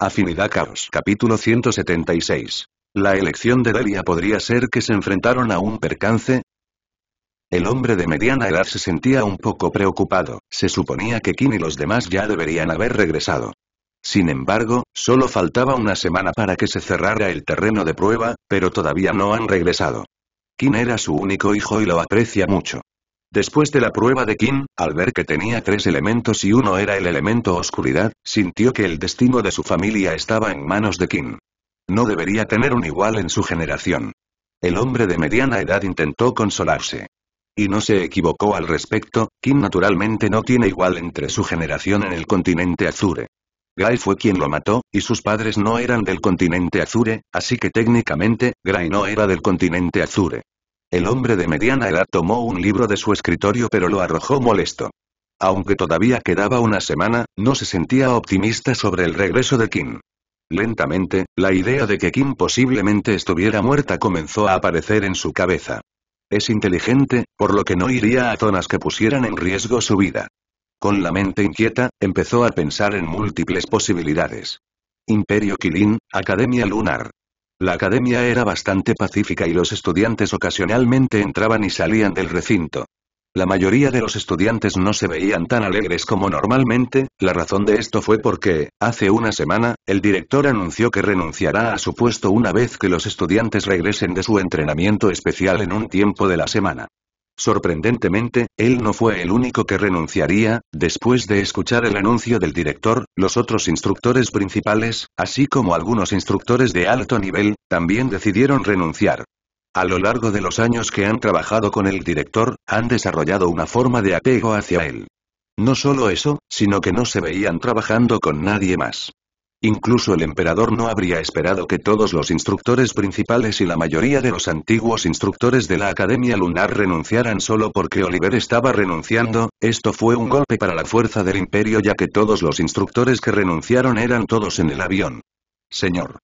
Afinidad Caos Capítulo 176. La elección de Delia podría ser que se enfrentaron a un percance, el hombre de mediana edad se sentía un poco preocupado, se suponía que Kim y los demás ya deberían haber regresado. Sin embargo, solo faltaba una semana para que se cerrara el terreno de prueba, pero todavía no han regresado. Kim era su único hijo y lo aprecia mucho. Después de la prueba de Kim, al ver que tenía tres elementos y uno era el elemento oscuridad, sintió que el destino de su familia estaba en manos de Kim. No debería tener un igual en su generación. El hombre de mediana edad intentó consolarse. Y no se equivocó al respecto, Kim naturalmente no tiene igual entre su generación en el continente Azure. Gray fue quien lo mató, y sus padres no eran del continente Azure, así que técnicamente, Gray no era del continente Azure. El hombre de mediana edad tomó un libro de su escritorio pero lo arrojó molesto. Aunque todavía quedaba una semana, no se sentía optimista sobre el regreso de Kim. Lentamente, la idea de que Kim posiblemente estuviera muerta comenzó a aparecer en su cabeza. Es inteligente, por lo que no iría a zonas que pusieran en riesgo su vida. Con la mente inquieta, empezó a pensar en múltiples posibilidades. Imperio Kilin, Academia Lunar. La academia era bastante pacífica y los estudiantes ocasionalmente entraban y salían del recinto. La mayoría de los estudiantes no se veían tan alegres como normalmente, la razón de esto fue porque, hace una semana, el director anunció que renunciará a su puesto una vez que los estudiantes regresen de su entrenamiento especial en un tiempo de la semana. Sorprendentemente, él no fue el único que renunciaría, después de escuchar el anuncio del director, los otros instructores principales, así como algunos instructores de alto nivel, también decidieron renunciar. A lo largo de los años que han trabajado con el director, han desarrollado una forma de apego hacia él. No solo eso, sino que no se veían trabajando con nadie más. Incluso el emperador no habría esperado que todos los instructores principales y la mayoría de los antiguos instructores de la Academia Lunar renunciaran solo porque Oliver estaba renunciando, esto fue un golpe para la fuerza del imperio ya que todos los instructores que renunciaron eran todos en el avión. Señor.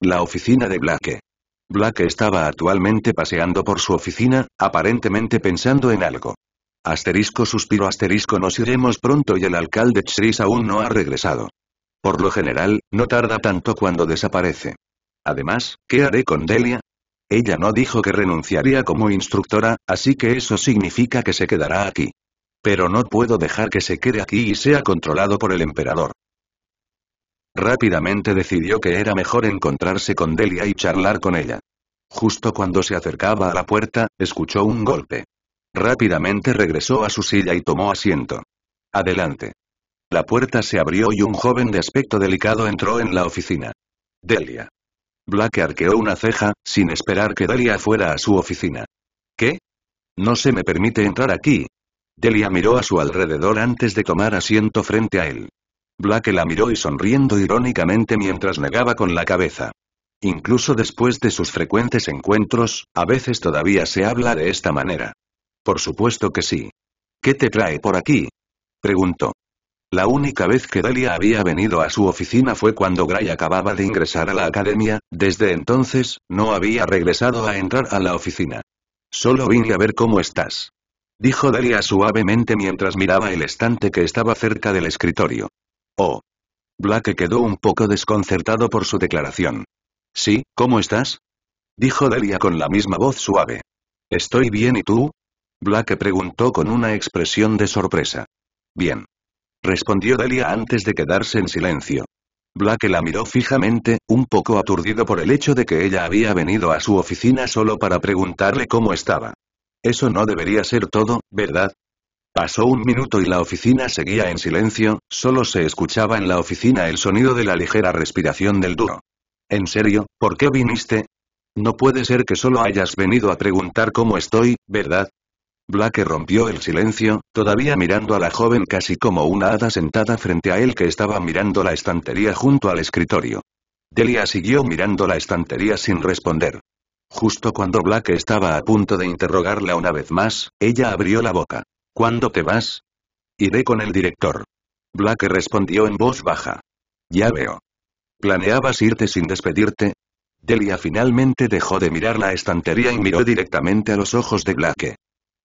La oficina de Blake. Blake estaba actualmente paseando por su oficina, aparentemente pensando en algo. Asterisco suspiro asterisco nos iremos pronto y el alcalde Chris aún no ha regresado. Por lo general, no tarda tanto cuando desaparece. Además, ¿qué haré con Delia? Ella no dijo que renunciaría como instructora, así que eso significa que se quedará aquí. Pero no puedo dejar que se quede aquí y sea controlado por el emperador. Rápidamente decidió que era mejor encontrarse con Delia y charlar con ella. Justo cuando se acercaba a la puerta, escuchó un golpe. Rápidamente regresó a su silla y tomó asiento. Adelante. La puerta se abrió y un joven de aspecto delicado entró en la oficina. Delia. Black arqueó una ceja, sin esperar que Delia fuera a su oficina. ¿Qué? No se me permite entrar aquí. Delia miró a su alrededor antes de tomar asiento frente a él. Black la miró y sonriendo irónicamente mientras negaba con la cabeza. Incluso después de sus frecuentes encuentros, a veces todavía se habla de esta manera. Por supuesto que sí. ¿Qué te trae por aquí? preguntó. La única vez que Delia había venido a su oficina fue cuando Gray acababa de ingresar a la academia, desde entonces, no había regresado a entrar a la oficina. Solo vine a ver cómo estás. Dijo Delia suavemente mientras miraba el estante que estaba cerca del escritorio. Oh. Black quedó un poco desconcertado por su declaración. Sí, ¿cómo estás? Dijo Delia con la misma voz suave. Estoy bien y tú? Black preguntó con una expresión de sorpresa. Bien respondió Delia antes de quedarse en silencio. Black la miró fijamente, un poco aturdido por el hecho de que ella había venido a su oficina solo para preguntarle cómo estaba. Eso no debería ser todo, ¿verdad? Pasó un minuto y la oficina seguía en silencio, solo se escuchaba en la oficina el sonido de la ligera respiración del duro. ¿En serio, por qué viniste? No puede ser que solo hayas venido a preguntar cómo estoy, ¿verdad? Black rompió el silencio, todavía mirando a la joven casi como una hada sentada frente a él que estaba mirando la estantería junto al escritorio. Delia siguió mirando la estantería sin responder. Justo cuando Black estaba a punto de interrogarla una vez más, ella abrió la boca. ¿Cuándo te vas? Iré con el director. Black respondió en voz baja. Ya veo. ¿Planeabas irte sin despedirte? Delia finalmente dejó de mirar la estantería y miró directamente a los ojos de Blake.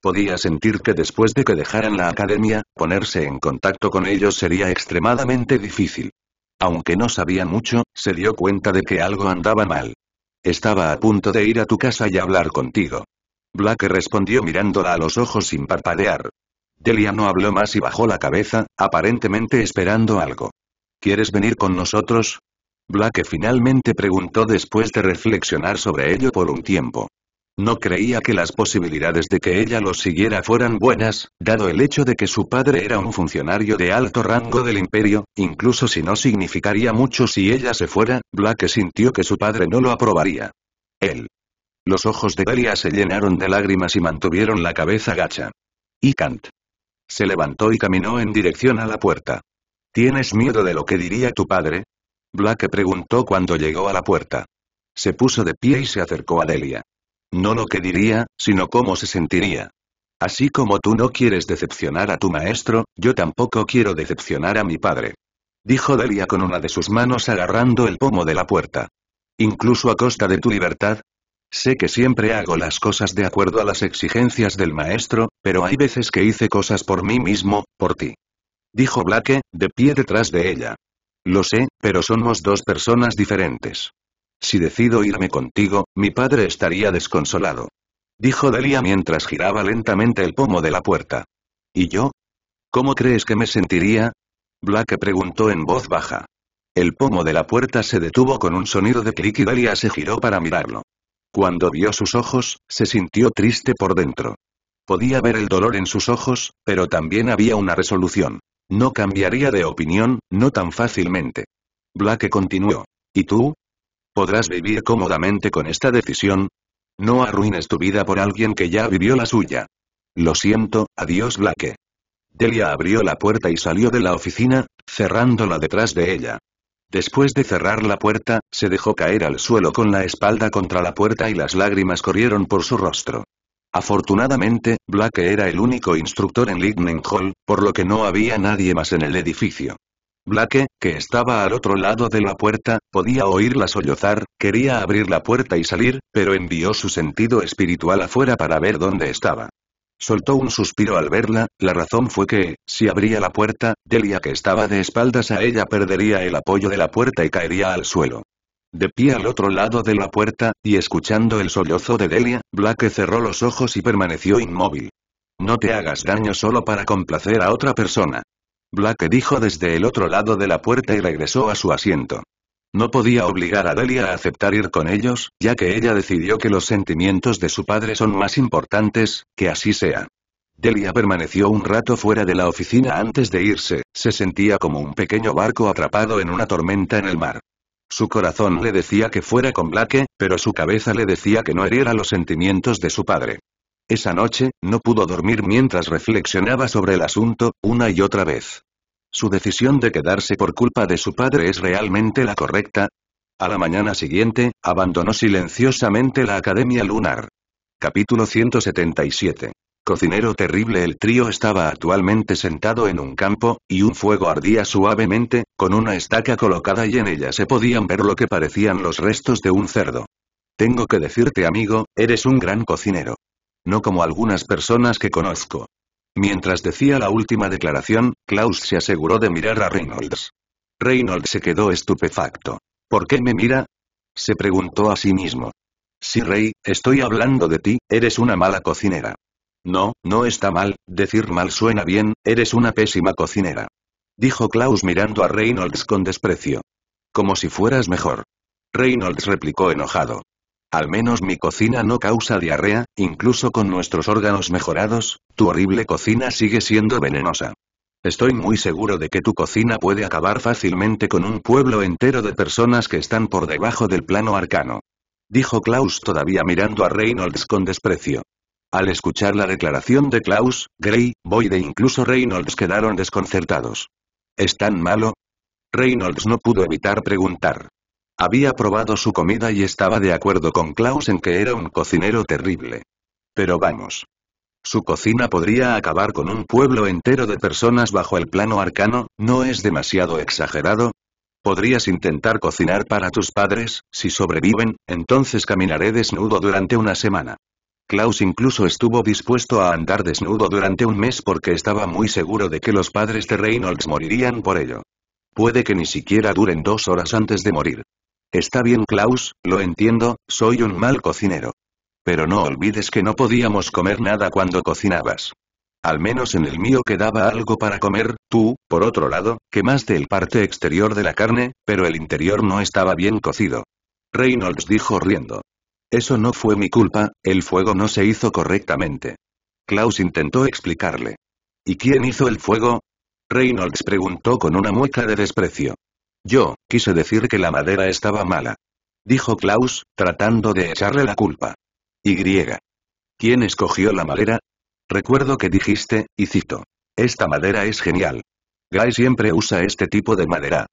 Podía sentir que después de que dejaran la academia, ponerse en contacto con ellos sería extremadamente difícil. Aunque no sabía mucho, se dio cuenta de que algo andaba mal. Estaba a punto de ir a tu casa y hablar contigo. Black respondió mirándola a los ojos sin parpadear. Delia no habló más y bajó la cabeza, aparentemente esperando algo. ¿Quieres venir con nosotros? Black finalmente preguntó después de reflexionar sobre ello por un tiempo. No creía que las posibilidades de que ella lo siguiera fueran buenas, dado el hecho de que su padre era un funcionario de alto rango del imperio, incluso si no significaría mucho si ella se fuera, Black sintió que su padre no lo aprobaría. Él. Los ojos de Delia se llenaron de lágrimas y mantuvieron la cabeza gacha. Y Kant. Se levantó y caminó en dirección a la puerta. ¿Tienes miedo de lo que diría tu padre? Black preguntó cuando llegó a la puerta. Se puso de pie y se acercó a Delia. No lo que diría, sino cómo se sentiría. Así como tú no quieres decepcionar a tu maestro, yo tampoco quiero decepcionar a mi padre. Dijo Delia con una de sus manos agarrando el pomo de la puerta. Incluso a costa de tu libertad. Sé que siempre hago las cosas de acuerdo a las exigencias del maestro, pero hay veces que hice cosas por mí mismo, por ti. Dijo Blake, de pie detrás de ella. Lo sé, pero somos dos personas diferentes. Si decido irme contigo, mi padre estaría desconsolado. Dijo Delia mientras giraba lentamente el pomo de la puerta. ¿Y yo? ¿Cómo crees que me sentiría? Black preguntó en voz baja. El pomo de la puerta se detuvo con un sonido de clic y Delia se giró para mirarlo. Cuando vio sus ojos, se sintió triste por dentro. Podía ver el dolor en sus ojos, pero también había una resolución. No cambiaría de opinión, no tan fácilmente. Black continuó. ¿Y tú? ¿Podrás vivir cómodamente con esta decisión? No arruines tu vida por alguien que ya vivió la suya. Lo siento, adiós Blake. Delia abrió la puerta y salió de la oficina, cerrándola detrás de ella. Después de cerrar la puerta, se dejó caer al suelo con la espalda contra la puerta y las lágrimas corrieron por su rostro. Afortunadamente, Blake era el único instructor en Lightning Hall, por lo que no había nadie más en el edificio. Blake, que estaba al otro lado de la puerta, podía oírla sollozar, quería abrir la puerta y salir, pero envió su sentido espiritual afuera para ver dónde estaba. Soltó un suspiro al verla, la razón fue que, si abría la puerta, Delia que estaba de espaldas a ella perdería el apoyo de la puerta y caería al suelo. De pie al otro lado de la puerta, y escuchando el sollozo de Delia, Blake cerró los ojos y permaneció inmóvil. No te hagas daño solo para complacer a otra persona. Blake dijo desde el otro lado de la puerta y regresó a su asiento. No podía obligar a Delia a aceptar ir con ellos, ya que ella decidió que los sentimientos de su padre son más importantes, que así sea. Delia permaneció un rato fuera de la oficina antes de irse, se sentía como un pequeño barco atrapado en una tormenta en el mar. Su corazón le decía que fuera con Blake, pero su cabeza le decía que no heriera los sentimientos de su padre. Esa noche, no pudo dormir mientras reflexionaba sobre el asunto, una y otra vez. ¿Su decisión de quedarse por culpa de su padre es realmente la correcta? A la mañana siguiente, abandonó silenciosamente la Academia Lunar. Capítulo 177. Cocinero terrible El trío estaba actualmente sentado en un campo, y un fuego ardía suavemente, con una estaca colocada y en ella se podían ver lo que parecían los restos de un cerdo. Tengo que decirte amigo, eres un gran cocinero no como algunas personas que conozco. Mientras decía la última declaración, Klaus se aseguró de mirar a Reynolds. Reynolds se quedó estupefacto. ¿Por qué me mira? Se preguntó a sí mismo. Sí, Rey, estoy hablando de ti, eres una mala cocinera. No, no está mal, decir mal suena bien, eres una pésima cocinera. Dijo Klaus mirando a Reynolds con desprecio. Como si fueras mejor. Reynolds replicó enojado. Al menos mi cocina no causa diarrea, incluso con nuestros órganos mejorados, tu horrible cocina sigue siendo venenosa. Estoy muy seguro de que tu cocina puede acabar fácilmente con un pueblo entero de personas que están por debajo del plano arcano. Dijo Klaus todavía mirando a Reynolds con desprecio. Al escuchar la declaración de Klaus, Gray, Boyd e incluso Reynolds quedaron desconcertados. ¿Es tan malo? Reynolds no pudo evitar preguntar. Había probado su comida y estaba de acuerdo con Klaus en que era un cocinero terrible. Pero vamos. Su cocina podría acabar con un pueblo entero de personas bajo el plano arcano, ¿no es demasiado exagerado? Podrías intentar cocinar para tus padres, si sobreviven, entonces caminaré desnudo durante una semana. Klaus incluso estuvo dispuesto a andar desnudo durante un mes porque estaba muy seguro de que los padres de Reynolds morirían por ello. Puede que ni siquiera duren dos horas antes de morir. Está bien Klaus, lo entiendo, soy un mal cocinero. Pero no olvides que no podíamos comer nada cuando cocinabas. Al menos en el mío quedaba algo para comer, tú, por otro lado, quemaste el parte exterior de la carne, pero el interior no estaba bien cocido. Reynolds dijo riendo. Eso no fue mi culpa, el fuego no se hizo correctamente. Klaus intentó explicarle. ¿Y quién hizo el fuego? Reynolds preguntó con una mueca de desprecio. Yo, quise decir que la madera estaba mala. Dijo Klaus, tratando de echarle la culpa. Y. ¿Quién escogió la madera? Recuerdo que dijiste, y cito. Esta madera es genial. Guy siempre usa este tipo de madera.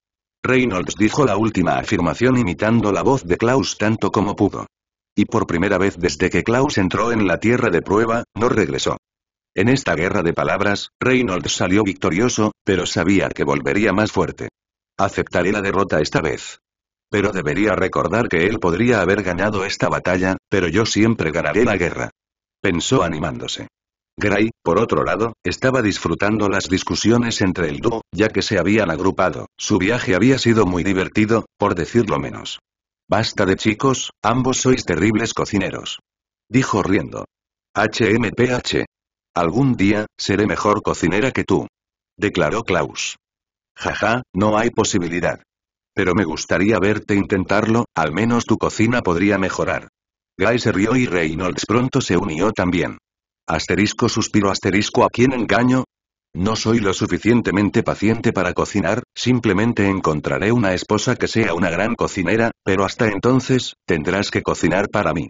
Reynolds dijo la última afirmación imitando la voz de Klaus tanto como pudo. Y por primera vez desde que Klaus entró en la tierra de prueba, no regresó. En esta guerra de palabras, Reynolds salió victorioso, pero sabía que volvería más fuerte. Aceptaré la derrota esta vez. Pero debería recordar que él podría haber ganado esta batalla, pero yo siempre ganaré la guerra. Pensó animándose. Gray, por otro lado, estaba disfrutando las discusiones entre el dúo, ya que se habían agrupado, su viaje había sido muy divertido, por decirlo menos. Basta de chicos, ambos sois terribles cocineros. Dijo riendo. HMPH. Algún día, seré mejor cocinera que tú. Declaró Klaus. Jaja, no hay posibilidad. Pero me gustaría verte intentarlo, al menos tu cocina podría mejorar. Guy se rió y Reynolds pronto se unió también. Asterisco suspiro asterisco a quién engaño. No soy lo suficientemente paciente para cocinar, simplemente encontraré una esposa que sea una gran cocinera, pero hasta entonces, tendrás que cocinar para mí.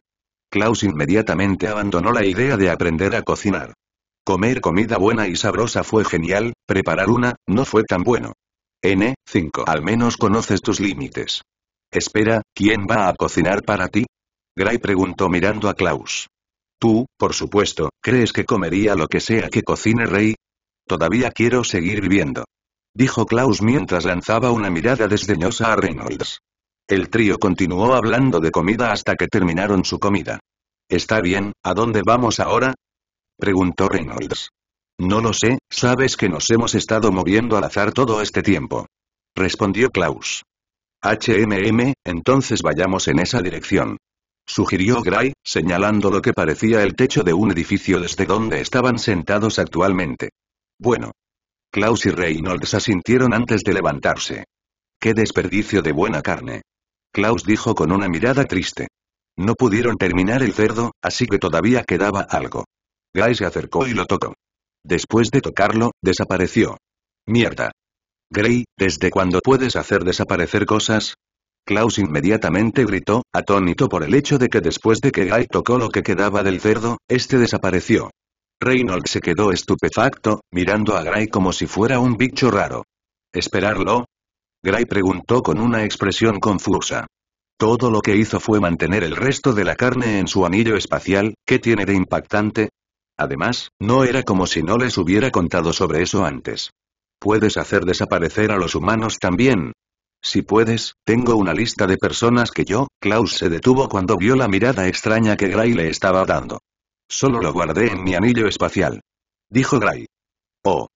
Klaus inmediatamente abandonó la idea de aprender a cocinar. Comer comida buena y sabrosa fue genial, preparar una, no fue tan bueno. N, 5. Al menos conoces tus límites. Espera, ¿quién va a cocinar para ti? Gray preguntó mirando a Klaus. Tú, por supuesto, ¿crees que comería lo que sea que cocine Rey? Todavía quiero seguir viviendo. Dijo Klaus mientras lanzaba una mirada desdeñosa a Reynolds. El trío continuó hablando de comida hasta que terminaron su comida. Está bien, ¿a dónde vamos ahora? preguntó Reynolds. No lo sé, sabes que nos hemos estado moviendo al azar todo este tiempo. Respondió Klaus. HMM, entonces vayamos en esa dirección. Sugirió Gray, señalando lo que parecía el techo de un edificio desde donde estaban sentados actualmente. Bueno. Klaus y Reynolds asintieron antes de levantarse. ¡Qué desperdicio de buena carne! Klaus dijo con una mirada triste. No pudieron terminar el cerdo, así que todavía quedaba algo. Guy se acercó y lo tocó. Después de tocarlo, desapareció. Mierda. Gray, ¿desde cuándo puedes hacer desaparecer cosas? Klaus inmediatamente gritó, atónito por el hecho de que después de que Guy tocó lo que quedaba del cerdo, este desapareció. Reynolds se quedó estupefacto, mirando a Gray como si fuera un bicho raro. ¿Esperarlo? Gray preguntó con una expresión confusa. Todo lo que hizo fue mantener el resto de la carne en su anillo espacial, ¿qué tiene de impactante? Además, no era como si no les hubiera contado sobre eso antes. ¿Puedes hacer desaparecer a los humanos también? Si puedes, tengo una lista de personas que yo, Klaus se detuvo cuando vio la mirada extraña que Gray le estaba dando. Solo lo guardé en mi anillo espacial. Dijo Gray. Oh.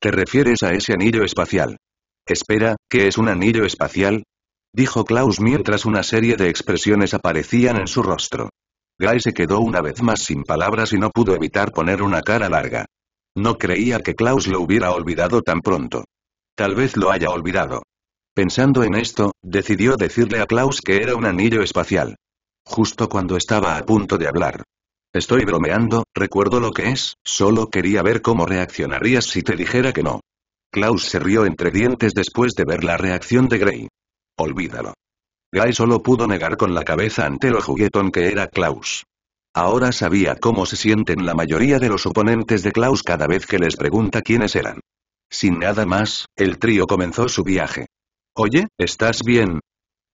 ¿Te refieres a ese anillo espacial? Espera, ¿qué es un anillo espacial? Dijo Klaus mientras una serie de expresiones aparecían en su rostro. Guy se quedó una vez más sin palabras y no pudo evitar poner una cara larga. No creía que Klaus lo hubiera olvidado tan pronto. Tal vez lo haya olvidado. Pensando en esto, decidió decirle a Klaus que era un anillo espacial. Justo cuando estaba a punto de hablar. Estoy bromeando, recuerdo lo que es, solo quería ver cómo reaccionarías si te dijera que no. Klaus se rió entre dientes después de ver la reacción de Grey. Olvídalo. Gray solo pudo negar con la cabeza ante lo juguetón que era Klaus. Ahora sabía cómo se sienten la mayoría de los oponentes de Klaus cada vez que les pregunta quiénes eran. Sin nada más, el trío comenzó su viaje. Oye, ¿estás bien?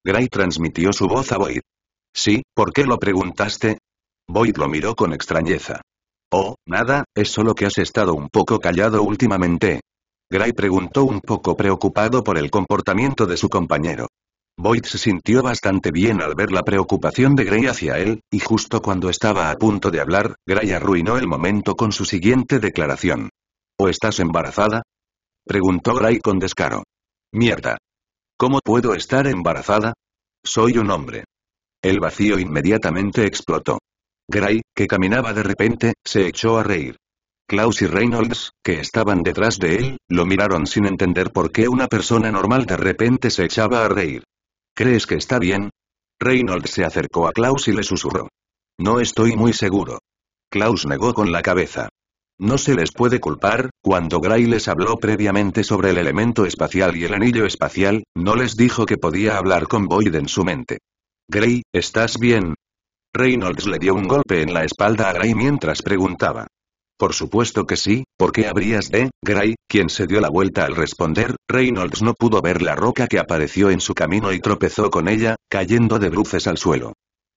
Gray transmitió su voz a Void. Sí, ¿por qué lo preguntaste? Boyd lo miró con extrañeza. Oh, nada, es solo que has estado un poco callado últimamente. Gray preguntó un poco preocupado por el comportamiento de su compañero. Boyd se sintió bastante bien al ver la preocupación de Gray hacia él, y justo cuando estaba a punto de hablar, Gray arruinó el momento con su siguiente declaración. ¿O estás embarazada? Preguntó Gray con descaro. Mierda. ¿Cómo puedo estar embarazada? Soy un hombre. El vacío inmediatamente explotó. Gray, que caminaba de repente, se echó a reír. Klaus y Reynolds, que estaban detrás de él, lo miraron sin entender por qué una persona normal de repente se echaba a reír. ¿Crees que está bien? Reynolds se acercó a Klaus y le susurró. No estoy muy seguro. Klaus negó con la cabeza. No se les puede culpar, cuando Gray les habló previamente sobre el elemento espacial y el anillo espacial, no les dijo que podía hablar con Boyd en su mente. Gray, ¿estás bien? Reynolds le dio un golpe en la espalda a Gray mientras preguntaba. Por supuesto que sí, ¿por qué habrías de? Gray, quien se dio la vuelta al responder, Reynolds no pudo ver la roca que apareció en su camino y tropezó con ella, cayendo de bruces al suelo.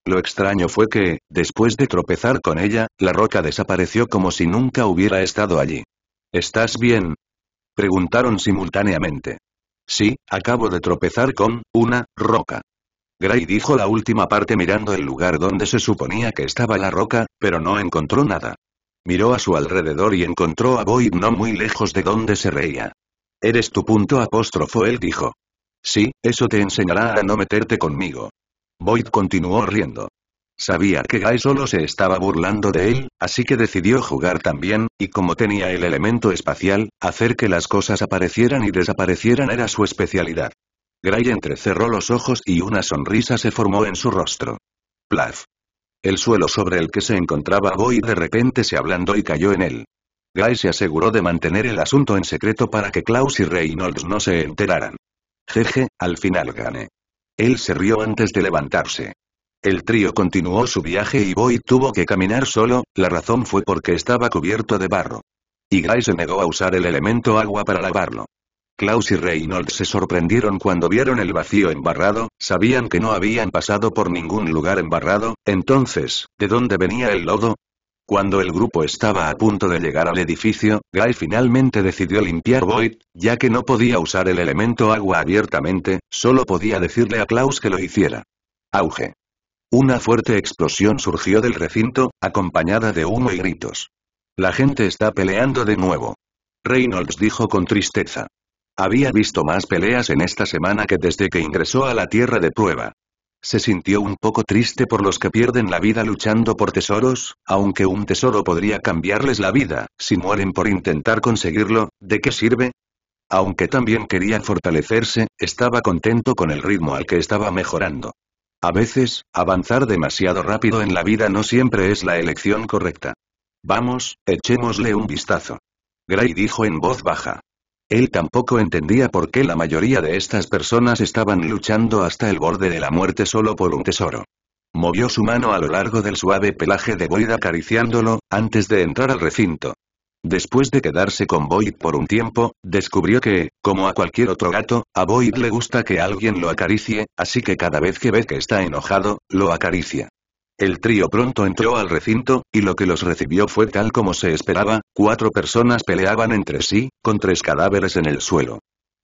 Lo extraño fue que, después de tropezar con ella, la roca desapareció como si nunca hubiera estado allí. ¿Estás bien? Preguntaron simultáneamente. Sí, acabo de tropezar con, una, roca. Gray dijo la última parte mirando el lugar donde se suponía que estaba la roca, pero no encontró nada. Miró a su alrededor y encontró a Boyd no muy lejos de donde se reía. Eres tu punto apóstrofo, él dijo. Sí, eso te enseñará a no meterte conmigo. Boyd continuó riendo. Sabía que Guy solo se estaba burlando de él, así que decidió jugar también, y como tenía el elemento espacial, hacer que las cosas aparecieran y desaparecieran era su especialidad. Gray entrecerró los ojos y una sonrisa se formó en su rostro. Plaf. El suelo sobre el que se encontraba Boy de repente se ablandó y cayó en él. Guy se aseguró de mantener el asunto en secreto para que Klaus y Reynolds no se enteraran. Jeje, al final gané. Él se rió antes de levantarse. El trío continuó su viaje y Boy tuvo que caminar solo, la razón fue porque estaba cubierto de barro. Y Guy se negó a usar el elemento agua para lavarlo. Klaus y Reynolds se sorprendieron cuando vieron el vacío embarrado, sabían que no habían pasado por ningún lugar embarrado, entonces, ¿de dónde venía el lodo? Cuando el grupo estaba a punto de llegar al edificio, Guy finalmente decidió limpiar Void, ya que no podía usar el elemento agua abiertamente, solo podía decirle a Klaus que lo hiciera. Auge. Una fuerte explosión surgió del recinto, acompañada de humo y gritos. La gente está peleando de nuevo. Reynolds dijo con tristeza. Había visto más peleas en esta semana que desde que ingresó a la Tierra de Prueba. Se sintió un poco triste por los que pierden la vida luchando por tesoros, aunque un tesoro podría cambiarles la vida, si mueren por intentar conseguirlo, ¿de qué sirve? Aunque también quería fortalecerse, estaba contento con el ritmo al que estaba mejorando. A veces, avanzar demasiado rápido en la vida no siempre es la elección correcta. Vamos, echémosle un vistazo. Gray dijo en voz baja. Él tampoco entendía por qué la mayoría de estas personas estaban luchando hasta el borde de la muerte solo por un tesoro. Movió su mano a lo largo del suave pelaje de Void acariciándolo, antes de entrar al recinto. Después de quedarse con Boyd por un tiempo, descubrió que, como a cualquier otro gato, a Void le gusta que alguien lo acaricie, así que cada vez que ve que está enojado, lo acaricia. El trío pronto entró al recinto, y lo que los recibió fue tal como se esperaba, cuatro personas peleaban entre sí, con tres cadáveres en el suelo.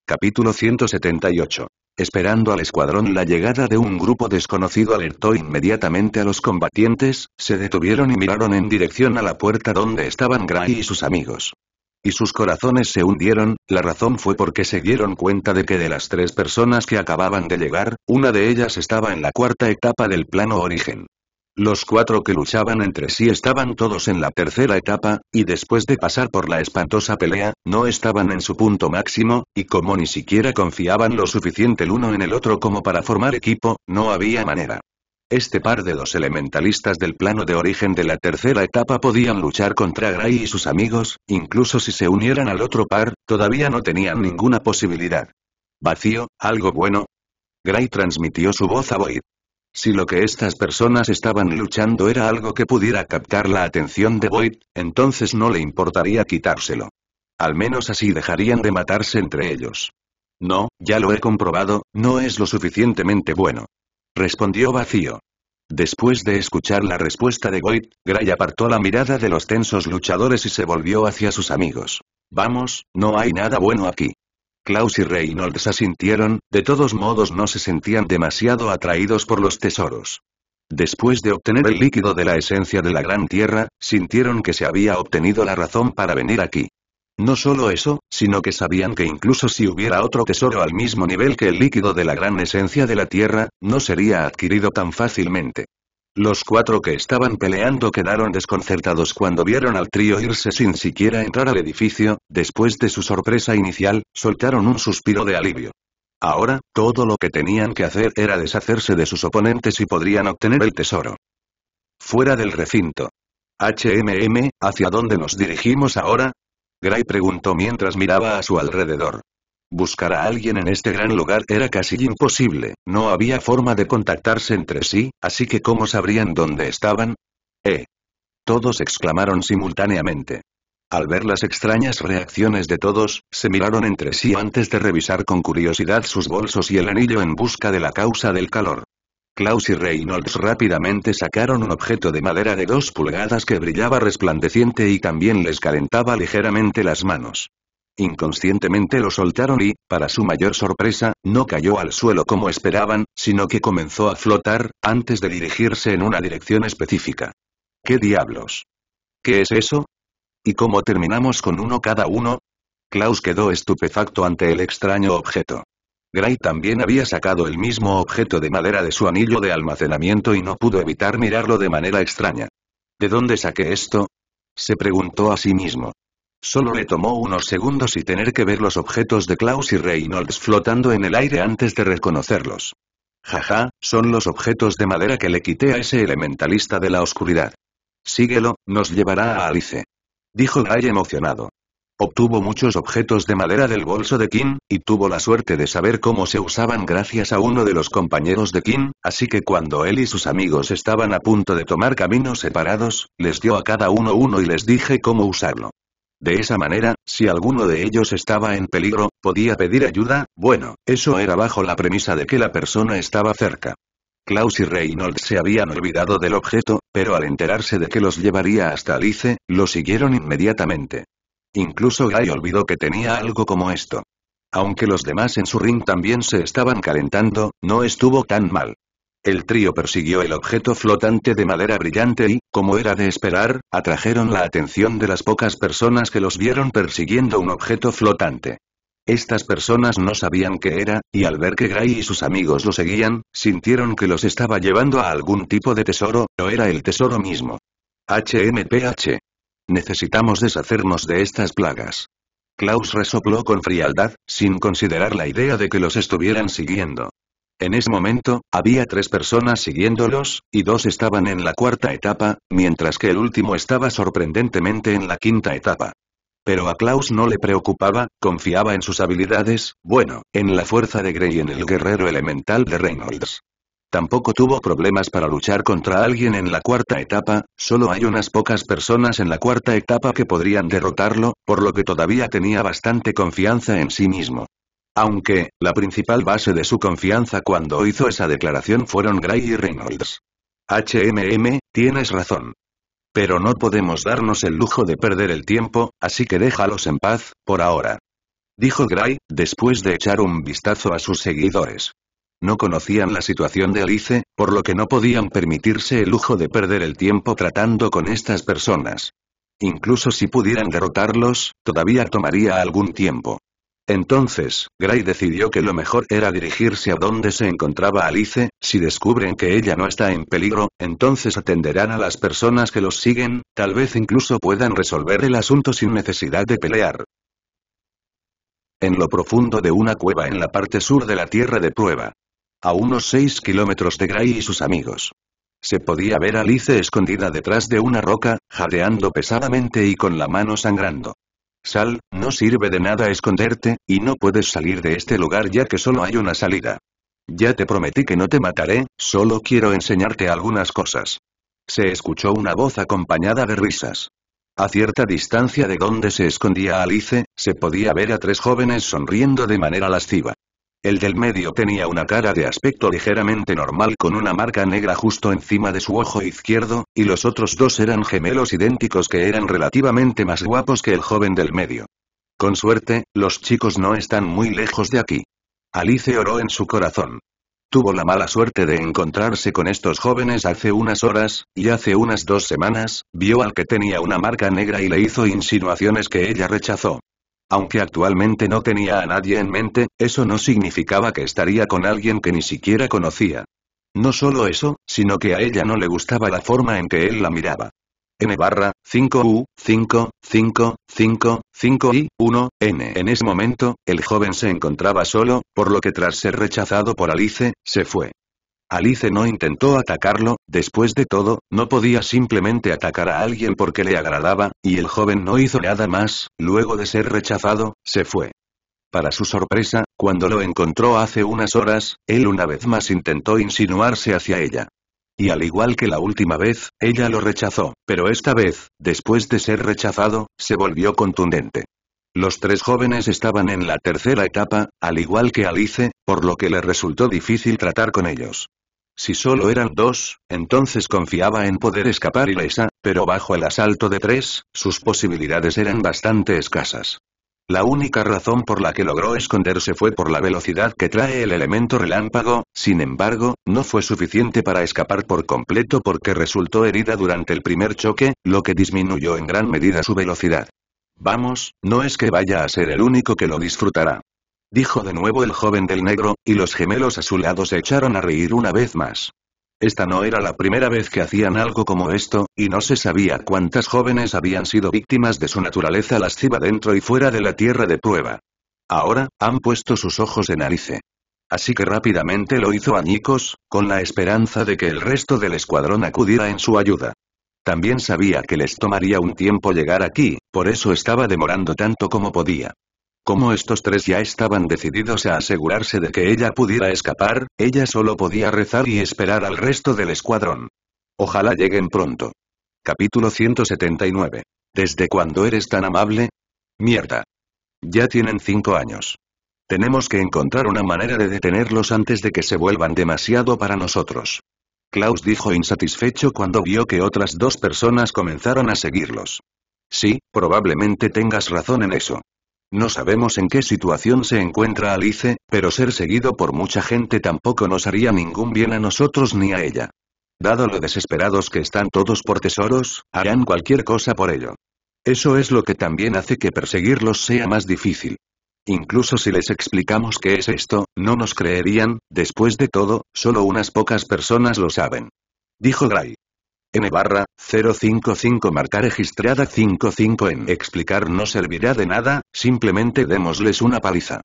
Capítulo 178. Esperando al escuadrón la llegada de un grupo desconocido alertó inmediatamente a los combatientes, se detuvieron y miraron en dirección a la puerta donde estaban Gray y sus amigos. Y sus corazones se hundieron, la razón fue porque se dieron cuenta de que de las tres personas que acababan de llegar, una de ellas estaba en la cuarta etapa del plano origen. Los cuatro que luchaban entre sí estaban todos en la tercera etapa, y después de pasar por la espantosa pelea, no estaban en su punto máximo, y como ni siquiera confiaban lo suficiente el uno en el otro como para formar equipo, no había manera. Este par de dos elementalistas del plano de origen de la tercera etapa podían luchar contra Gray y sus amigos, incluso si se unieran al otro par, todavía no tenían ninguna posibilidad. Vacío, algo bueno. Gray transmitió su voz a Void. Si lo que estas personas estaban luchando era algo que pudiera captar la atención de Void, entonces no le importaría quitárselo. Al menos así dejarían de matarse entre ellos. No, ya lo he comprobado, no es lo suficientemente bueno. Respondió vacío. Después de escuchar la respuesta de Void, Gray apartó la mirada de los tensos luchadores y se volvió hacia sus amigos. Vamos, no hay nada bueno aquí. Klaus y Reynolds asintieron, de todos modos no se sentían demasiado atraídos por los tesoros. Después de obtener el líquido de la esencia de la Gran Tierra, sintieron que se había obtenido la razón para venir aquí. No solo eso, sino que sabían que incluso si hubiera otro tesoro al mismo nivel que el líquido de la gran esencia de la Tierra, no sería adquirido tan fácilmente. Los cuatro que estaban peleando quedaron desconcertados cuando vieron al trío irse sin siquiera entrar al edificio, después de su sorpresa inicial, soltaron un suspiro de alivio. Ahora, todo lo que tenían que hacer era deshacerse de sus oponentes y podrían obtener el tesoro. Fuera del recinto. HMM, ¿hacia dónde nos dirigimos ahora? Gray preguntó mientras miraba a su alrededor. Buscar a alguien en este gran lugar era casi imposible, no había forma de contactarse entre sí, así que ¿cómo sabrían dónde estaban? ¡Eh! Todos exclamaron simultáneamente. Al ver las extrañas reacciones de todos, se miraron entre sí antes de revisar con curiosidad sus bolsos y el anillo en busca de la causa del calor. Klaus y Reynolds rápidamente sacaron un objeto de madera de dos pulgadas que brillaba resplandeciente y también les calentaba ligeramente las manos. Inconscientemente lo soltaron y, para su mayor sorpresa, no cayó al suelo como esperaban, sino que comenzó a flotar, antes de dirigirse en una dirección específica. ¿Qué diablos? ¿Qué es eso? ¿Y cómo terminamos con uno cada uno? Klaus quedó estupefacto ante el extraño objeto. Gray también había sacado el mismo objeto de madera de su anillo de almacenamiento y no pudo evitar mirarlo de manera extraña. ¿De dónde saqué esto? Se preguntó a sí mismo. Solo le tomó unos segundos y tener que ver los objetos de Klaus y Reynolds flotando en el aire antes de reconocerlos. Jaja, son los objetos de madera que le quité a ese elementalista de la oscuridad. Síguelo, nos llevará a Alice. Dijo Guy emocionado. Obtuvo muchos objetos de madera del bolso de Kim, y tuvo la suerte de saber cómo se usaban gracias a uno de los compañeros de Kim, así que cuando él y sus amigos estaban a punto de tomar caminos separados, les dio a cada uno uno y les dije cómo usarlo. De esa manera, si alguno de ellos estaba en peligro, podía pedir ayuda, bueno, eso era bajo la premisa de que la persona estaba cerca. Klaus y Reynolds se habían olvidado del objeto, pero al enterarse de que los llevaría hasta Alice, lo siguieron inmediatamente. Incluso Guy olvidó que tenía algo como esto. Aunque los demás en su ring también se estaban calentando, no estuvo tan mal. El trío persiguió el objeto flotante de madera brillante y, como era de esperar, atrajeron la atención de las pocas personas que los vieron persiguiendo un objeto flotante. Estas personas no sabían qué era, y al ver que Gray y sus amigos lo seguían, sintieron que los estaba llevando a algún tipo de tesoro, o era el tesoro mismo. HMPH. Necesitamos deshacernos de estas plagas. Klaus resopló con frialdad, sin considerar la idea de que los estuvieran siguiendo. En ese momento, había tres personas siguiéndolos, y dos estaban en la cuarta etapa, mientras que el último estaba sorprendentemente en la quinta etapa. Pero a Klaus no le preocupaba, confiaba en sus habilidades, bueno, en la fuerza de Grey y en el guerrero elemental de Reynolds. Tampoco tuvo problemas para luchar contra alguien en la cuarta etapa, solo hay unas pocas personas en la cuarta etapa que podrían derrotarlo, por lo que todavía tenía bastante confianza en sí mismo. Aunque, la principal base de su confianza cuando hizo esa declaración fueron Gray y Reynolds. HMM, tienes razón. Pero no podemos darnos el lujo de perder el tiempo, así que déjalos en paz, por ahora. Dijo Gray, después de echar un vistazo a sus seguidores. No conocían la situación de Alice, por lo que no podían permitirse el lujo de perder el tiempo tratando con estas personas. Incluso si pudieran derrotarlos, todavía tomaría algún tiempo. Entonces, Gray decidió que lo mejor era dirigirse a donde se encontraba Alice, si descubren que ella no está en peligro, entonces atenderán a las personas que los siguen, tal vez incluso puedan resolver el asunto sin necesidad de pelear. En lo profundo de una cueva en la parte sur de la Tierra de Prueba. A unos 6 kilómetros de Gray y sus amigos. Se podía ver a Alice escondida detrás de una roca, jadeando pesadamente y con la mano sangrando. Sal, no sirve de nada esconderte, y no puedes salir de este lugar ya que solo hay una salida. Ya te prometí que no te mataré, solo quiero enseñarte algunas cosas. Se escuchó una voz acompañada de risas. A cierta distancia de donde se escondía Alice, se podía ver a tres jóvenes sonriendo de manera lasciva. El del medio tenía una cara de aspecto ligeramente normal con una marca negra justo encima de su ojo izquierdo, y los otros dos eran gemelos idénticos que eran relativamente más guapos que el joven del medio. Con suerte, los chicos no están muy lejos de aquí. Alice oró en su corazón. Tuvo la mala suerte de encontrarse con estos jóvenes hace unas horas, y hace unas dos semanas, vio al que tenía una marca negra y le hizo insinuaciones que ella rechazó. Aunque actualmente no tenía a nadie en mente, eso no significaba que estaría con alguien que ni siquiera conocía. No solo eso, sino que a ella no le gustaba la forma en que él la miraba. N barra, 5U, 5, 5, y 1, N. En ese momento, el joven se encontraba solo, por lo que tras ser rechazado por Alice, se fue. Alice no intentó atacarlo, después de todo, no podía simplemente atacar a alguien porque le agradaba, y el joven no hizo nada más, luego de ser rechazado, se fue. Para su sorpresa, cuando lo encontró hace unas horas, él una vez más intentó insinuarse hacia ella. Y al igual que la última vez, ella lo rechazó, pero esta vez, después de ser rechazado, se volvió contundente. Los tres jóvenes estaban en la tercera etapa, al igual que Alice, por lo que le resultó difícil tratar con ellos. Si solo eran dos, entonces confiaba en poder escapar ilesa, pero bajo el asalto de tres, sus posibilidades eran bastante escasas. La única razón por la que logró esconderse fue por la velocidad que trae el elemento relámpago, sin embargo, no fue suficiente para escapar por completo porque resultó herida durante el primer choque, lo que disminuyó en gran medida su velocidad. Vamos, no es que vaya a ser el único que lo disfrutará dijo de nuevo el joven del negro, y los gemelos a su lado se echaron a reír una vez más. Esta no era la primera vez que hacían algo como esto, y no se sabía cuántas jóvenes habían sido víctimas de su naturaleza lasciva dentro y fuera de la tierra de prueba. Ahora, han puesto sus ojos en Alice. Así que rápidamente lo hizo añicos, con la esperanza de que el resto del escuadrón acudiera en su ayuda. También sabía que les tomaría un tiempo llegar aquí, por eso estaba demorando tanto como podía. Como estos tres ya estaban decididos a asegurarse de que ella pudiera escapar, ella solo podía rezar y esperar al resto del escuadrón. Ojalá lleguen pronto. Capítulo 179. ¿Desde cuándo eres tan amable? Mierda. Ya tienen cinco años. Tenemos que encontrar una manera de detenerlos antes de que se vuelvan demasiado para nosotros. Klaus dijo insatisfecho cuando vio que otras dos personas comenzaron a seguirlos. Sí, probablemente tengas razón en eso. No sabemos en qué situación se encuentra Alice, pero ser seguido por mucha gente tampoco nos haría ningún bien a nosotros ni a ella. Dado lo desesperados que están todos por tesoros, harán cualquier cosa por ello. Eso es lo que también hace que perseguirlos sea más difícil. Incluso si les explicamos qué es esto, no nos creerían, después de todo, solo unas pocas personas lo saben. Dijo Gray. N barra, 055 marca registrada 55 en explicar no servirá de nada, simplemente démosles una paliza.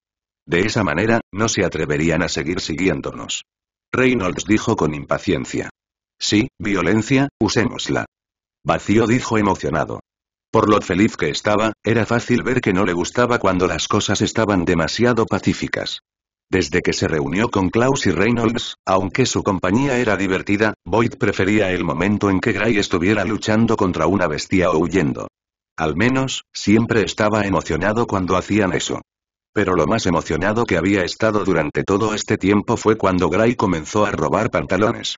De esa manera, no se atreverían a seguir siguiéndonos. Reynolds dijo con impaciencia. Sí, violencia, usémosla. Vacío dijo emocionado. Por lo feliz que estaba, era fácil ver que no le gustaba cuando las cosas estaban demasiado pacíficas. Desde que se reunió con Klaus y Reynolds, aunque su compañía era divertida, Boyd prefería el momento en que Gray estuviera luchando contra una bestia o huyendo. Al menos, siempre estaba emocionado cuando hacían eso. Pero lo más emocionado que había estado durante todo este tiempo fue cuando Gray comenzó a robar pantalones.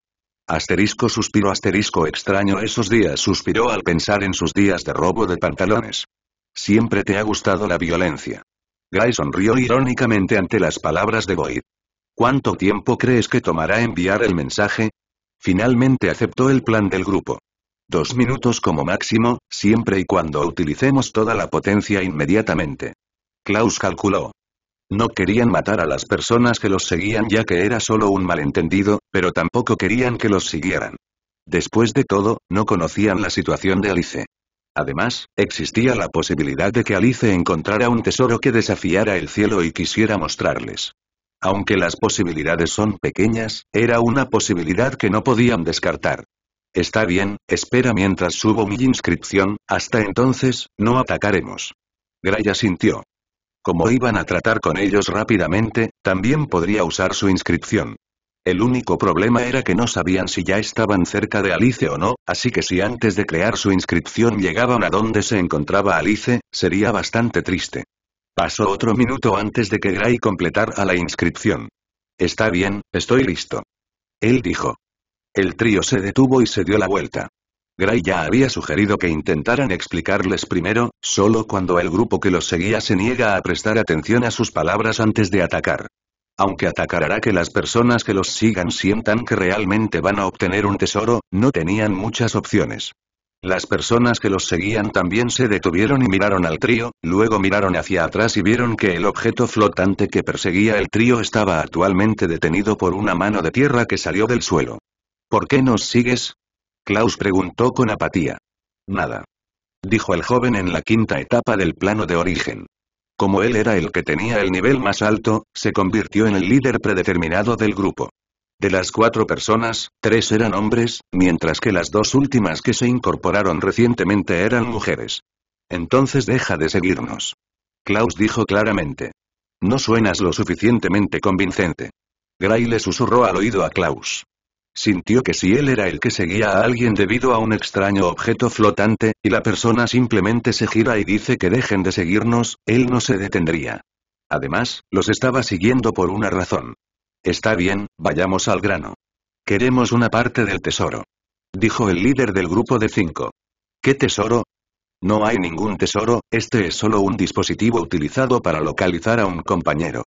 Asterisco suspiro asterisco extraño esos días suspiró al pensar en sus días de robo de pantalones. Siempre te ha gustado la violencia. Guy sonrió irónicamente ante las palabras de Boyd. ¿Cuánto tiempo crees que tomará enviar el mensaje? Finalmente aceptó el plan del grupo. Dos minutos como máximo, siempre y cuando utilicemos toda la potencia inmediatamente. Klaus calculó. No querían matar a las personas que los seguían ya que era solo un malentendido, pero tampoco querían que los siguieran. Después de todo, no conocían la situación de Alice. Además, existía la posibilidad de que Alice encontrara un tesoro que desafiara el cielo y quisiera mostrarles. Aunque las posibilidades son pequeñas, era una posibilidad que no podían descartar. Está bien, espera mientras subo mi inscripción, hasta entonces, no atacaremos. Graya sintió. Como iban a tratar con ellos rápidamente, también podría usar su inscripción. El único problema era que no sabían si ya estaban cerca de Alice o no, así que si antes de crear su inscripción llegaban a donde se encontraba Alice, sería bastante triste. Pasó otro minuto antes de que Gray completara la inscripción. Está bien, estoy listo. Él dijo. El trío se detuvo y se dio la vuelta. Gray ya había sugerido que intentaran explicarles primero, solo cuando el grupo que los seguía se niega a prestar atención a sus palabras antes de atacar. Aunque atacará que las personas que los sigan sientan que realmente van a obtener un tesoro, no tenían muchas opciones. Las personas que los seguían también se detuvieron y miraron al trío, luego miraron hacia atrás y vieron que el objeto flotante que perseguía el trío estaba actualmente detenido por una mano de tierra que salió del suelo. ¿Por qué nos sigues? Klaus preguntó con apatía. Nada. Dijo el joven en la quinta etapa del plano de origen. Como él era el que tenía el nivel más alto, se convirtió en el líder predeterminado del grupo. De las cuatro personas, tres eran hombres, mientras que las dos últimas que se incorporaron recientemente eran mujeres. Entonces deja de seguirnos. Klaus dijo claramente. No suenas lo suficientemente convincente. Gray le susurró al oído a Klaus. Sintió que si él era el que seguía a alguien debido a un extraño objeto flotante, y la persona simplemente se gira y dice que dejen de seguirnos, él no se detendría. Además, los estaba siguiendo por una razón. Está bien, vayamos al grano. Queremos una parte del tesoro. Dijo el líder del grupo de cinco. ¿Qué tesoro? No hay ningún tesoro, este es solo un dispositivo utilizado para localizar a un compañero.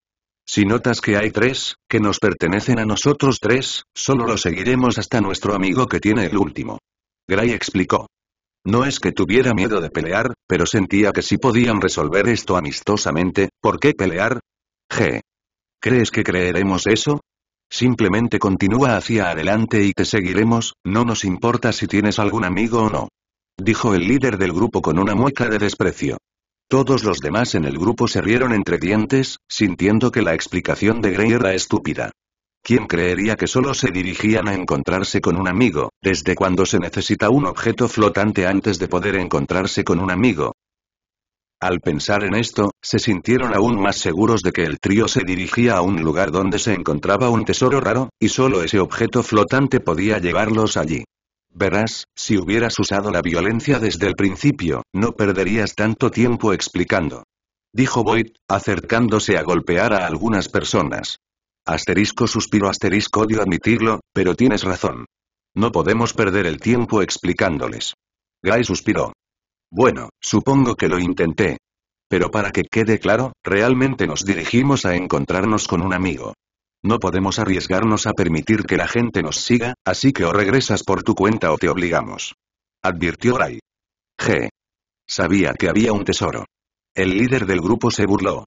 Si notas que hay tres, que nos pertenecen a nosotros tres, solo lo seguiremos hasta nuestro amigo que tiene el último. Gray explicó. No es que tuviera miedo de pelear, pero sentía que si podían resolver esto amistosamente, ¿por qué pelear? G. ¿Crees que creeremos eso? Simplemente continúa hacia adelante y te seguiremos, no nos importa si tienes algún amigo o no. Dijo el líder del grupo con una mueca de desprecio. Todos los demás en el grupo se rieron entre dientes, sintiendo que la explicación de Grey era estúpida. ¿Quién creería que solo se dirigían a encontrarse con un amigo, desde cuando se necesita un objeto flotante antes de poder encontrarse con un amigo? Al pensar en esto, se sintieron aún más seguros de que el trío se dirigía a un lugar donde se encontraba un tesoro raro, y solo ese objeto flotante podía llevarlos allí. Verás, si hubieras usado la violencia desde el principio, no perderías tanto tiempo explicando. Dijo Boyd, acercándose a golpear a algunas personas. Asterisco suspiró asterisco odio admitirlo, pero tienes razón. No podemos perder el tiempo explicándoles. Guy suspiró. Bueno, supongo que lo intenté. Pero para que quede claro, realmente nos dirigimos a encontrarnos con un amigo. No podemos arriesgarnos a permitir que la gente nos siga, así que o regresas por tu cuenta o te obligamos. Advirtió Gray. G. Sabía que había un tesoro. El líder del grupo se burló.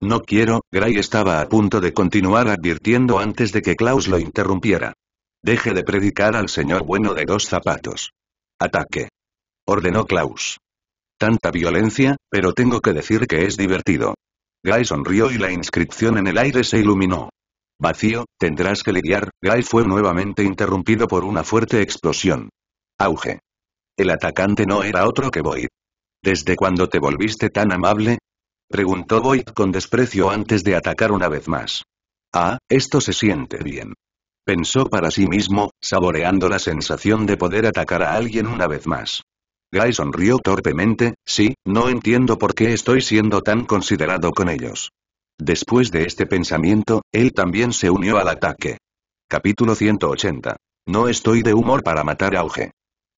No quiero, Gray estaba a punto de continuar advirtiendo antes de que Klaus lo interrumpiera. Deje de predicar al señor bueno de dos zapatos. Ataque. Ordenó Klaus. Tanta violencia, pero tengo que decir que es divertido. Gray sonrió y la inscripción en el aire se iluminó. Vacío, tendrás que lidiar, Guy fue nuevamente interrumpido por una fuerte explosión. Auge. El atacante no era otro que Void. ¿Desde cuándo te volviste tan amable? Preguntó Void con desprecio antes de atacar una vez más. Ah, esto se siente bien. Pensó para sí mismo, saboreando la sensación de poder atacar a alguien una vez más. Guy sonrió torpemente, sí, no entiendo por qué estoy siendo tan considerado con ellos. Después de este pensamiento, él también se unió al ataque. Capítulo 180. No estoy de humor para matar auge.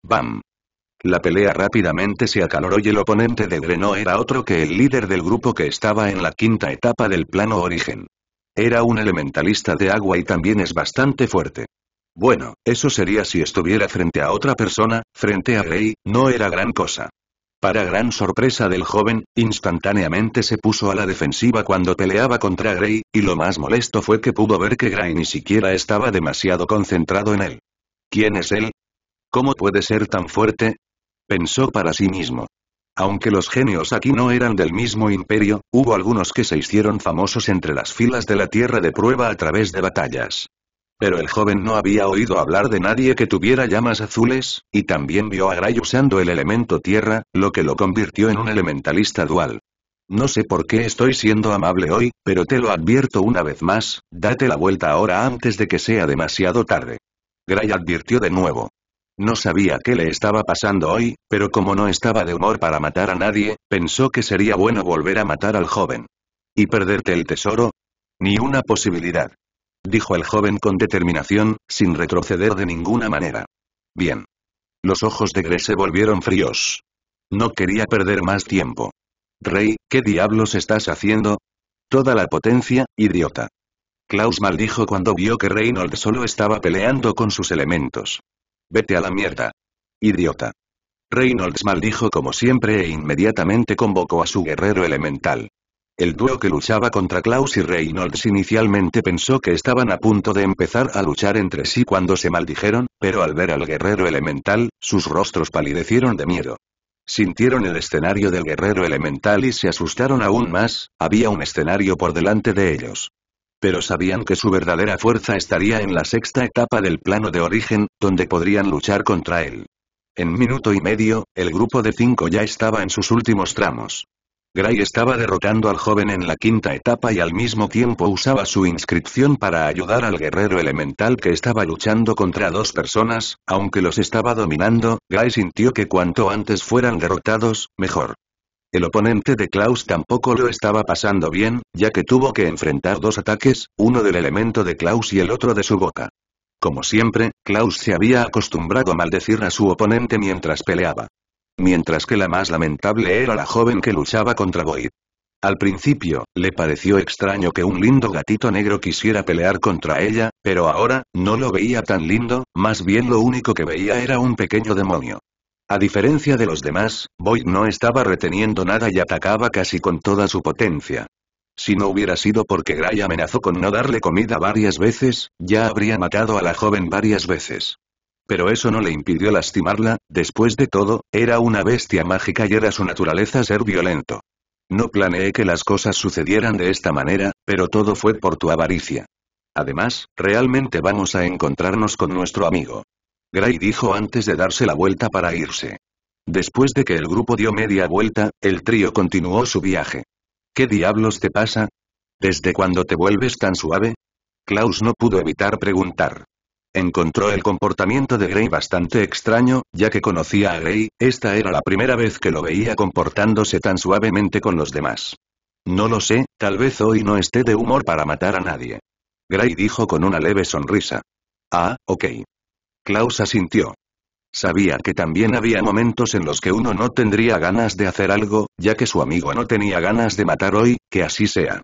Bam. La pelea rápidamente se acaloró y el oponente de Greno era otro que el líder del grupo que estaba en la quinta etapa del plano origen. Era un elementalista de agua y también es bastante fuerte. Bueno, eso sería si estuviera frente a otra persona, frente a Rey, no era gran cosa. Para gran sorpresa del joven, instantáneamente se puso a la defensiva cuando peleaba contra Gray, y lo más molesto fue que pudo ver que Gray ni siquiera estaba demasiado concentrado en él. ¿Quién es él? ¿Cómo puede ser tan fuerte? Pensó para sí mismo. Aunque los genios aquí no eran del mismo imperio, hubo algunos que se hicieron famosos entre las filas de la Tierra de Prueba a través de batallas. Pero el joven no había oído hablar de nadie que tuviera llamas azules, y también vio a Gray usando el elemento tierra, lo que lo convirtió en un elementalista dual. No sé por qué estoy siendo amable hoy, pero te lo advierto una vez más, date la vuelta ahora antes de que sea demasiado tarde. Gray advirtió de nuevo. No sabía qué le estaba pasando hoy, pero como no estaba de humor para matar a nadie, pensó que sería bueno volver a matar al joven. ¿Y perderte el tesoro? Ni una posibilidad dijo el joven con determinación, sin retroceder de ninguna manera. Bien. Los ojos de Gre se volvieron fríos. No quería perder más tiempo. Rey, ¿qué diablos estás haciendo? Toda la potencia, idiota. Klaus maldijo cuando vio que Reynolds solo estaba peleando con sus elementos. Vete a la mierda. Idiota. Reynolds maldijo como siempre e inmediatamente convocó a su guerrero elemental. El dúo que luchaba contra Klaus y Reynolds inicialmente pensó que estaban a punto de empezar a luchar entre sí cuando se maldijeron, pero al ver al guerrero elemental, sus rostros palidecieron de miedo. Sintieron el escenario del guerrero elemental y se asustaron aún más, había un escenario por delante de ellos. Pero sabían que su verdadera fuerza estaría en la sexta etapa del plano de origen, donde podrían luchar contra él. En minuto y medio, el grupo de cinco ya estaba en sus últimos tramos. Gray estaba derrotando al joven en la quinta etapa y al mismo tiempo usaba su inscripción para ayudar al guerrero elemental que estaba luchando contra dos personas, aunque los estaba dominando, Gray sintió que cuanto antes fueran derrotados, mejor. El oponente de Klaus tampoco lo estaba pasando bien, ya que tuvo que enfrentar dos ataques, uno del elemento de Klaus y el otro de su boca. Como siempre, Klaus se había acostumbrado a maldecir a su oponente mientras peleaba mientras que la más lamentable era la joven que luchaba contra Void. Al principio, le pareció extraño que un lindo gatito negro quisiera pelear contra ella, pero ahora, no lo veía tan lindo, más bien lo único que veía era un pequeño demonio. A diferencia de los demás, Void no estaba reteniendo nada y atacaba casi con toda su potencia. Si no hubiera sido porque Gray amenazó con no darle comida varias veces, ya habría matado a la joven varias veces. Pero eso no le impidió lastimarla, después de todo, era una bestia mágica y era su naturaleza ser violento. No planeé que las cosas sucedieran de esta manera, pero todo fue por tu avaricia. Además, realmente vamos a encontrarnos con nuestro amigo. Gray dijo antes de darse la vuelta para irse. Después de que el grupo dio media vuelta, el trío continuó su viaje. ¿Qué diablos te pasa? ¿Desde cuándo te vuelves tan suave? Klaus no pudo evitar preguntar encontró el comportamiento de Grey bastante extraño, ya que conocía a Grey, esta era la primera vez que lo veía comportándose tan suavemente con los demás. No lo sé, tal vez hoy no esté de humor para matar a nadie. Gray dijo con una leve sonrisa. Ah, ok. Klaus asintió. Sabía que también había momentos en los que uno no tendría ganas de hacer algo, ya que su amigo no tenía ganas de matar hoy, que así sea.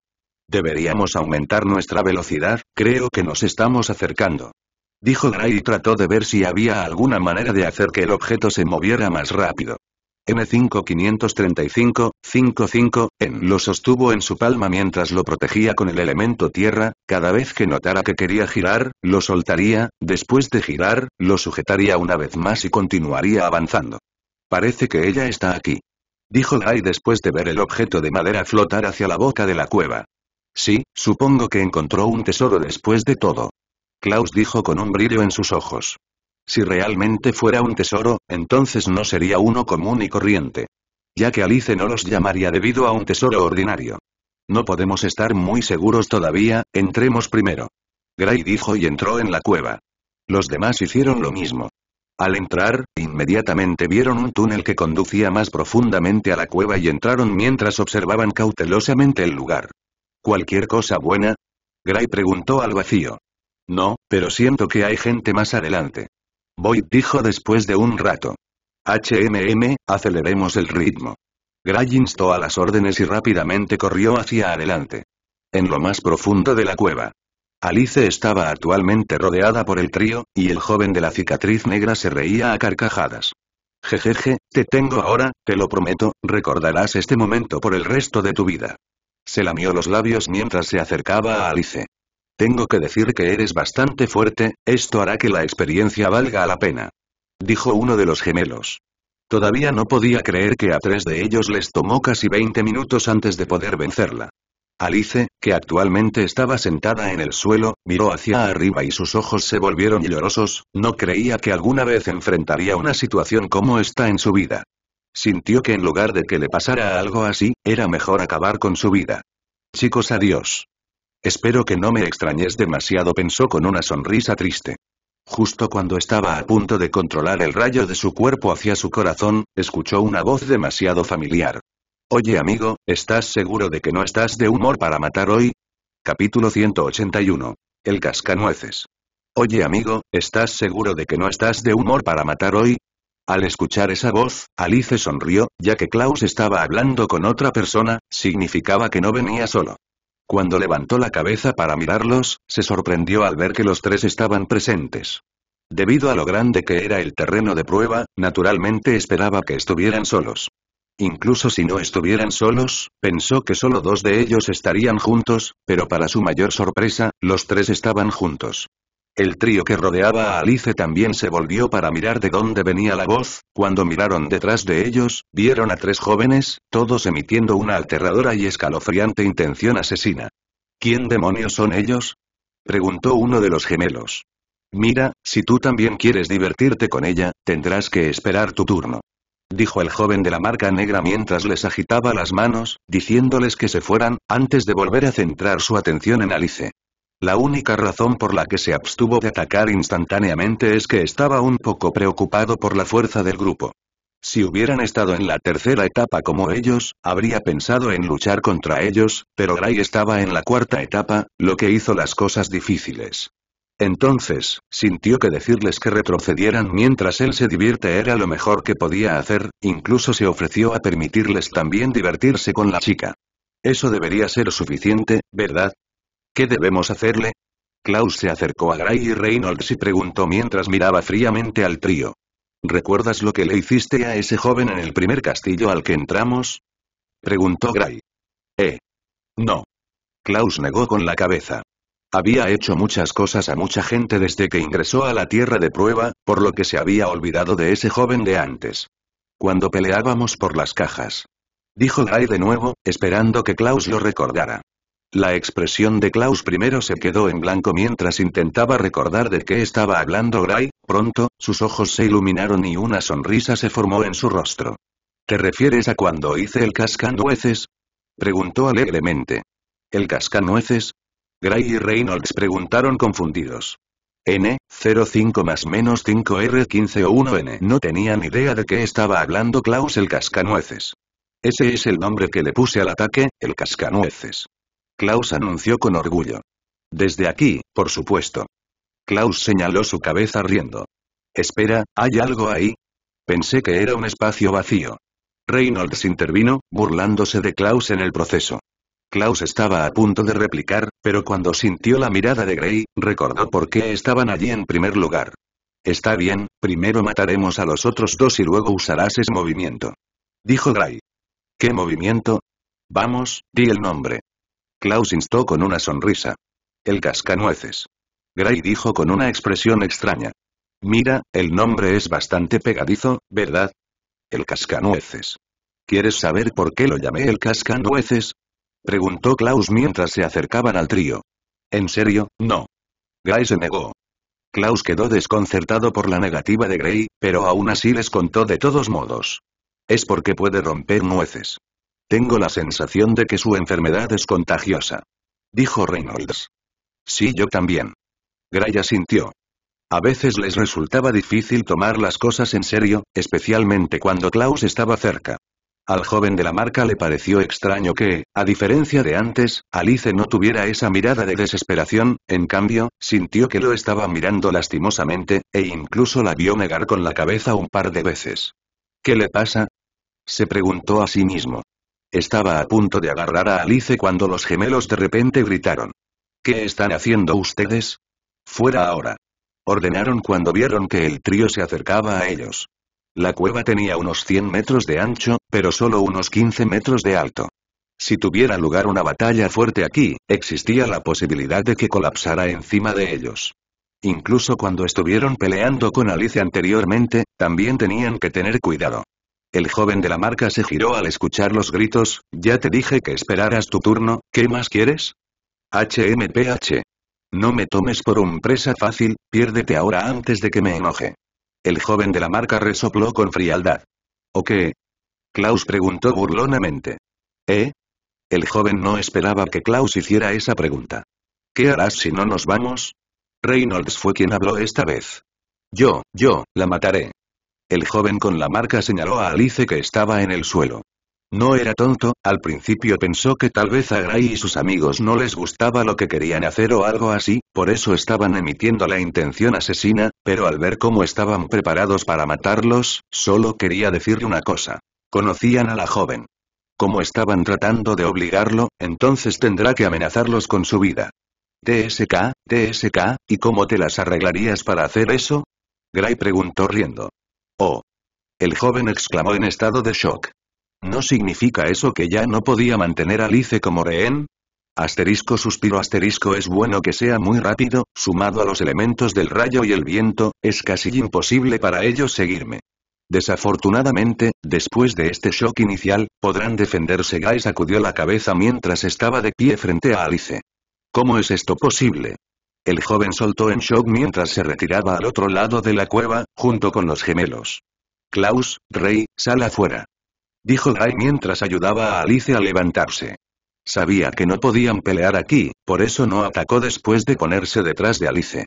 Deberíamos aumentar nuestra velocidad, creo que nos estamos acercando. Dijo Gray y trató de ver si había alguna manera de hacer que el objeto se moviera más rápido. M5535, 55, en lo sostuvo en su palma mientras lo protegía con el elemento tierra, cada vez que notara que quería girar, lo soltaría, después de girar, lo sujetaría una vez más y continuaría avanzando. Parece que ella está aquí. Dijo Gray después de ver el objeto de madera flotar hacia la boca de la cueva. Sí, supongo que encontró un tesoro después de todo. Klaus dijo con un brillo en sus ojos. Si realmente fuera un tesoro, entonces no sería uno común y corriente. Ya que Alice no los llamaría debido a un tesoro ordinario. No podemos estar muy seguros todavía, entremos primero. Gray dijo y entró en la cueva. Los demás hicieron lo mismo. Al entrar, inmediatamente vieron un túnel que conducía más profundamente a la cueva y entraron mientras observaban cautelosamente el lugar. ¿Cualquier cosa buena? Gray preguntó al vacío. No, pero siento que hay gente más adelante. Boyd dijo después de un rato. HMM, aceleremos el ritmo. Gray instó a las órdenes y rápidamente corrió hacia adelante. En lo más profundo de la cueva. Alice estaba actualmente rodeada por el trío, y el joven de la cicatriz negra se reía a carcajadas. Jejeje, te tengo ahora, te lo prometo, recordarás este momento por el resto de tu vida. Se lamió los labios mientras se acercaba a Alice. Tengo que decir que eres bastante fuerte, esto hará que la experiencia valga la pena. Dijo uno de los gemelos. Todavía no podía creer que a tres de ellos les tomó casi 20 minutos antes de poder vencerla. Alice, que actualmente estaba sentada en el suelo, miró hacia arriba y sus ojos se volvieron llorosos, no creía que alguna vez enfrentaría una situación como esta en su vida. Sintió que en lugar de que le pasara algo así, era mejor acabar con su vida. Chicos, adiós. Espero que no me extrañes demasiado, pensó con una sonrisa triste. Justo cuando estaba a punto de controlar el rayo de su cuerpo hacia su corazón, escuchó una voz demasiado familiar. Oye amigo, ¿estás seguro de que no estás de humor para matar hoy? Capítulo 181. El cascanueces. Oye amigo, ¿estás seguro de que no estás de humor para matar hoy? Al escuchar esa voz, Alice sonrió, ya que Klaus estaba hablando con otra persona, significaba que no venía solo. Cuando levantó la cabeza para mirarlos, se sorprendió al ver que los tres estaban presentes. Debido a lo grande que era el terreno de prueba, naturalmente esperaba que estuvieran solos. Incluso si no estuvieran solos, pensó que solo dos de ellos estarían juntos, pero para su mayor sorpresa, los tres estaban juntos. El trío que rodeaba a Alice también se volvió para mirar de dónde venía la voz, cuando miraron detrás de ellos, vieron a tres jóvenes, todos emitiendo una aterradora y escalofriante intención asesina. ¿Quién demonios son ellos? preguntó uno de los gemelos. Mira, si tú también quieres divertirte con ella, tendrás que esperar tu turno. Dijo el joven de la marca negra mientras les agitaba las manos, diciéndoles que se fueran, antes de volver a centrar su atención en Alice. La única razón por la que se abstuvo de atacar instantáneamente es que estaba un poco preocupado por la fuerza del grupo. Si hubieran estado en la tercera etapa como ellos, habría pensado en luchar contra ellos, pero Gray estaba en la cuarta etapa, lo que hizo las cosas difíciles. Entonces, sintió que decirles que retrocedieran mientras él se divierte era lo mejor que podía hacer, incluso se ofreció a permitirles también divertirse con la chica. Eso debería ser suficiente, ¿verdad? ¿Qué debemos hacerle? Klaus se acercó a Gray y Reynolds y preguntó mientras miraba fríamente al trío. ¿Recuerdas lo que le hiciste a ese joven en el primer castillo al que entramos? Preguntó Gray. Eh. No. Klaus negó con la cabeza. Había hecho muchas cosas a mucha gente desde que ingresó a la tierra de prueba, por lo que se había olvidado de ese joven de antes. Cuando peleábamos por las cajas. Dijo Gray de nuevo, esperando que Klaus lo recordara. La expresión de Klaus primero se quedó en blanco mientras intentaba recordar de qué estaba hablando Gray, pronto, sus ojos se iluminaron y una sonrisa se formó en su rostro. ¿Te refieres a cuando hice el cascanueces? Preguntó alegremente. ¿El cascanueces? Gray y Reynolds preguntaron confundidos. N, 05 más menos 5R15 o 1N. No tenían idea de qué estaba hablando Klaus el cascanueces. Ese es el nombre que le puse al ataque, el cascanueces. Klaus anunció con orgullo. Desde aquí, por supuesto. Klaus señaló su cabeza riendo. Espera, ¿hay algo ahí? Pensé que era un espacio vacío. Reynolds intervino, burlándose de Klaus en el proceso. Klaus estaba a punto de replicar, pero cuando sintió la mirada de Gray, recordó por qué estaban allí en primer lugar. Está bien, primero mataremos a los otros dos y luego usarás ese movimiento. Dijo Gray. ¿Qué movimiento? Vamos, di el nombre. Klaus instó con una sonrisa. El cascanueces. Gray dijo con una expresión extraña. Mira, el nombre es bastante pegadizo, ¿verdad? El cascanueces. ¿Quieres saber por qué lo llamé el cascanueces? Preguntó Klaus mientras se acercaban al trío. ¿En serio? No. Gray se negó. Klaus quedó desconcertado por la negativa de Gray, pero aún así les contó de todos modos. Es porque puede romper nueces. Tengo la sensación de que su enfermedad es contagiosa. Dijo Reynolds. Sí, yo también. Graya sintió. A veces les resultaba difícil tomar las cosas en serio, especialmente cuando Klaus estaba cerca. Al joven de la marca le pareció extraño que, a diferencia de antes, Alice no tuviera esa mirada de desesperación, en cambio, sintió que lo estaba mirando lastimosamente, e incluso la vio negar con la cabeza un par de veces. ¿Qué le pasa? Se preguntó a sí mismo. Estaba a punto de agarrar a Alice cuando los gemelos de repente gritaron. ¿Qué están haciendo ustedes? Fuera ahora. Ordenaron cuando vieron que el trío se acercaba a ellos. La cueva tenía unos 100 metros de ancho, pero solo unos 15 metros de alto. Si tuviera lugar una batalla fuerte aquí, existía la posibilidad de que colapsara encima de ellos. Incluso cuando estuvieron peleando con Alice anteriormente, también tenían que tener cuidado. El joven de la marca se giró al escuchar los gritos, ya te dije que esperaras tu turno, ¿qué más quieres? HMPH. No me tomes por un presa fácil, piérdete ahora antes de que me enoje. El joven de la marca resopló con frialdad. ¿O qué? Klaus preguntó burlonamente. ¿Eh? El joven no esperaba que Klaus hiciera esa pregunta. ¿Qué harás si no nos vamos? Reynolds fue quien habló esta vez. Yo, yo, la mataré. El joven con la marca señaló a Alice que estaba en el suelo. No era tonto, al principio pensó que tal vez a Gray y sus amigos no les gustaba lo que querían hacer o algo así, por eso estaban emitiendo la intención asesina, pero al ver cómo estaban preparados para matarlos, solo quería decirle una cosa. Conocían a la joven. Como estaban tratando de obligarlo, entonces tendrá que amenazarlos con su vida. TSK, TSK, ¿y cómo te las arreglarías para hacer eso? Gray preguntó riendo. ¡Oh! El joven exclamó en estado de shock. ¿No significa eso que ya no podía mantener a Alice como rehén? Asterisco suspiro asterisco es bueno que sea muy rápido, sumado a los elementos del rayo y el viento, es casi imposible para ellos seguirme. Desafortunadamente, después de este shock inicial, podrán defenderse. Guy sacudió la cabeza mientras estaba de pie frente a Alice. ¿Cómo es esto posible? El joven soltó en shock mientras se retiraba al otro lado de la cueva, junto con los gemelos. Klaus, Rey, sal afuera. Dijo Ray mientras ayudaba a Alice a levantarse. Sabía que no podían pelear aquí, por eso no atacó después de ponerse detrás de Alice.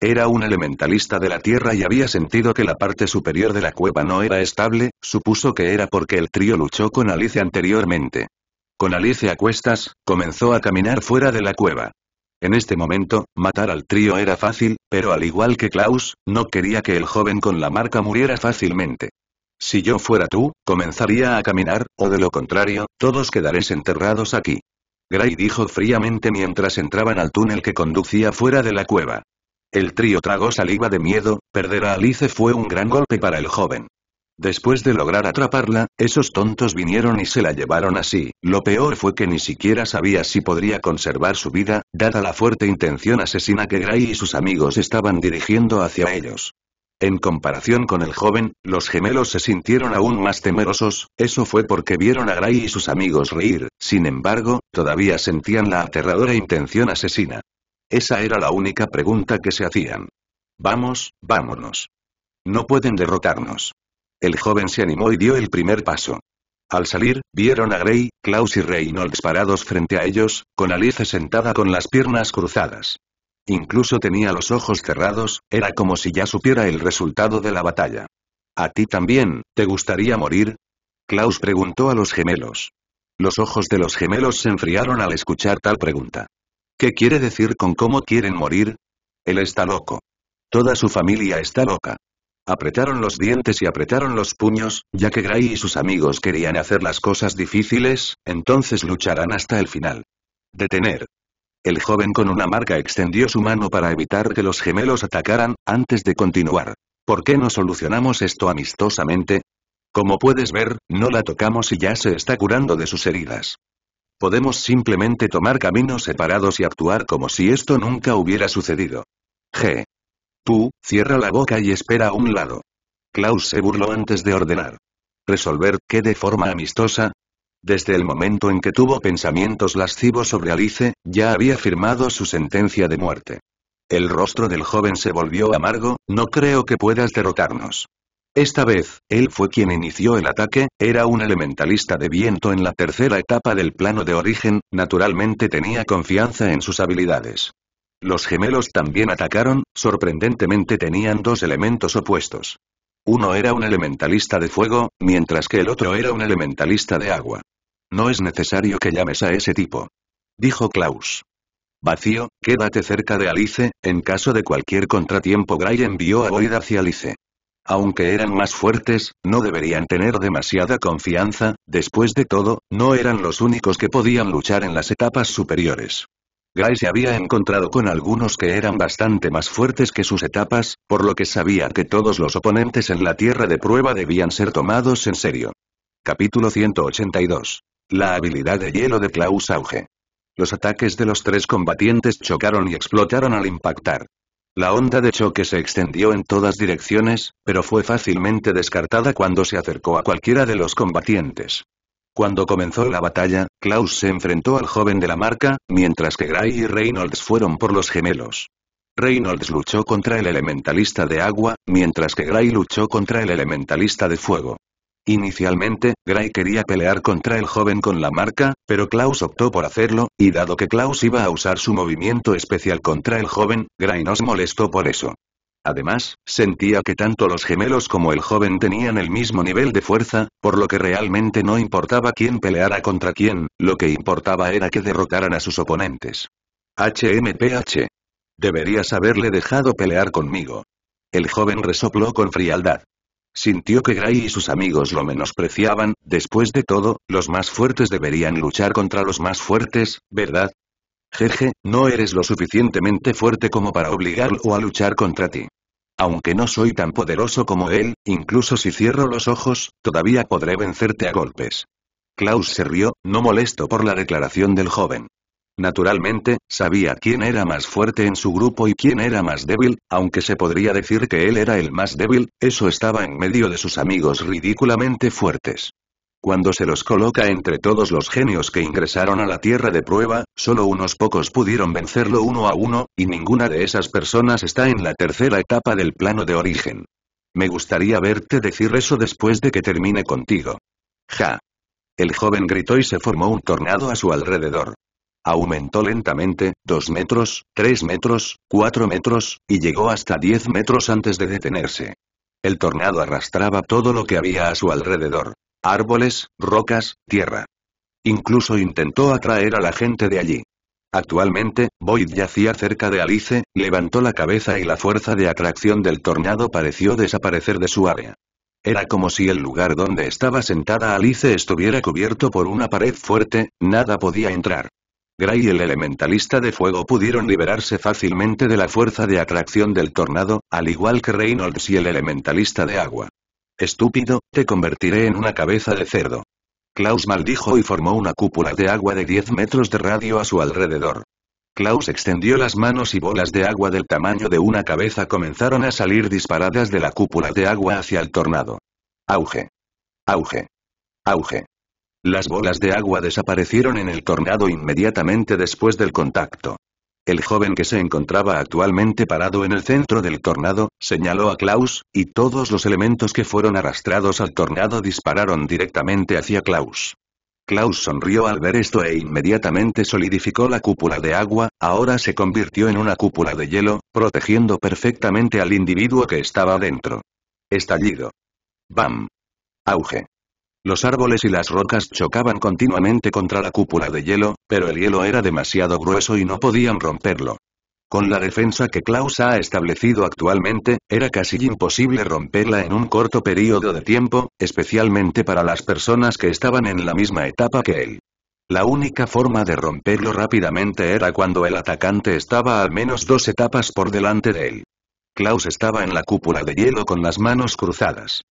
Era un elementalista de la Tierra y había sentido que la parte superior de la cueva no era estable, supuso que era porque el trío luchó con Alice anteriormente. Con Alice a cuestas, comenzó a caminar fuera de la cueva. En este momento, matar al trío era fácil, pero al igual que Klaus, no quería que el joven con la marca muriera fácilmente. Si yo fuera tú, comenzaría a caminar, o de lo contrario, todos quedaréis enterrados aquí. Gray dijo fríamente mientras entraban al túnel que conducía fuera de la cueva. El trío tragó saliva de miedo, perder a Alice fue un gran golpe para el joven. Después de lograr atraparla, esos tontos vinieron y se la llevaron así, lo peor fue que ni siquiera sabía si podría conservar su vida, dada la fuerte intención asesina que Gray y sus amigos estaban dirigiendo hacia ellos. En comparación con el joven, los gemelos se sintieron aún más temerosos, eso fue porque vieron a Gray y sus amigos reír, sin embargo, todavía sentían la aterradora intención asesina. Esa era la única pregunta que se hacían. Vamos, vámonos. No pueden derrotarnos. El joven se animó y dio el primer paso. Al salir, vieron a Grey, Klaus y Reynolds parados frente a ellos, con Alice sentada con las piernas cruzadas. Incluso tenía los ojos cerrados, era como si ya supiera el resultado de la batalla. ¿A ti también, te gustaría morir? Klaus preguntó a los gemelos. Los ojos de los gemelos se enfriaron al escuchar tal pregunta. ¿Qué quiere decir con cómo quieren morir? Él está loco. Toda su familia está loca. Apretaron los dientes y apretaron los puños, ya que Gray y sus amigos querían hacer las cosas difíciles, entonces lucharán hasta el final. Detener. El joven con una marca extendió su mano para evitar que los gemelos atacaran, antes de continuar. ¿Por qué no solucionamos esto amistosamente? Como puedes ver, no la tocamos y ya se está curando de sus heridas. Podemos simplemente tomar caminos separados y actuar como si esto nunca hubiera sucedido. G. Tú, cierra la boca y espera a un lado. Klaus se burló antes de ordenar. ¿Resolver qué de forma amistosa? Desde el momento en que tuvo pensamientos lascivos sobre Alice, ya había firmado su sentencia de muerte. El rostro del joven se volvió amargo, no creo que puedas derrotarnos. Esta vez, él fue quien inició el ataque, era un elementalista de viento en la tercera etapa del plano de origen, naturalmente tenía confianza en sus habilidades. Los gemelos también atacaron, sorprendentemente tenían dos elementos opuestos. Uno era un elementalista de fuego, mientras que el otro era un elementalista de agua. No es necesario que llames a ese tipo. Dijo Klaus. Vacío, quédate cerca de Alice, en caso de cualquier contratiempo Gray envió a Void hacia Alice. Aunque eran más fuertes, no deberían tener demasiada confianza, después de todo, no eran los únicos que podían luchar en las etapas superiores. Guy se había encontrado con algunos que eran bastante más fuertes que sus etapas, por lo que sabía que todos los oponentes en la tierra de prueba debían ser tomados en serio. Capítulo 182. La habilidad de hielo de Klaus Auge. Los ataques de los tres combatientes chocaron y explotaron al impactar. La onda de choque se extendió en todas direcciones, pero fue fácilmente descartada cuando se acercó a cualquiera de los combatientes. Cuando comenzó la batalla, Klaus se enfrentó al joven de la marca, mientras que Gray y Reynolds fueron por los gemelos. Reynolds luchó contra el elementalista de agua, mientras que Gray luchó contra el elementalista de fuego. Inicialmente, Gray quería pelear contra el joven con la marca, pero Klaus optó por hacerlo, y dado que Klaus iba a usar su movimiento especial contra el joven, Gray no se molestó por eso. Además, sentía que tanto los gemelos como el joven tenían el mismo nivel de fuerza, por lo que realmente no importaba quién peleara contra quién, lo que importaba era que derrotaran a sus oponentes. HMPH. Deberías haberle dejado pelear conmigo. El joven resopló con frialdad. Sintió que Gray y sus amigos lo menospreciaban, después de todo, los más fuertes deberían luchar contra los más fuertes, ¿verdad? Jeje, no eres lo suficientemente fuerte como para obligarlo a luchar contra ti. Aunque no soy tan poderoso como él, incluso si cierro los ojos, todavía podré vencerte a golpes. Klaus se rió, no molesto por la declaración del joven. Naturalmente, sabía quién era más fuerte en su grupo y quién era más débil, aunque se podría decir que él era el más débil, eso estaba en medio de sus amigos ridículamente fuertes. Cuando se los coloca entre todos los genios que ingresaron a la Tierra de prueba, solo unos pocos pudieron vencerlo uno a uno, y ninguna de esas personas está en la tercera etapa del plano de origen. Me gustaría verte decir eso después de que termine contigo. Ja. El joven gritó y se formó un tornado a su alrededor. Aumentó lentamente, dos metros, tres metros, cuatro metros, y llegó hasta diez metros antes de detenerse. El tornado arrastraba todo lo que había a su alrededor árboles, rocas, tierra. Incluso intentó atraer a la gente de allí. Actualmente, Boyd yacía cerca de Alice, levantó la cabeza y la fuerza de atracción del tornado pareció desaparecer de su área. Era como si el lugar donde estaba sentada Alice estuviera cubierto por una pared fuerte, nada podía entrar. Gray y el elementalista de fuego pudieron liberarse fácilmente de la fuerza de atracción del tornado, al igual que Reynolds y el elementalista de agua. Estúpido, te convertiré en una cabeza de cerdo. Klaus maldijo y formó una cúpula de agua de 10 metros de radio a su alrededor. Klaus extendió las manos y bolas de agua del tamaño de una cabeza comenzaron a salir disparadas de la cúpula de agua hacia el tornado. Auge. Auge. Auge. Las bolas de agua desaparecieron en el tornado inmediatamente después del contacto. El joven que se encontraba actualmente parado en el centro del tornado, señaló a Klaus, y todos los elementos que fueron arrastrados al tornado dispararon directamente hacia Klaus. Klaus sonrió al ver esto e inmediatamente solidificó la cúpula de agua, ahora se convirtió en una cúpula de hielo, protegiendo perfectamente al individuo que estaba dentro. Estallido. Bam. Auge. Los árboles y las rocas chocaban continuamente contra la cúpula de hielo, pero el hielo era demasiado grueso y no podían romperlo. Con la defensa que Klaus ha establecido actualmente, era casi imposible romperla en un corto periodo de tiempo, especialmente para las personas que estaban en la misma etapa que él. La única forma de romperlo rápidamente era cuando el atacante estaba al menos dos etapas por delante de él. Klaus estaba en la cúpula de hielo con las manos cruzadas.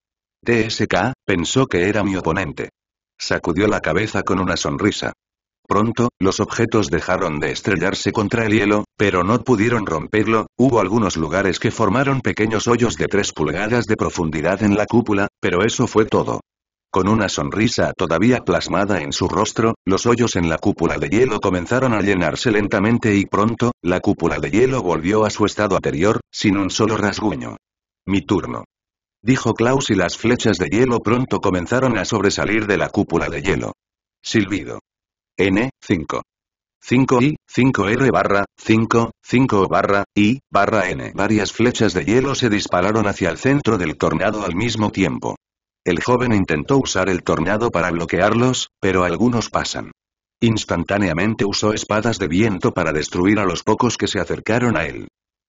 TSK, pensó que era mi oponente. Sacudió la cabeza con una sonrisa. Pronto, los objetos dejaron de estrellarse contra el hielo, pero no pudieron romperlo, hubo algunos lugares que formaron pequeños hoyos de tres pulgadas de profundidad en la cúpula, pero eso fue todo. Con una sonrisa todavía plasmada en su rostro, los hoyos en la cúpula de hielo comenzaron a llenarse lentamente y pronto, la cúpula de hielo volvió a su estado anterior, sin un solo rasguño. Mi turno dijo Klaus y las flechas de hielo pronto comenzaron a sobresalir de la cúpula de hielo. Silbido. N, 5. 5i, 5r barra, 5, 5 barra, i, barra n. Varias flechas de hielo se dispararon hacia el centro del tornado al mismo tiempo. El joven intentó usar el tornado para bloquearlos, pero algunos pasan. Instantáneamente usó espadas de viento para destruir a los pocos que se acercaron a él.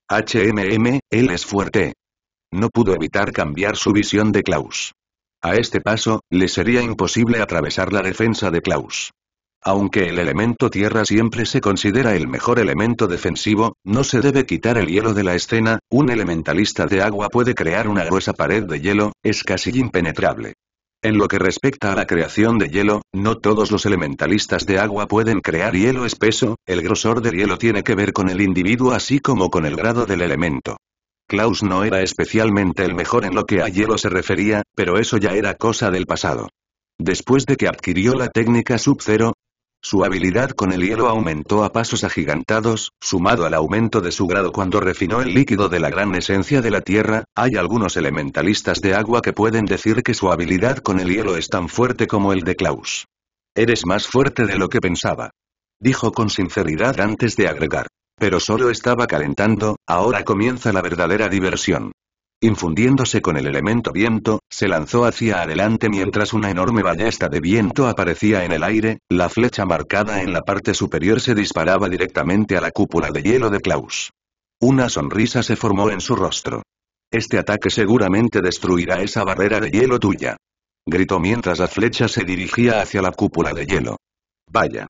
HMM, él es fuerte, no pudo evitar cambiar su visión de Klaus. A este paso, le sería imposible atravesar la defensa de Klaus. Aunque el elemento tierra siempre se considera el mejor elemento defensivo, no se debe quitar el hielo de la escena, un elementalista de agua puede crear una gruesa pared de hielo, es casi impenetrable. En lo que respecta a la creación de hielo, no todos los elementalistas de agua pueden crear hielo espeso, el grosor del hielo tiene que ver con el individuo así como con el grado del elemento. Klaus no era especialmente el mejor en lo que a hielo se refería, pero eso ya era cosa del pasado. Después de que adquirió la técnica Sub-Zero, su habilidad con el hielo aumentó a pasos agigantados, sumado al aumento de su grado cuando refinó el líquido de la gran esencia de la Tierra, hay algunos elementalistas de agua que pueden decir que su habilidad con el hielo es tan fuerte como el de Klaus. Eres más fuerte de lo que pensaba. Dijo con sinceridad antes de agregar. Pero solo estaba calentando, ahora comienza la verdadera diversión. Infundiéndose con el elemento viento, se lanzó hacia adelante mientras una enorme ballesta de viento aparecía en el aire, la flecha marcada en la parte superior se disparaba directamente a la cúpula de hielo de Klaus. Una sonrisa se formó en su rostro. Este ataque seguramente destruirá esa barrera de hielo tuya. Gritó mientras la flecha se dirigía hacia la cúpula de hielo. Vaya.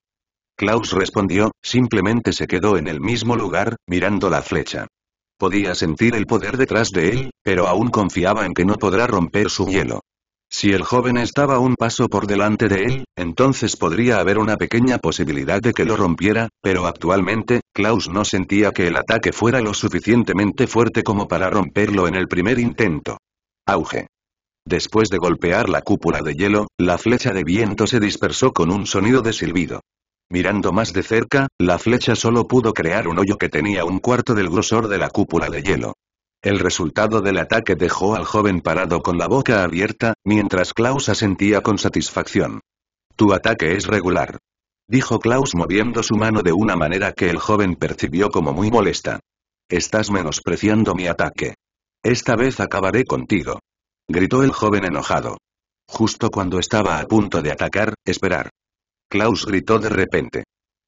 Klaus respondió, simplemente se quedó en el mismo lugar, mirando la flecha. Podía sentir el poder detrás de él, pero aún confiaba en que no podrá romper su hielo. Si el joven estaba un paso por delante de él, entonces podría haber una pequeña posibilidad de que lo rompiera, pero actualmente, Klaus no sentía que el ataque fuera lo suficientemente fuerte como para romperlo en el primer intento. Auge. Después de golpear la cúpula de hielo, la flecha de viento se dispersó con un sonido de silbido. Mirando más de cerca, la flecha solo pudo crear un hoyo que tenía un cuarto del grosor de la cúpula de hielo. El resultado del ataque dejó al joven parado con la boca abierta, mientras Klaus asentía con satisfacción. Tu ataque es regular. Dijo Klaus moviendo su mano de una manera que el joven percibió como muy molesta. Estás menospreciando mi ataque. Esta vez acabaré contigo. Gritó el joven enojado. Justo cuando estaba a punto de atacar, esperar. Klaus gritó de repente.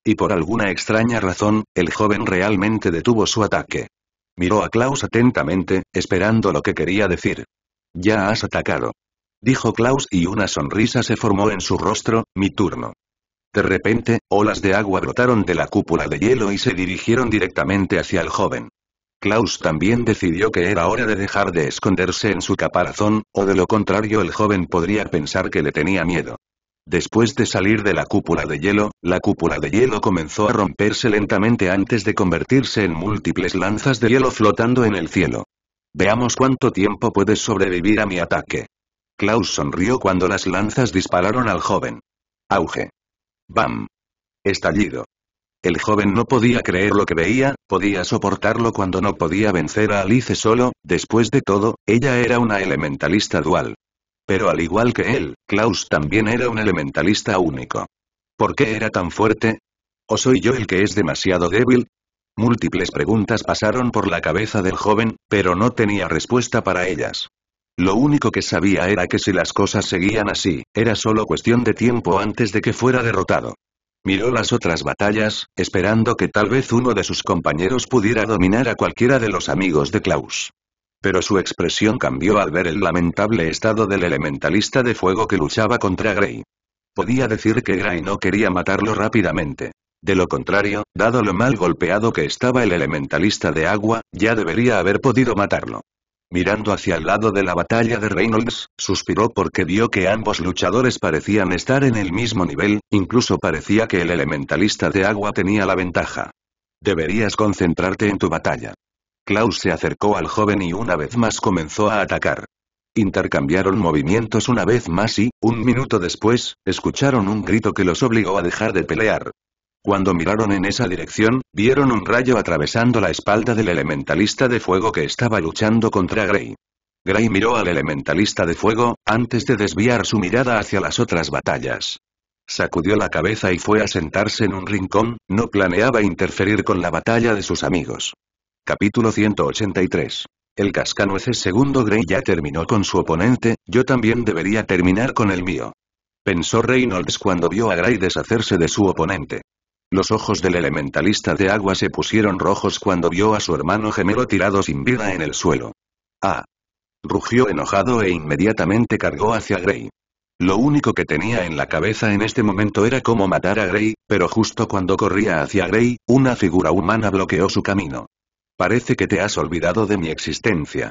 Y por alguna extraña razón, el joven realmente detuvo su ataque. Miró a Klaus atentamente, esperando lo que quería decir. Ya has atacado. Dijo Klaus y una sonrisa se formó en su rostro, mi turno. De repente, olas de agua brotaron de la cúpula de hielo y se dirigieron directamente hacia el joven. Klaus también decidió que era hora de dejar de esconderse en su caparazón, o de lo contrario el joven podría pensar que le tenía miedo. Después de salir de la cúpula de hielo, la cúpula de hielo comenzó a romperse lentamente antes de convertirse en múltiples lanzas de hielo flotando en el cielo. Veamos cuánto tiempo puedes sobrevivir a mi ataque. Klaus sonrió cuando las lanzas dispararon al joven. Auge. Bam. Estallido. El joven no podía creer lo que veía, podía soportarlo cuando no podía vencer a Alice solo, después de todo, ella era una elementalista dual. Pero al igual que él, Klaus también era un elementalista único. ¿Por qué era tan fuerte? ¿O soy yo el que es demasiado débil? Múltiples preguntas pasaron por la cabeza del joven, pero no tenía respuesta para ellas. Lo único que sabía era que si las cosas seguían así, era solo cuestión de tiempo antes de que fuera derrotado. Miró las otras batallas, esperando que tal vez uno de sus compañeros pudiera dominar a cualquiera de los amigos de Klaus pero su expresión cambió al ver el lamentable estado del elementalista de fuego que luchaba contra Grey. Podía decir que Grey no quería matarlo rápidamente. De lo contrario, dado lo mal golpeado que estaba el elementalista de agua, ya debería haber podido matarlo. Mirando hacia el lado de la batalla de Reynolds, suspiró porque vio que ambos luchadores parecían estar en el mismo nivel, incluso parecía que el elementalista de agua tenía la ventaja. Deberías concentrarte en tu batalla. Klaus se acercó al joven y una vez más comenzó a atacar. Intercambiaron movimientos una vez más y, un minuto después, escucharon un grito que los obligó a dejar de pelear. Cuando miraron en esa dirección, vieron un rayo atravesando la espalda del elementalista de fuego que estaba luchando contra Grey. Gray miró al elementalista de fuego, antes de desviar su mirada hacia las otras batallas. Sacudió la cabeza y fue a sentarse en un rincón, no planeaba interferir con la batalla de sus amigos. Capítulo 183. El cascanueces segundo Grey ya terminó con su oponente, yo también debería terminar con el mío. Pensó Reynolds cuando vio a Gray deshacerse de su oponente. Los ojos del elementalista de agua se pusieron rojos cuando vio a su hermano gemelo tirado sin vida en el suelo. ¡Ah! Rugió enojado e inmediatamente cargó hacia Grey. Lo único que tenía en la cabeza en este momento era cómo matar a Grey, pero justo cuando corría hacia Grey, una figura humana bloqueó su camino. Parece que te has olvidado de mi existencia.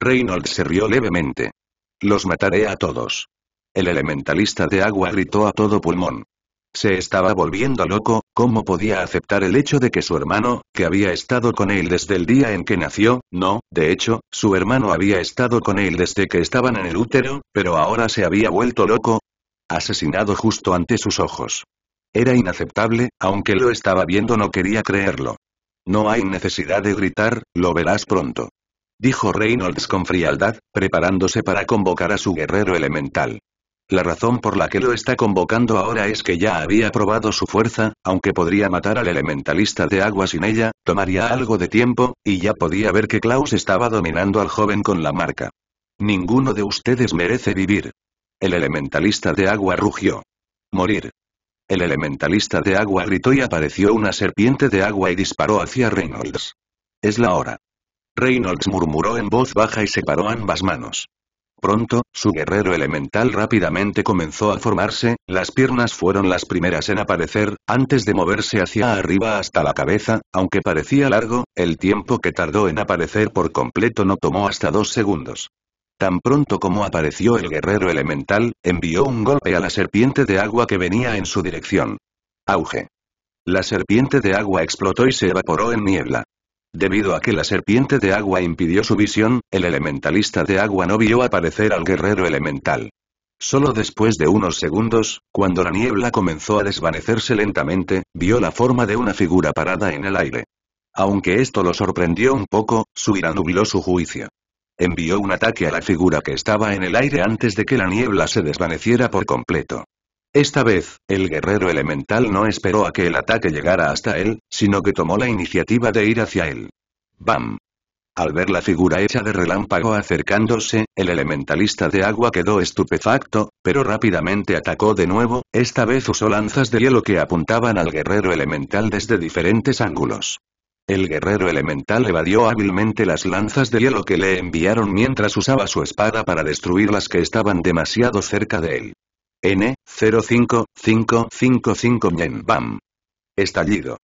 Reynolds se rió levemente. Los mataré a todos. El elementalista de agua gritó a todo pulmón. Se estaba volviendo loco, ¿cómo podía aceptar el hecho de que su hermano, que había estado con él desde el día en que nació, no, de hecho, su hermano había estado con él desde que estaban en el útero, pero ahora se había vuelto loco? Asesinado justo ante sus ojos. Era inaceptable, aunque lo estaba viendo no quería creerlo. No hay necesidad de gritar, lo verás pronto. Dijo Reynolds con frialdad, preparándose para convocar a su guerrero elemental. La razón por la que lo está convocando ahora es que ya había probado su fuerza, aunque podría matar al elementalista de agua sin ella, tomaría algo de tiempo, y ya podía ver que Klaus estaba dominando al joven con la marca. Ninguno de ustedes merece vivir. El elementalista de agua rugió. Morir. El elementalista de agua gritó y apareció una serpiente de agua y disparó hacia Reynolds. Es la hora. Reynolds murmuró en voz baja y separó ambas manos. Pronto, su guerrero elemental rápidamente comenzó a formarse, las piernas fueron las primeras en aparecer, antes de moverse hacia arriba hasta la cabeza, aunque parecía largo, el tiempo que tardó en aparecer por completo no tomó hasta dos segundos. Tan pronto como apareció el guerrero elemental, envió un golpe a la serpiente de agua que venía en su dirección. Auge. La serpiente de agua explotó y se evaporó en niebla. Debido a que la serpiente de agua impidió su visión, el elementalista de agua no vio aparecer al guerrero elemental. Solo después de unos segundos, cuando la niebla comenzó a desvanecerse lentamente, vio la forma de una figura parada en el aire. Aunque esto lo sorprendió un poco, su ira nubló su juicio. Envió un ataque a la figura que estaba en el aire antes de que la niebla se desvaneciera por completo. Esta vez, el guerrero elemental no esperó a que el ataque llegara hasta él, sino que tomó la iniciativa de ir hacia él. ¡Bam! Al ver la figura hecha de relámpago acercándose, el elementalista de agua quedó estupefacto, pero rápidamente atacó de nuevo, esta vez usó lanzas de hielo que apuntaban al guerrero elemental desde diferentes ángulos. El guerrero elemental evadió hábilmente las lanzas de hielo que le enviaron mientras usaba su espada para destruir las que estaban demasiado cerca de él. N. 05555 Bam. Estallido.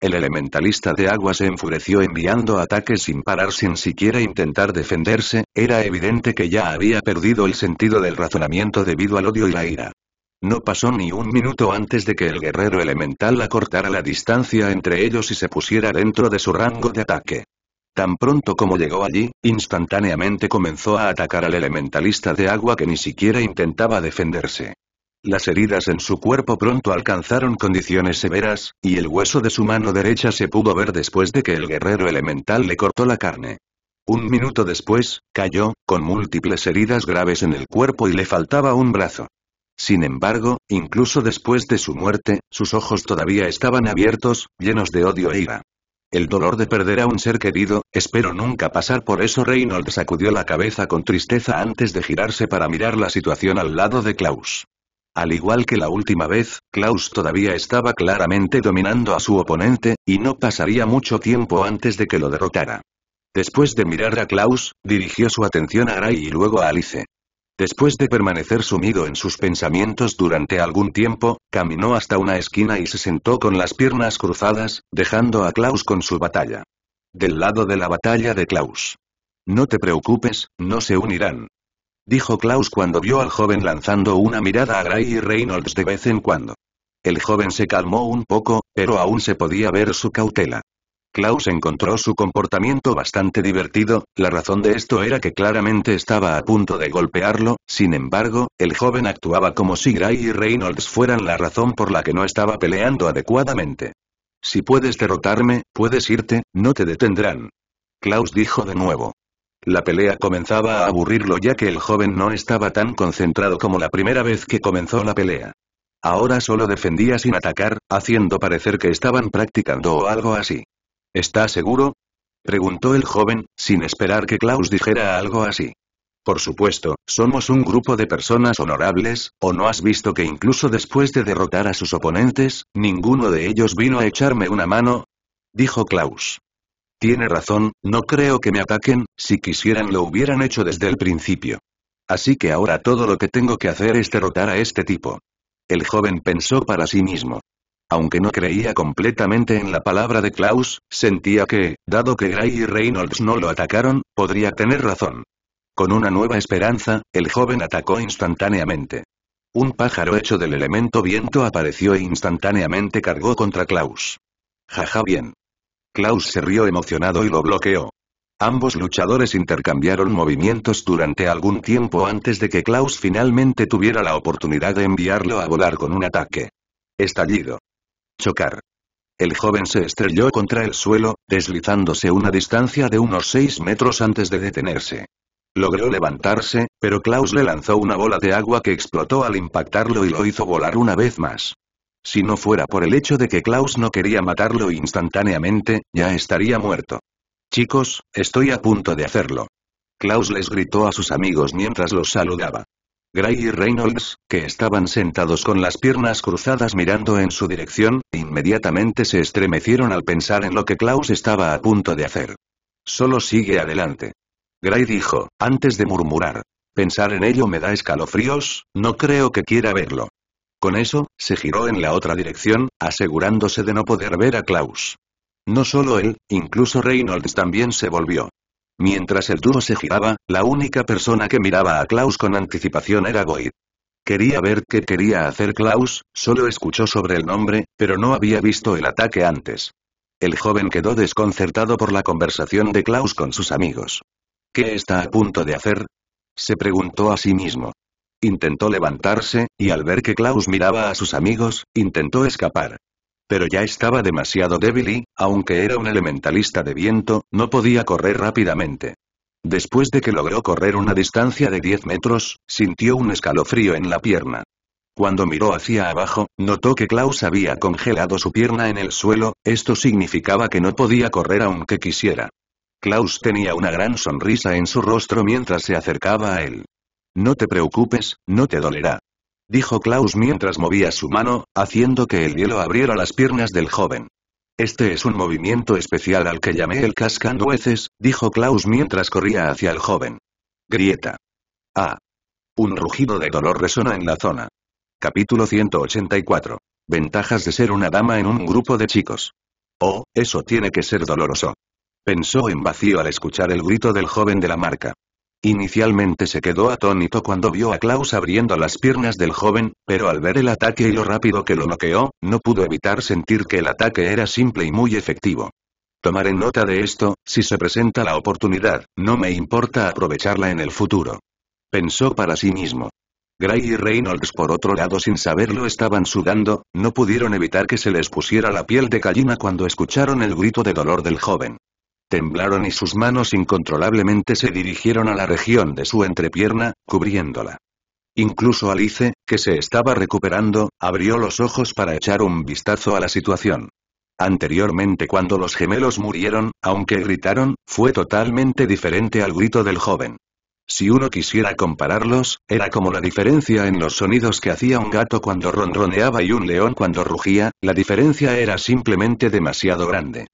El elementalista de agua se enfureció enviando ataques sin parar sin siquiera intentar defenderse, era evidente que ya había perdido el sentido del razonamiento debido al odio y la ira. No pasó ni un minuto antes de que el guerrero elemental acortara la distancia entre ellos y se pusiera dentro de su rango de ataque. Tan pronto como llegó allí, instantáneamente comenzó a atacar al elementalista de agua que ni siquiera intentaba defenderse. Las heridas en su cuerpo pronto alcanzaron condiciones severas, y el hueso de su mano derecha se pudo ver después de que el guerrero elemental le cortó la carne. Un minuto después, cayó, con múltiples heridas graves en el cuerpo y le faltaba un brazo. Sin embargo, incluso después de su muerte, sus ojos todavía estaban abiertos, llenos de odio e ira. El dolor de perder a un ser querido, espero nunca pasar por eso. Reynolds sacudió la cabeza con tristeza antes de girarse para mirar la situación al lado de Klaus. Al igual que la última vez, Klaus todavía estaba claramente dominando a su oponente, y no pasaría mucho tiempo antes de que lo derrotara. Después de mirar a Klaus, dirigió su atención a Ray y luego a Alice. Después de permanecer sumido en sus pensamientos durante algún tiempo, caminó hasta una esquina y se sentó con las piernas cruzadas, dejando a Klaus con su batalla. Del lado de la batalla de Klaus. No te preocupes, no se unirán. Dijo Klaus cuando vio al joven lanzando una mirada a Gray y Reynolds de vez en cuando. El joven se calmó un poco, pero aún se podía ver su cautela. Klaus encontró su comportamiento bastante divertido, la razón de esto era que claramente estaba a punto de golpearlo, sin embargo, el joven actuaba como si Gray y Reynolds fueran la razón por la que no estaba peleando adecuadamente. Si puedes derrotarme, puedes irte, no te detendrán. Klaus dijo de nuevo. La pelea comenzaba a aburrirlo ya que el joven no estaba tan concentrado como la primera vez que comenzó la pelea. Ahora solo defendía sin atacar, haciendo parecer que estaban practicando o algo así. ¿Está seguro? Preguntó el joven, sin esperar que Klaus dijera algo así. Por supuesto, somos un grupo de personas honorables, ¿o no has visto que incluso después de derrotar a sus oponentes, ninguno de ellos vino a echarme una mano? Dijo Klaus. Tiene razón, no creo que me ataquen, si quisieran lo hubieran hecho desde el principio. Así que ahora todo lo que tengo que hacer es derrotar a este tipo. El joven pensó para sí mismo. Aunque no creía completamente en la palabra de Klaus, sentía que, dado que Gray y Reynolds no lo atacaron, podría tener razón. Con una nueva esperanza, el joven atacó instantáneamente. Un pájaro hecho del elemento viento apareció e instantáneamente cargó contra Klaus. Jaja bien. Klaus se rió emocionado y lo bloqueó. Ambos luchadores intercambiaron movimientos durante algún tiempo antes de que Klaus finalmente tuviera la oportunidad de enviarlo a volar con un ataque. Estallido chocar. El joven se estrelló contra el suelo, deslizándose una distancia de unos seis metros antes de detenerse. Logró levantarse, pero Klaus le lanzó una bola de agua que explotó al impactarlo y lo hizo volar una vez más. Si no fuera por el hecho de que Klaus no quería matarlo instantáneamente, ya estaría muerto. Chicos, estoy a punto de hacerlo. Klaus les gritó a sus amigos mientras los saludaba. Gray y Reynolds, que estaban sentados con las piernas cruzadas mirando en su dirección, inmediatamente se estremecieron al pensar en lo que Klaus estaba a punto de hacer. Solo sigue adelante. Gray dijo, antes de murmurar. Pensar en ello me da escalofríos, no creo que quiera verlo. Con eso, se giró en la otra dirección, asegurándose de no poder ver a Klaus. No solo él, incluso Reynolds también se volvió. Mientras el dúo se giraba, la única persona que miraba a Klaus con anticipación era Boyd. Quería ver qué quería hacer Klaus, solo escuchó sobre el nombre, pero no había visto el ataque antes. El joven quedó desconcertado por la conversación de Klaus con sus amigos. ¿Qué está a punto de hacer? Se preguntó a sí mismo. Intentó levantarse, y al ver que Klaus miraba a sus amigos, intentó escapar. Pero ya estaba demasiado débil y, aunque era un elementalista de viento, no podía correr rápidamente. Después de que logró correr una distancia de 10 metros, sintió un escalofrío en la pierna. Cuando miró hacia abajo, notó que Klaus había congelado su pierna en el suelo, esto significaba que no podía correr aunque quisiera. Klaus tenía una gran sonrisa en su rostro mientras se acercaba a él. No te preocupes, no te dolerá dijo Klaus mientras movía su mano, haciendo que el hielo abriera las piernas del joven. Este es un movimiento especial al que llamé el cascanueces, dijo Klaus mientras corría hacia el joven. Grieta. Ah. Un rugido de dolor resonó en la zona. Capítulo 184. Ventajas de ser una dama en un grupo de chicos. Oh, eso tiene que ser doloroso. Pensó en vacío al escuchar el grito del joven de la marca. Inicialmente se quedó atónito cuando vio a Klaus abriendo las piernas del joven, pero al ver el ataque y lo rápido que lo noqueó, no pudo evitar sentir que el ataque era simple y muy efectivo. Tomaré nota de esto, si se presenta la oportunidad, no me importa aprovecharla en el futuro. Pensó para sí mismo. Gray y Reynolds por otro lado sin saberlo estaban sudando, no pudieron evitar que se les pusiera la piel de gallina cuando escucharon el grito de dolor del joven. Temblaron y sus manos incontrolablemente se dirigieron a la región de su entrepierna, cubriéndola. Incluso Alice, que se estaba recuperando, abrió los ojos para echar un vistazo a la situación. Anteriormente cuando los gemelos murieron, aunque gritaron, fue totalmente diferente al grito del joven. Si uno quisiera compararlos, era como la diferencia en los sonidos que hacía un gato cuando ronroneaba y un león cuando rugía, la diferencia era simplemente demasiado grande.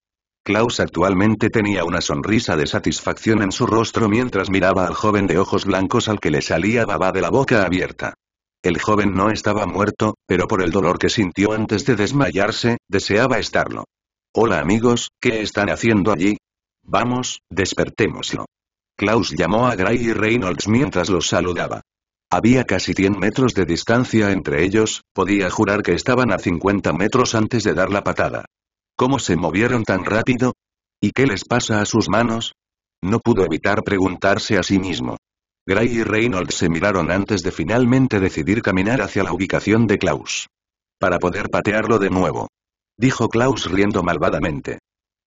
Klaus actualmente tenía una sonrisa de satisfacción en su rostro mientras miraba al joven de ojos blancos al que le salía baba de la boca abierta. El joven no estaba muerto, pero por el dolor que sintió antes de desmayarse, deseaba estarlo. Hola amigos, ¿qué están haciendo allí? Vamos, despertémoslo. Klaus llamó a Gray y Reynolds mientras los saludaba. Había casi 100 metros de distancia entre ellos, podía jurar que estaban a 50 metros antes de dar la patada. ¿Cómo se movieron tan rápido? ¿Y qué les pasa a sus manos? No pudo evitar preguntarse a sí mismo. Gray y Reynolds se miraron antes de finalmente decidir caminar hacia la ubicación de Klaus. Para poder patearlo de nuevo. Dijo Klaus riendo malvadamente.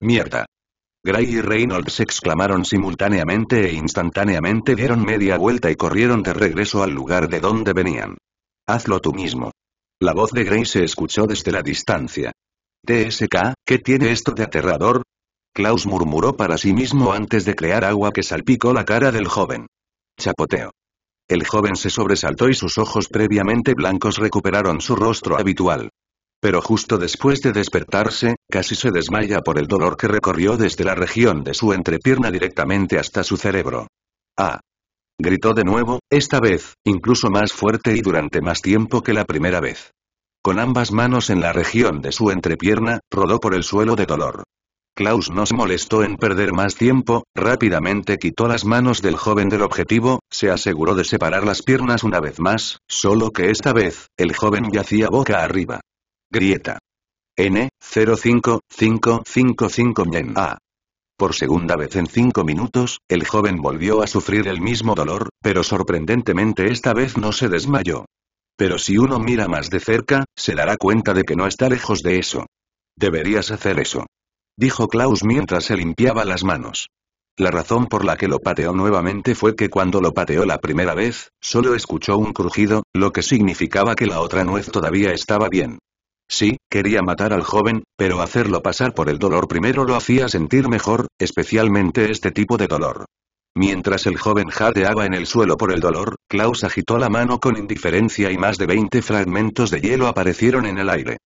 Mierda. Gray y Reynolds exclamaron simultáneamente e instantáneamente dieron media vuelta y corrieron de regreso al lugar de donde venían. Hazlo tú mismo. La voz de Gray se escuchó desde la distancia. TSK, ¿qué tiene esto de aterrador? Klaus murmuró para sí mismo antes de crear agua que salpicó la cara del joven. Chapoteo. El joven se sobresaltó y sus ojos previamente blancos recuperaron su rostro habitual. Pero justo después de despertarse, casi se desmaya por el dolor que recorrió desde la región de su entrepierna directamente hasta su cerebro. ¡Ah! Gritó de nuevo, esta vez, incluso más fuerte y durante más tiempo que la primera vez. Con ambas manos en la región de su entrepierna, rodó por el suelo de dolor. Klaus no se molestó en perder más tiempo, rápidamente quitó las manos del joven del objetivo, se aseguró de separar las piernas una vez más, solo que esta vez, el joven yacía boca arriba. Grieta. N, 555 A. Por segunda vez en cinco minutos, el joven volvió a sufrir el mismo dolor, pero sorprendentemente esta vez no se desmayó. Pero si uno mira más de cerca, se dará cuenta de que no está lejos de eso. Deberías hacer eso. Dijo Klaus mientras se limpiaba las manos. La razón por la que lo pateó nuevamente fue que cuando lo pateó la primera vez, solo escuchó un crujido, lo que significaba que la otra nuez todavía estaba bien. Sí, quería matar al joven, pero hacerlo pasar por el dolor primero lo hacía sentir mejor, especialmente este tipo de dolor. Mientras el joven jadeaba en el suelo por el dolor, Klaus agitó la mano con indiferencia y más de 20 fragmentos de hielo aparecieron en el aire.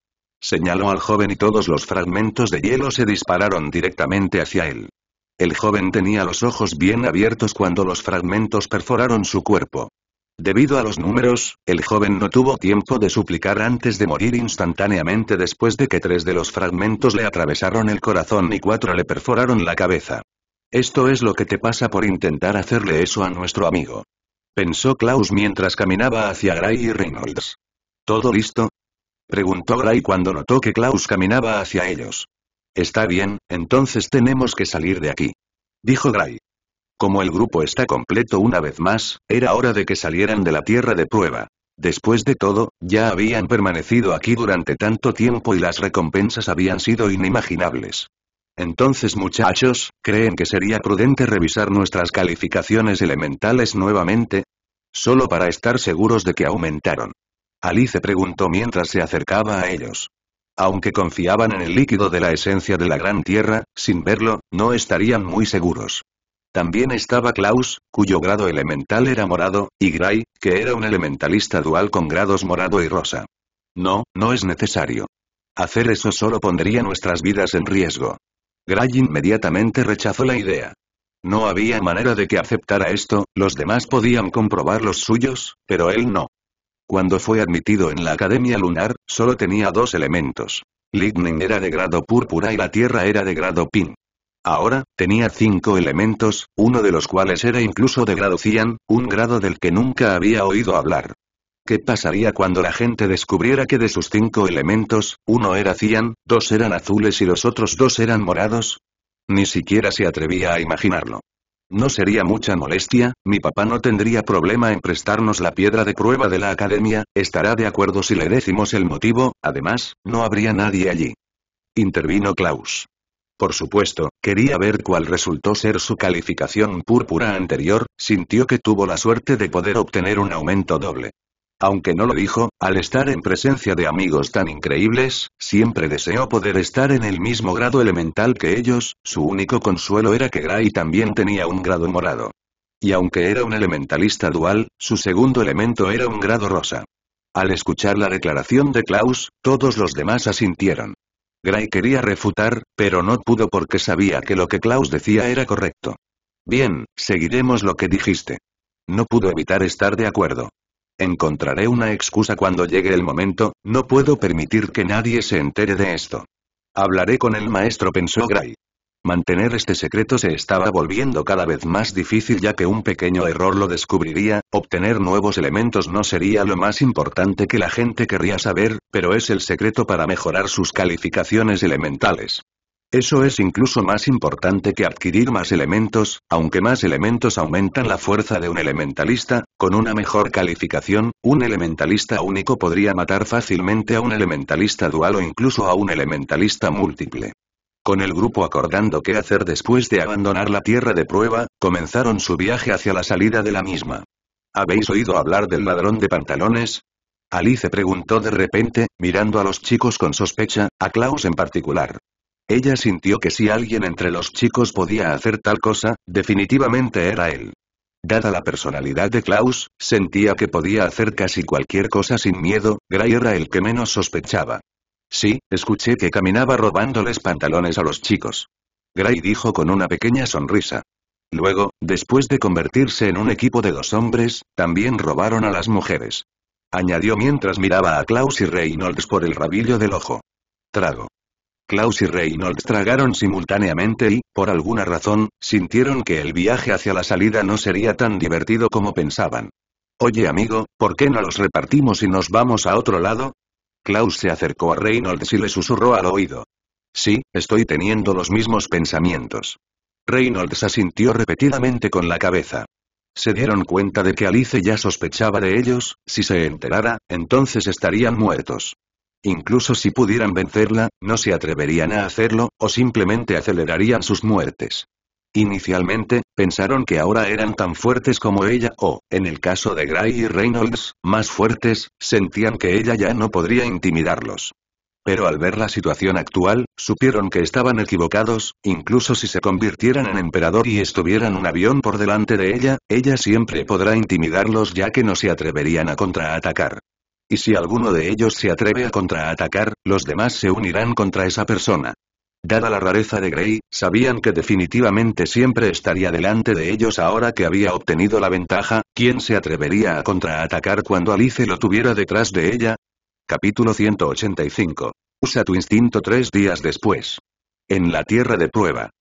Señaló al joven y todos los fragmentos de hielo se dispararon directamente hacia él. El joven tenía los ojos bien abiertos cuando los fragmentos perforaron su cuerpo. Debido a los números, el joven no tuvo tiempo de suplicar antes de morir instantáneamente después de que tres de los fragmentos le atravesaron el corazón y cuatro le perforaron la cabeza. Esto es lo que te pasa por intentar hacerle eso a nuestro amigo. Pensó Klaus mientras caminaba hacia Gray y Reynolds. ¿Todo listo? Preguntó Gray cuando notó que Klaus caminaba hacia ellos. Está bien, entonces tenemos que salir de aquí. Dijo Gray. Como el grupo está completo una vez más, era hora de que salieran de la tierra de prueba. Después de todo, ya habían permanecido aquí durante tanto tiempo y las recompensas habían sido inimaginables. Entonces muchachos, ¿creen que sería prudente revisar nuestras calificaciones elementales nuevamente? Solo para estar seguros de que aumentaron. Alice preguntó mientras se acercaba a ellos. Aunque confiaban en el líquido de la esencia de la gran tierra, sin verlo, no estarían muy seguros. También estaba Klaus, cuyo grado elemental era morado, y Gray, que era un elementalista dual con grados morado y rosa. No, no es necesario. Hacer eso solo pondría nuestras vidas en riesgo. Gray inmediatamente rechazó la idea. No había manera de que aceptara esto, los demás podían comprobar los suyos, pero él no. Cuando fue admitido en la Academia Lunar, solo tenía dos elementos. Lightning era de grado púrpura y la Tierra era de grado pin. Ahora, tenía cinco elementos, uno de los cuales era incluso de grado cian, un grado del que nunca había oído hablar. ¿Qué pasaría cuando la gente descubriera que de sus cinco elementos, uno era cian, dos eran azules y los otros dos eran morados? Ni siquiera se atrevía a imaginarlo. No sería mucha molestia, mi papá no tendría problema en prestarnos la piedra de prueba de la academia, estará de acuerdo si le decimos el motivo, además, no habría nadie allí. Intervino Klaus. Por supuesto, quería ver cuál resultó ser su calificación púrpura anterior, sintió que tuvo la suerte de poder obtener un aumento doble. Aunque no lo dijo, al estar en presencia de amigos tan increíbles, siempre deseó poder estar en el mismo grado elemental que ellos, su único consuelo era que Gray también tenía un grado morado. Y aunque era un elementalista dual, su segundo elemento era un grado rosa. Al escuchar la declaración de Klaus, todos los demás asintieron. Gray quería refutar, pero no pudo porque sabía que lo que Klaus decía era correcto. Bien, seguiremos lo que dijiste. No pudo evitar estar de acuerdo. Encontraré una excusa cuando llegue el momento, no puedo permitir que nadie se entere de esto. Hablaré con el maestro, pensó Gray. Mantener este secreto se estaba volviendo cada vez más difícil ya que un pequeño error lo descubriría, obtener nuevos elementos no sería lo más importante que la gente querría saber, pero es el secreto para mejorar sus calificaciones elementales. Eso es incluso más importante que adquirir más elementos, aunque más elementos aumentan la fuerza de un elementalista, con una mejor calificación, un elementalista único podría matar fácilmente a un elementalista dual o incluso a un elementalista múltiple. Con el grupo acordando qué hacer después de abandonar la tierra de prueba, comenzaron su viaje hacia la salida de la misma. ¿Habéis oído hablar del ladrón de pantalones? Alice preguntó de repente, mirando a los chicos con sospecha, a Klaus en particular. Ella sintió que si alguien entre los chicos podía hacer tal cosa, definitivamente era él. Dada la personalidad de Klaus, sentía que podía hacer casi cualquier cosa sin miedo, Gray era el que menos sospechaba. Sí, escuché que caminaba robándoles pantalones a los chicos. Gray dijo con una pequeña sonrisa. Luego, después de convertirse en un equipo de dos hombres, también robaron a las mujeres. Añadió mientras miraba a Klaus y Reynolds por el rabillo del ojo. Trago. Klaus y Reynolds tragaron simultáneamente y, por alguna razón, sintieron que el viaje hacia la salida no sería tan divertido como pensaban. Oye amigo, ¿por qué no los repartimos y nos vamos a otro lado? Klaus se acercó a Reynolds y le susurró al oído. Sí, estoy teniendo los mismos pensamientos. Reynolds asintió repetidamente con la cabeza. Se dieron cuenta de que Alice ya sospechaba de ellos, si se enterara, entonces estarían muertos. Incluso si pudieran vencerla, no se atreverían a hacerlo, o simplemente acelerarían sus muertes. Inicialmente, pensaron que ahora eran tan fuertes como ella o, en el caso de Gray y Reynolds, más fuertes, sentían que ella ya no podría intimidarlos. Pero al ver la situación actual, supieron que estaban equivocados, incluso si se convirtieran en emperador y estuvieran un avión por delante de ella, ella siempre podrá intimidarlos ya que no se atreverían a contraatacar y si alguno de ellos se atreve a contraatacar, los demás se unirán contra esa persona. Dada la rareza de Grey, sabían que definitivamente siempre estaría delante de ellos ahora que había obtenido la ventaja, ¿quién se atrevería a contraatacar cuando Alice lo tuviera detrás de ella? Capítulo 185. Usa tu instinto tres días después. En la tierra de prueba.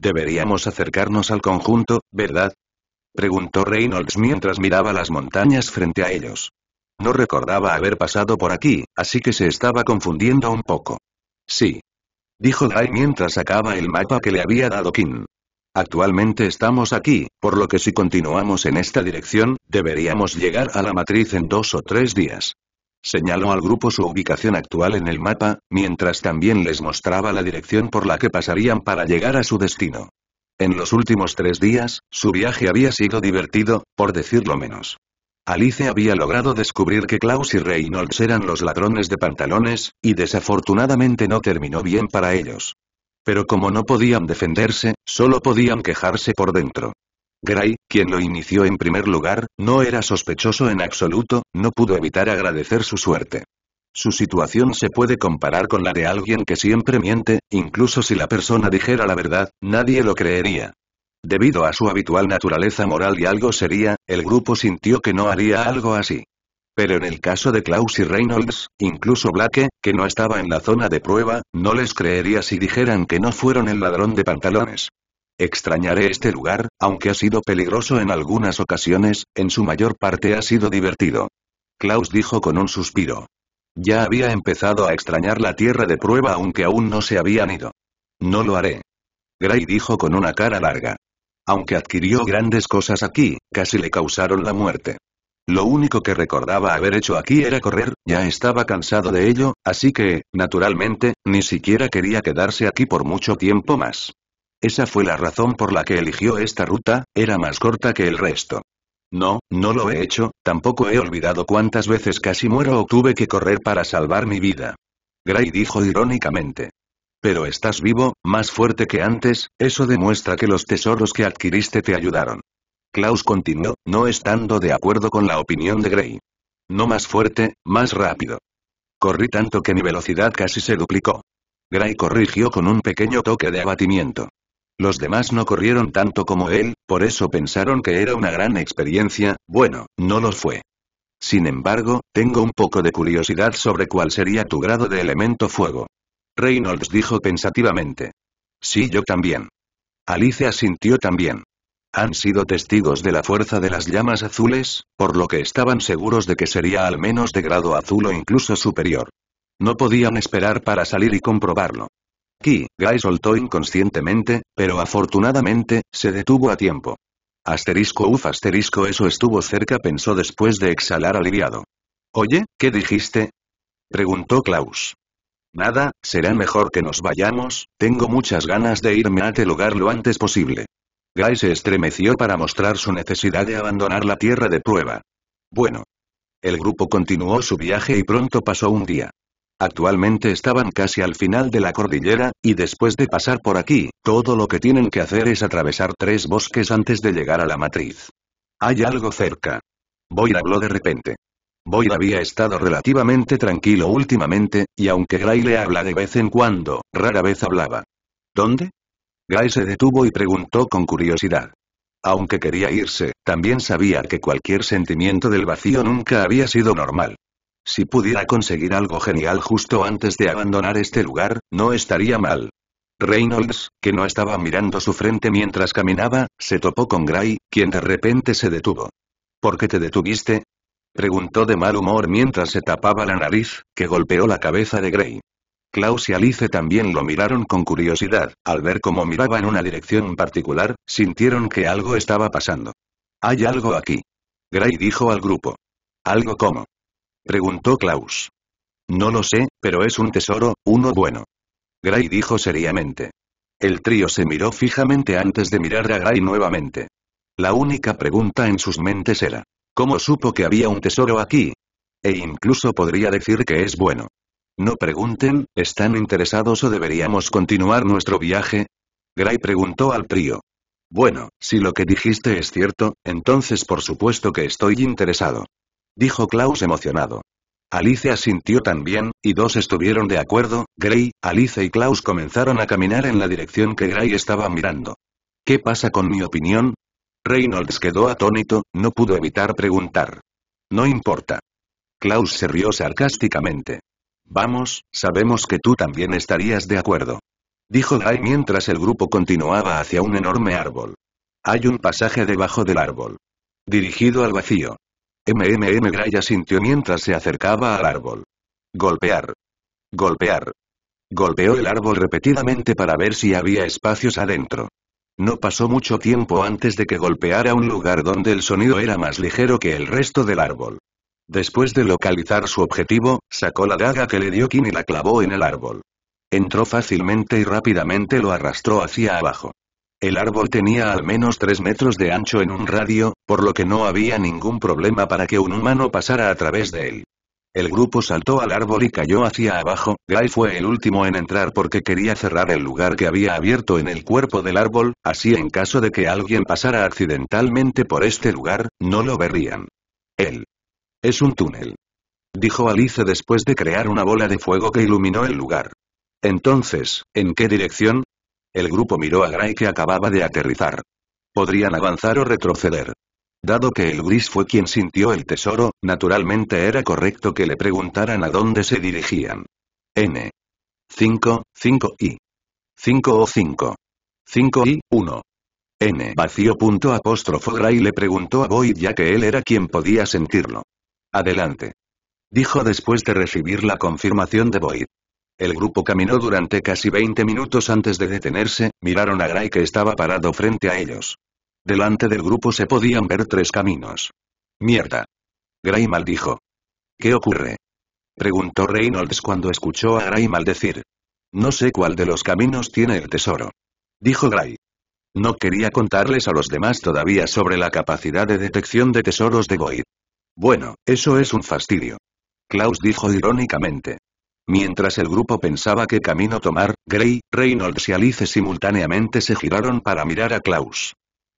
Deberíamos acercarnos al conjunto, ¿verdad? Preguntó Reynolds mientras miraba las montañas frente a ellos. No recordaba haber pasado por aquí, así que se estaba confundiendo un poco. Sí. Dijo Dai mientras sacaba el mapa que le había dado Kim. Actualmente estamos aquí, por lo que si continuamos en esta dirección, deberíamos llegar a la matriz en dos o tres días. Señaló al grupo su ubicación actual en el mapa, mientras también les mostraba la dirección por la que pasarían para llegar a su destino. En los últimos tres días, su viaje había sido divertido, por decirlo menos. Alice había logrado descubrir que Klaus y Reynolds eran los ladrones de pantalones, y desafortunadamente no terminó bien para ellos. Pero como no podían defenderse, solo podían quejarse por dentro. Gray, quien lo inició en primer lugar, no era sospechoso en absoluto, no pudo evitar agradecer su suerte. Su situación se puede comparar con la de alguien que siempre miente, incluso si la persona dijera la verdad, nadie lo creería. Debido a su habitual naturaleza moral y algo sería, el grupo sintió que no haría algo así. Pero en el caso de Klaus y Reynolds, incluso Blake, que no estaba en la zona de prueba, no les creería si dijeran que no fueron el ladrón de pantalones. Extrañaré este lugar, aunque ha sido peligroso en algunas ocasiones, en su mayor parte ha sido divertido. Klaus dijo con un suspiro. Ya había empezado a extrañar la tierra de prueba aunque aún no se habían ido. No lo haré. Gray dijo con una cara larga. Aunque adquirió grandes cosas aquí, casi le causaron la muerte. Lo único que recordaba haber hecho aquí era correr, ya estaba cansado de ello, así que, naturalmente, ni siquiera quería quedarse aquí por mucho tiempo más. Esa fue la razón por la que eligió esta ruta, era más corta que el resto. No, no lo he hecho, tampoco he olvidado cuántas veces casi muero o tuve que correr para salvar mi vida. Gray dijo irónicamente. Pero estás vivo, más fuerte que antes, eso demuestra que los tesoros que adquiriste te ayudaron. Klaus continuó, no estando de acuerdo con la opinión de Grey. No más fuerte, más rápido. Corrí tanto que mi velocidad casi se duplicó. Gray corrigió con un pequeño toque de abatimiento. Los demás no corrieron tanto como él, por eso pensaron que era una gran experiencia, bueno, no lo fue. Sin embargo, tengo un poco de curiosidad sobre cuál sería tu grado de elemento fuego. Reynolds dijo pensativamente. Sí, yo también. Alicia sintió también. Han sido testigos de la fuerza de las llamas azules, por lo que estaban seguros de que sería al menos de grado azul o incluso superior. No podían esperar para salir y comprobarlo. Ki, Guy soltó inconscientemente, pero afortunadamente, se detuvo a tiempo. Asterisco uf asterisco eso estuvo cerca pensó después de exhalar aliviado. Oye, ¿qué dijiste? preguntó Klaus. Nada, será mejor que nos vayamos, tengo muchas ganas de irme a este lugar lo antes posible. Guy se estremeció para mostrar su necesidad de abandonar la tierra de prueba. Bueno. El grupo continuó su viaje y pronto pasó un día. Actualmente estaban casi al final de la cordillera, y después de pasar por aquí, todo lo que tienen que hacer es atravesar tres bosques antes de llegar a la matriz. Hay algo cerca. Boyd habló de repente. Boyd había estado relativamente tranquilo últimamente, y aunque Gray le habla de vez en cuando, rara vez hablaba. ¿Dónde? Gray se detuvo y preguntó con curiosidad. Aunque quería irse, también sabía que cualquier sentimiento del vacío nunca había sido normal. Si pudiera conseguir algo genial justo antes de abandonar este lugar, no estaría mal. Reynolds, que no estaba mirando su frente mientras caminaba, se topó con Gray, quien de repente se detuvo. ¿Por qué te detuviste? preguntó de mal humor mientras se tapaba la nariz, que golpeó la cabeza de Grey. Klaus y Alice también lo miraron con curiosidad, al ver cómo miraba en una dirección particular, sintieron que algo estaba pasando. Hay algo aquí. Gray dijo al grupo. ¿Algo cómo? Preguntó Klaus. No lo sé, pero es un tesoro, uno bueno. Gray dijo seriamente. El trío se miró fijamente antes de mirar a Gray nuevamente. La única pregunta en sus mentes era, ¿Cómo supo que había un tesoro aquí? E incluso podría decir que es bueno. No pregunten, ¿están interesados o deberíamos continuar nuestro viaje? Gray preguntó al trío. Bueno, si lo que dijiste es cierto, entonces por supuesto que estoy interesado. Dijo Klaus emocionado. Alice asintió también, y dos estuvieron de acuerdo, Gray, Alice y Klaus comenzaron a caminar en la dirección que Gray estaba mirando. ¿Qué pasa con mi opinión? Reynolds quedó atónito, no pudo evitar preguntar. No importa. Klaus se rió sarcásticamente. Vamos, sabemos que tú también estarías de acuerdo. Dijo Lai mientras el grupo continuaba hacia un enorme árbol. Hay un pasaje debajo del árbol. Dirigido al vacío. MMM Graya sintió mientras se acercaba al árbol. Golpear. Golpear. Golpeó el árbol repetidamente para ver si había espacios adentro. No pasó mucho tiempo antes de que golpeara un lugar donde el sonido era más ligero que el resto del árbol. Después de localizar su objetivo, sacó la daga que le dio Kim y la clavó en el árbol. Entró fácilmente y rápidamente lo arrastró hacia abajo. El árbol tenía al menos 3 metros de ancho en un radio, por lo que no había ningún problema para que un humano pasara a través de él. El grupo saltó al árbol y cayó hacia abajo, Guy fue el último en entrar porque quería cerrar el lugar que había abierto en el cuerpo del árbol, así en caso de que alguien pasara accidentalmente por este lugar, no lo verían. Él. Es un túnel. Dijo Alice después de crear una bola de fuego que iluminó el lugar. Entonces, ¿en qué dirección? El grupo miró a Gray que acababa de aterrizar. Podrían avanzar o retroceder. Dado que el gris fue quien sintió el tesoro, naturalmente era correcto que le preguntaran a dónde se dirigían. N. 5, 5 y. 5 o 5. 5 y 1. N vacío apóstrofo Gray le preguntó a Boyd ya que él era quien podía sentirlo. Adelante. Dijo después de recibir la confirmación de Boyd. El grupo caminó durante casi 20 minutos antes de detenerse, miraron a Gray que estaba parado frente a ellos. Delante del grupo se podían ver tres caminos. Mierda. Gray maldijo. ¿Qué ocurre? Preguntó Reynolds cuando escuchó a Gray maldecir. No sé cuál de los caminos tiene el tesoro. Dijo Gray. No quería contarles a los demás todavía sobre la capacidad de detección de tesoros de Void. Bueno, eso es un fastidio. Klaus dijo irónicamente. Mientras el grupo pensaba qué camino tomar, Gray, Reynolds y Alice simultáneamente se giraron para mirar a Klaus.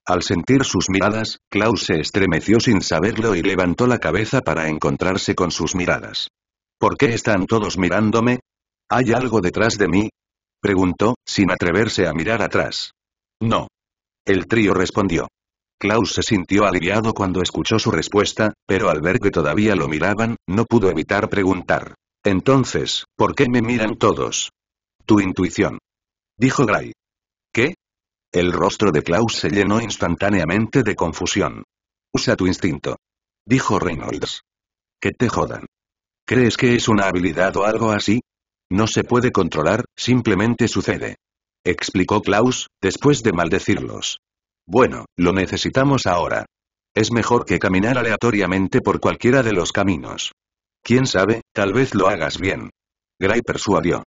Al sentir sus miradas, Klaus se estremeció sin saberlo y levantó la cabeza para encontrarse con sus miradas. ¿Por qué están todos mirándome? ¿Hay algo detrás de mí? preguntó, sin atreverse a mirar atrás. No. El trío respondió. Klaus se sintió aliviado cuando escuchó su respuesta, pero al ver que todavía lo miraban, no pudo evitar preguntar. Entonces, ¿por qué me miran todos? Tu intuición. Dijo Gray. El rostro de Klaus se llenó instantáneamente de confusión. Usa tu instinto. Dijo Reynolds. Que te jodan. ¿Crees que es una habilidad o algo así? No se puede controlar, simplemente sucede. Explicó Klaus, después de maldecirlos. Bueno, lo necesitamos ahora. Es mejor que caminar aleatoriamente por cualquiera de los caminos. Quién sabe, tal vez lo hagas bien. Gray persuadió.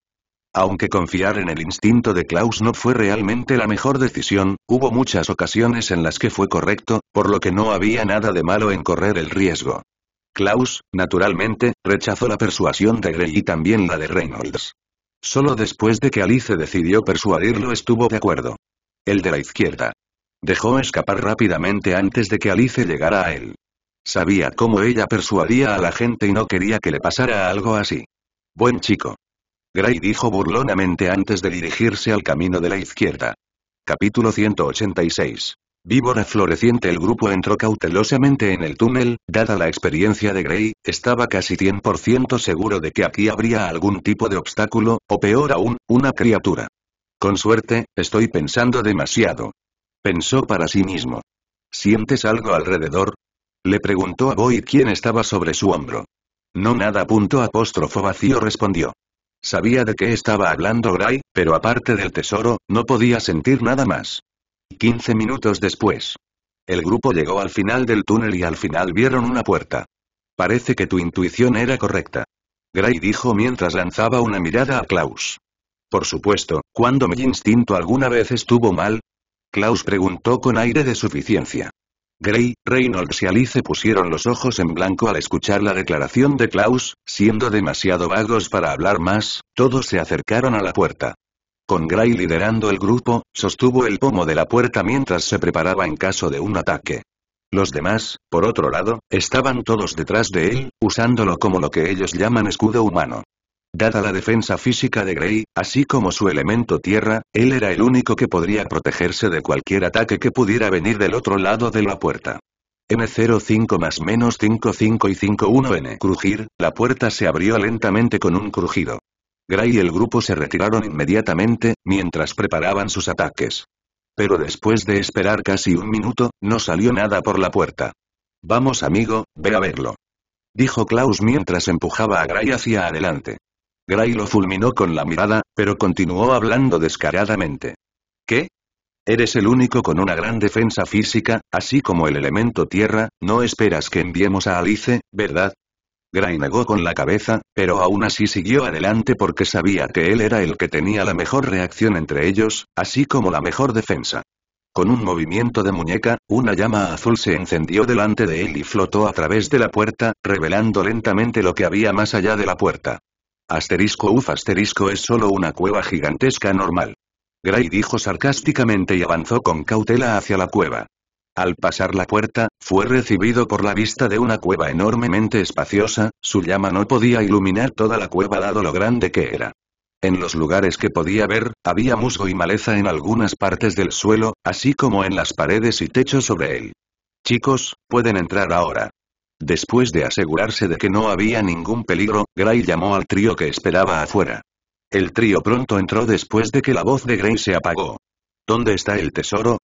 Aunque confiar en el instinto de Klaus no fue realmente la mejor decisión, hubo muchas ocasiones en las que fue correcto, por lo que no había nada de malo en correr el riesgo. Klaus, naturalmente, rechazó la persuasión de Grey y también la de Reynolds. Solo después de que Alice decidió persuadirlo estuvo de acuerdo. El de la izquierda. Dejó escapar rápidamente antes de que Alice llegara a él. Sabía cómo ella persuadía a la gente y no quería que le pasara algo así. Buen chico. Gray dijo burlonamente antes de dirigirse al camino de la izquierda. Capítulo 186. Víbora floreciente El grupo entró cautelosamente en el túnel, dada la experiencia de Gray, estaba casi 100% seguro de que aquí habría algún tipo de obstáculo, o peor aún, una criatura. Con suerte, estoy pensando demasiado. Pensó para sí mismo. ¿Sientes algo alrededor? Le preguntó a Boyd quién estaba sobre su hombro. No nada. Punto apóstrofo vacío respondió. Sabía de qué estaba hablando Gray, pero aparte del tesoro, no podía sentir nada más. Quince minutos después. El grupo llegó al final del túnel y al final vieron una puerta. Parece que tu intuición era correcta. Gray dijo mientras lanzaba una mirada a Klaus. Por supuesto, cuando mi instinto alguna vez estuvo mal? Klaus preguntó con aire de suficiencia. Gray, Reynolds y Alice pusieron los ojos en blanco al escuchar la declaración de Klaus, siendo demasiado vagos para hablar más, todos se acercaron a la puerta. Con Gray liderando el grupo, sostuvo el pomo de la puerta mientras se preparaba en caso de un ataque. Los demás, por otro lado, estaban todos detrás de él, usándolo como lo que ellos llaman escudo humano. Dada la defensa física de Grey, así como su elemento tierra, él era el único que podría protegerse de cualquier ataque que pudiera venir del otro lado de la puerta. m 05 más menos 55 y 51N. Crujir, la puerta se abrió lentamente con un crujido. Gray y el grupo se retiraron inmediatamente, mientras preparaban sus ataques. Pero después de esperar casi un minuto, no salió nada por la puerta. Vamos amigo, ve a verlo. Dijo Klaus mientras empujaba a Gray hacia adelante. Gray lo fulminó con la mirada, pero continuó hablando descaradamente. ¿Qué? Eres el único con una gran defensa física, así como el elemento tierra, no esperas que enviemos a Alice, ¿verdad? Gray negó con la cabeza, pero aún así siguió adelante porque sabía que él era el que tenía la mejor reacción entre ellos, así como la mejor defensa. Con un movimiento de muñeca, una llama azul se encendió delante de él y flotó a través de la puerta, revelando lentamente lo que había más allá de la puerta. Asterisco uf asterisco es solo una cueva gigantesca normal. Gray dijo sarcásticamente y avanzó con cautela hacia la cueva. Al pasar la puerta, fue recibido por la vista de una cueva enormemente espaciosa, su llama no podía iluminar toda la cueva dado lo grande que era. En los lugares que podía ver, había musgo y maleza en algunas partes del suelo, así como en las paredes y techo sobre él. Chicos, pueden entrar ahora. Después de asegurarse de que no había ningún peligro, Gray llamó al trío que esperaba afuera. El trío pronto entró después de que la voz de Gray se apagó. ¿Dónde está el tesoro?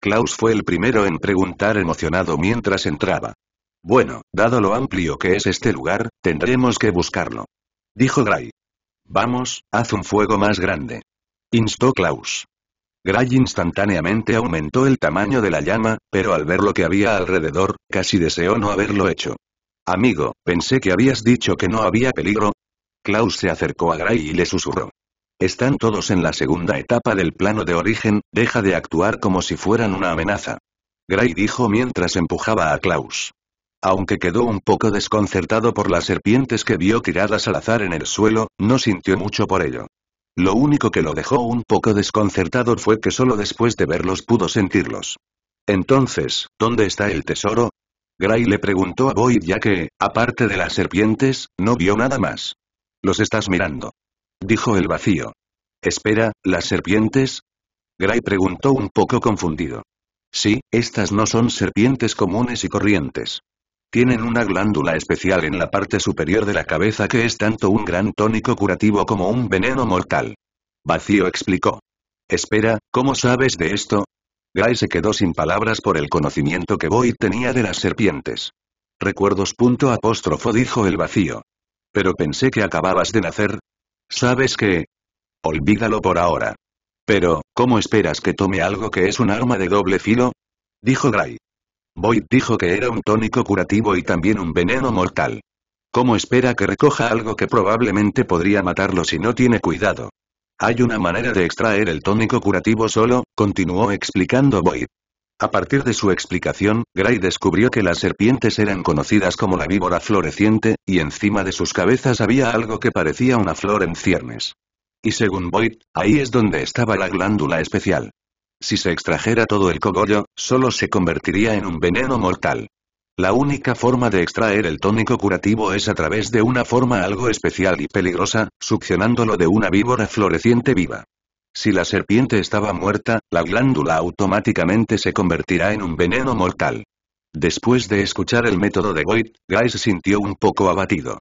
Klaus fue el primero en preguntar emocionado mientras entraba. Bueno, dado lo amplio que es este lugar, tendremos que buscarlo. Dijo Gray. Vamos, haz un fuego más grande. Instó Klaus. Gray instantáneamente aumentó el tamaño de la llama, pero al ver lo que había alrededor, casi deseó no haberlo hecho. Amigo, pensé que habías dicho que no había peligro. Klaus se acercó a Gray y le susurró. Están todos en la segunda etapa del plano de origen, deja de actuar como si fueran una amenaza. Gray dijo mientras empujaba a Klaus. Aunque quedó un poco desconcertado por las serpientes que vio tiradas al azar en el suelo, no sintió mucho por ello. Lo único que lo dejó un poco desconcertado fue que solo después de verlos pudo sentirlos. Entonces, ¿dónde está el tesoro? Gray le preguntó a Boyd ya que, aparte de las serpientes, no vio nada más. Los estás mirando. Dijo el vacío. Espera, ¿las serpientes? Gray preguntó un poco confundido. Sí, estas no son serpientes comunes y corrientes. Tienen una glándula especial en la parte superior de la cabeza que es tanto un gran tónico curativo como un veneno mortal. Vacío explicó. Espera, ¿cómo sabes de esto? Guy se quedó sin palabras por el conocimiento que Boyd tenía de las serpientes. Recuerdos. Punto apóstrofo dijo el vacío. Pero pensé que acababas de nacer. ¿Sabes que... Olvídalo por ahora. Pero, ¿cómo esperas que tome algo que es un arma de doble filo? Dijo Gray. Boyd dijo que era un tónico curativo y también un veneno mortal. ¿Cómo espera que recoja algo que probablemente podría matarlo si no tiene cuidado? Hay una manera de extraer el tónico curativo solo, continuó explicando Boyd. A partir de su explicación, Gray descubrió que las serpientes eran conocidas como la víbora floreciente, y encima de sus cabezas había algo que parecía una flor en ciernes. Y según Boyd, ahí es donde estaba la glándula especial. Si se extrajera todo el cogollo, solo se convertiría en un veneno mortal. La única forma de extraer el tónico curativo es a través de una forma algo especial y peligrosa, succionándolo de una víbora floreciente viva. Si la serpiente estaba muerta, la glándula automáticamente se convertirá en un veneno mortal. Después de escuchar el método de Void, Guy se sintió un poco abatido.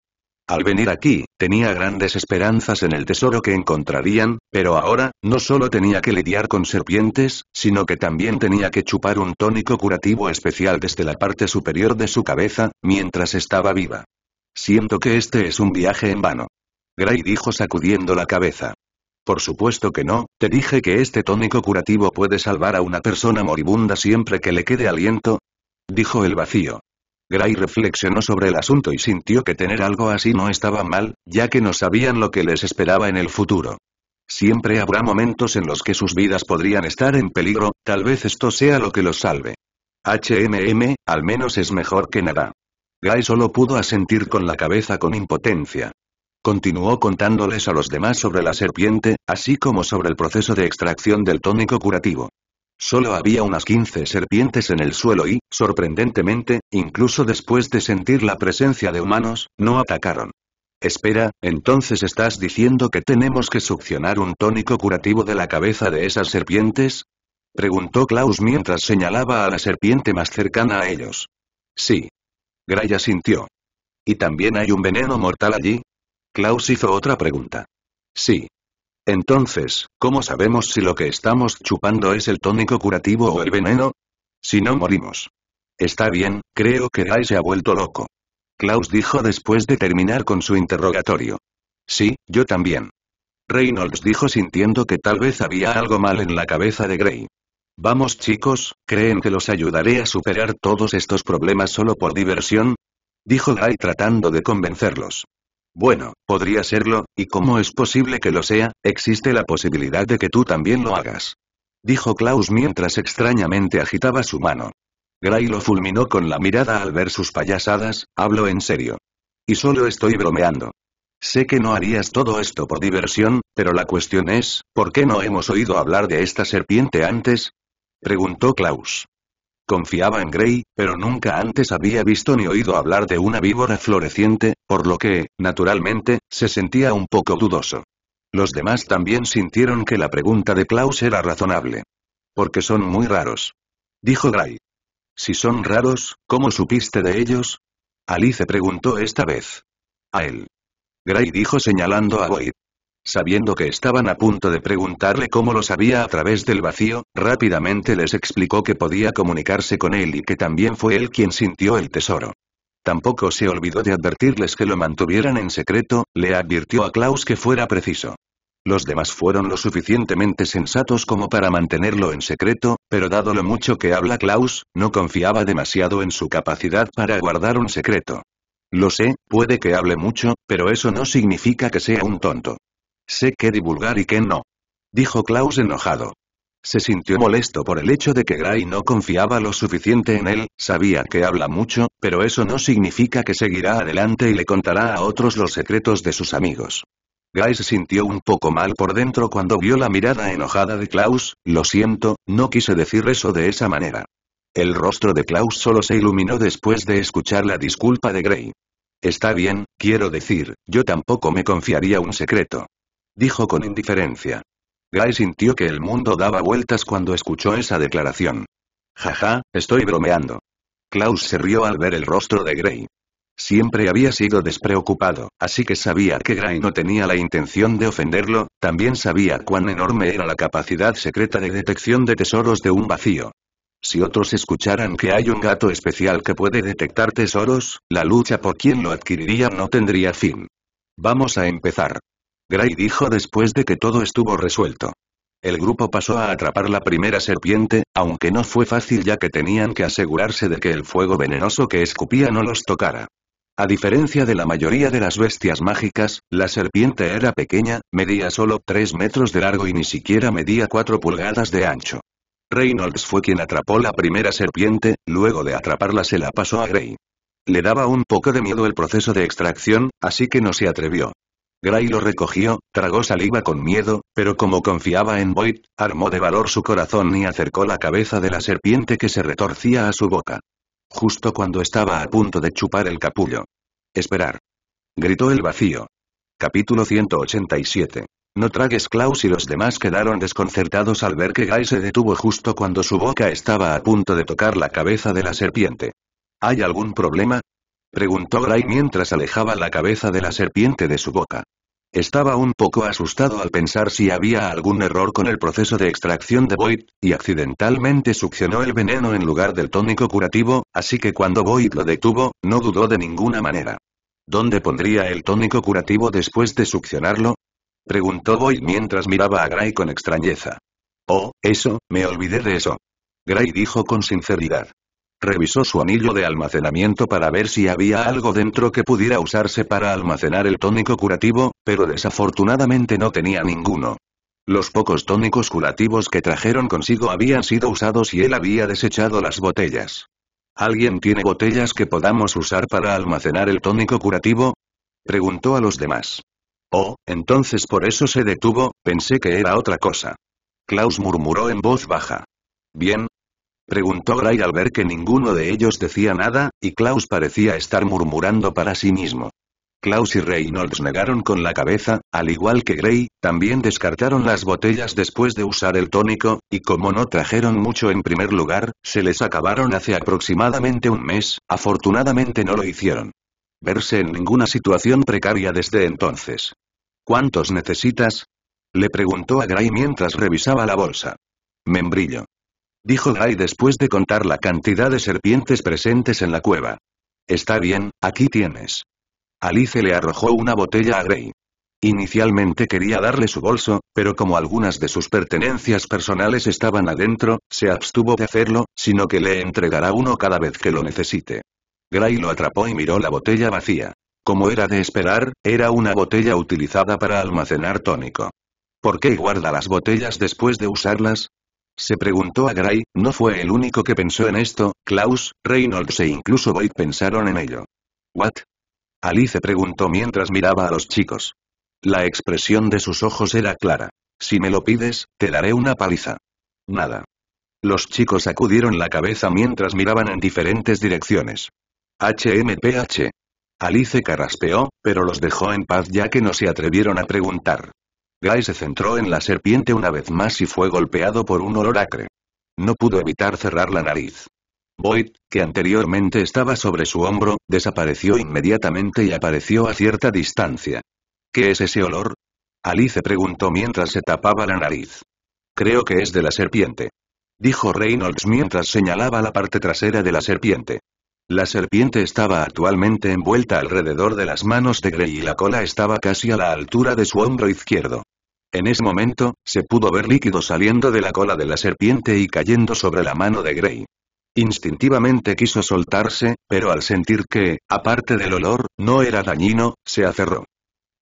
Al venir aquí, tenía grandes esperanzas en el tesoro que encontrarían, pero ahora, no solo tenía que lidiar con serpientes, sino que también tenía que chupar un tónico curativo especial desde la parte superior de su cabeza, mientras estaba viva. Siento que este es un viaje en vano. Gray dijo sacudiendo la cabeza. Por supuesto que no, te dije que este tónico curativo puede salvar a una persona moribunda siempre que le quede aliento. Dijo el vacío. Gray reflexionó sobre el asunto y sintió que tener algo así no estaba mal, ya que no sabían lo que les esperaba en el futuro. Siempre habrá momentos en los que sus vidas podrían estar en peligro, tal vez esto sea lo que los salve. HMM, al menos es mejor que nada. Gray solo pudo asentir con la cabeza con impotencia. Continuó contándoles a los demás sobre la serpiente, así como sobre el proceso de extracción del tónico curativo. Solo había unas 15 serpientes en el suelo y, sorprendentemente, incluso después de sentir la presencia de humanos, no atacaron. Espera, entonces estás diciendo que tenemos que succionar un tónico curativo de la cabeza de esas serpientes? Preguntó Klaus mientras señalaba a la serpiente más cercana a ellos. Sí. Graya sintió. ¿Y también hay un veneno mortal allí? Klaus hizo otra pregunta. Sí. Entonces, ¿cómo sabemos si lo que estamos chupando es el tónico curativo o el veneno? Si no morimos. Está bien, creo que Guy se ha vuelto loco. Klaus dijo después de terminar con su interrogatorio. Sí, yo también. Reynolds dijo sintiendo que tal vez había algo mal en la cabeza de Gray. Vamos chicos, ¿creen que los ayudaré a superar todos estos problemas solo por diversión? Dijo Guy tratando de convencerlos. Bueno, podría serlo, y como es posible que lo sea, existe la posibilidad de que tú también lo hagas. Dijo Klaus mientras extrañamente agitaba su mano. Gray lo fulminó con la mirada al ver sus payasadas, hablo en serio. Y solo estoy bromeando. Sé que no harías todo esto por diversión, pero la cuestión es, ¿por qué no hemos oído hablar de esta serpiente antes? Preguntó Klaus. Confiaba en Grey, pero nunca antes había visto ni oído hablar de una víbora floreciente, por lo que, naturalmente, se sentía un poco dudoso. Los demás también sintieron que la pregunta de Klaus era razonable. Porque son muy raros. Dijo Gray. Si son raros, ¿cómo supiste de ellos? Alice preguntó esta vez. A él. Gray dijo señalando a Boyd. Sabiendo que estaban a punto de preguntarle cómo lo sabía a través del vacío, rápidamente les explicó que podía comunicarse con él y que también fue él quien sintió el tesoro. Tampoco se olvidó de advertirles que lo mantuvieran en secreto, le advirtió a Klaus que fuera preciso. Los demás fueron lo suficientemente sensatos como para mantenerlo en secreto, pero dado lo mucho que habla Klaus, no confiaba demasiado en su capacidad para guardar un secreto. Lo sé, puede que hable mucho, pero eso no significa que sea un tonto. Sé qué divulgar y qué no. Dijo Klaus enojado. Se sintió molesto por el hecho de que Gray no confiaba lo suficiente en él, sabía que habla mucho, pero eso no significa que seguirá adelante y le contará a otros los secretos de sus amigos. Gray se sintió un poco mal por dentro cuando vio la mirada enojada de Klaus, lo siento, no quise decir eso de esa manera. El rostro de Klaus solo se iluminó después de escuchar la disculpa de Gray. Está bien, quiero decir, yo tampoco me confiaría un secreto dijo con indiferencia. Gray sintió que el mundo daba vueltas cuando escuchó esa declaración. Jaja, estoy bromeando. Klaus se rió al ver el rostro de Gray. Siempre había sido despreocupado, así que sabía que Gray no tenía la intención de ofenderlo, también sabía cuán enorme era la capacidad secreta de detección de tesoros de un vacío. Si otros escucharan que hay un gato especial que puede detectar tesoros, la lucha por quien lo adquiriría no tendría fin. Vamos a empezar. Gray dijo después de que todo estuvo resuelto. El grupo pasó a atrapar la primera serpiente, aunque no fue fácil ya que tenían que asegurarse de que el fuego venenoso que escupía no los tocara. A diferencia de la mayoría de las bestias mágicas, la serpiente era pequeña, medía solo 3 metros de largo y ni siquiera medía 4 pulgadas de ancho. Reynolds fue quien atrapó la primera serpiente, luego de atraparla se la pasó a Gray. Le daba un poco de miedo el proceso de extracción, así que no se atrevió. Gray lo recogió, tragó saliva con miedo, pero como confiaba en Boyd, armó de valor su corazón y acercó la cabeza de la serpiente que se retorcía a su boca. Justo cuando estaba a punto de chupar el capullo. Esperar. Gritó el vacío. Capítulo 187. No tragues Klaus y los demás quedaron desconcertados al ver que Guy se detuvo justo cuando su boca estaba a punto de tocar la cabeza de la serpiente. ¿Hay algún problema? preguntó Gray mientras alejaba la cabeza de la serpiente de su boca. Estaba un poco asustado al pensar si había algún error con el proceso de extracción de Void, y accidentalmente succionó el veneno en lugar del tónico curativo, así que cuando Void lo detuvo, no dudó de ninguna manera. ¿Dónde pondría el tónico curativo después de succionarlo? Preguntó Void mientras miraba a Gray con extrañeza. Oh, eso, me olvidé de eso. Gray dijo con sinceridad. Revisó su anillo de almacenamiento para ver si había algo dentro que pudiera usarse para almacenar el tónico curativo, pero desafortunadamente no tenía ninguno. Los pocos tónicos curativos que trajeron consigo habían sido usados y él había desechado las botellas. ¿Alguien tiene botellas que podamos usar para almacenar el tónico curativo? Preguntó a los demás. Oh, entonces por eso se detuvo, pensé que era otra cosa. Klaus murmuró en voz baja. Bien, Preguntó Gray al ver que ninguno de ellos decía nada, y Klaus parecía estar murmurando para sí mismo. Klaus y Reynolds negaron con la cabeza, al igual que Gray, también descartaron las botellas después de usar el tónico, y como no trajeron mucho en primer lugar, se les acabaron hace aproximadamente un mes, afortunadamente no lo hicieron. Verse en ninguna situación precaria desde entonces. ¿Cuántos necesitas? Le preguntó a Gray mientras revisaba la bolsa. Membrillo dijo Gray después de contar la cantidad de serpientes presentes en la cueva. Está bien, aquí tienes. Alice le arrojó una botella a Gray. Inicialmente quería darle su bolso, pero como algunas de sus pertenencias personales estaban adentro, se abstuvo de hacerlo, sino que le entregará uno cada vez que lo necesite. Gray lo atrapó y miró la botella vacía. Como era de esperar, era una botella utilizada para almacenar tónico. ¿Por qué guarda las botellas después de usarlas? Se preguntó a Gray, no fue el único que pensó en esto, Klaus, Reynolds e incluso Boyd pensaron en ello. ¿What? Alice preguntó mientras miraba a los chicos. La expresión de sus ojos era clara. Si me lo pides, te daré una paliza. Nada. Los chicos sacudieron la cabeza mientras miraban en diferentes direcciones. HMPH. Alice carraspeó, pero los dejó en paz ya que no se atrevieron a preguntar. Guy se centró en la serpiente una vez más y fue golpeado por un olor acre. No pudo evitar cerrar la nariz. Boyd, que anteriormente estaba sobre su hombro, desapareció inmediatamente y apareció a cierta distancia. ¿Qué es ese olor? Alice preguntó mientras se tapaba la nariz. Creo que es de la serpiente. Dijo Reynolds mientras señalaba la parte trasera de la serpiente. La serpiente estaba actualmente envuelta alrededor de las manos de Grey y la cola estaba casi a la altura de su hombro izquierdo. En ese momento, se pudo ver líquido saliendo de la cola de la serpiente y cayendo sobre la mano de Grey. Instintivamente quiso soltarse, pero al sentir que, aparte del olor, no era dañino, se aferró.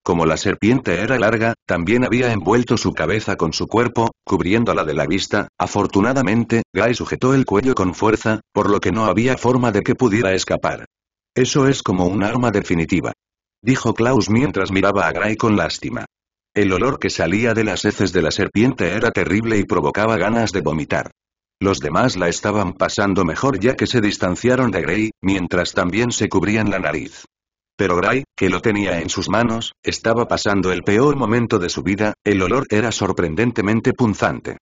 Como la serpiente era larga, también había envuelto su cabeza con su cuerpo, cubriéndola de la vista, afortunadamente, Guy sujetó el cuello con fuerza, por lo que no había forma de que pudiera escapar. Eso es como un arma definitiva. Dijo Klaus mientras miraba a Gray con lástima. El olor que salía de las heces de la serpiente era terrible y provocaba ganas de vomitar. Los demás la estaban pasando mejor ya que se distanciaron de Grey, mientras también se cubrían la nariz. Pero Gray, que lo tenía en sus manos, estaba pasando el peor momento de su vida, el olor era sorprendentemente punzante.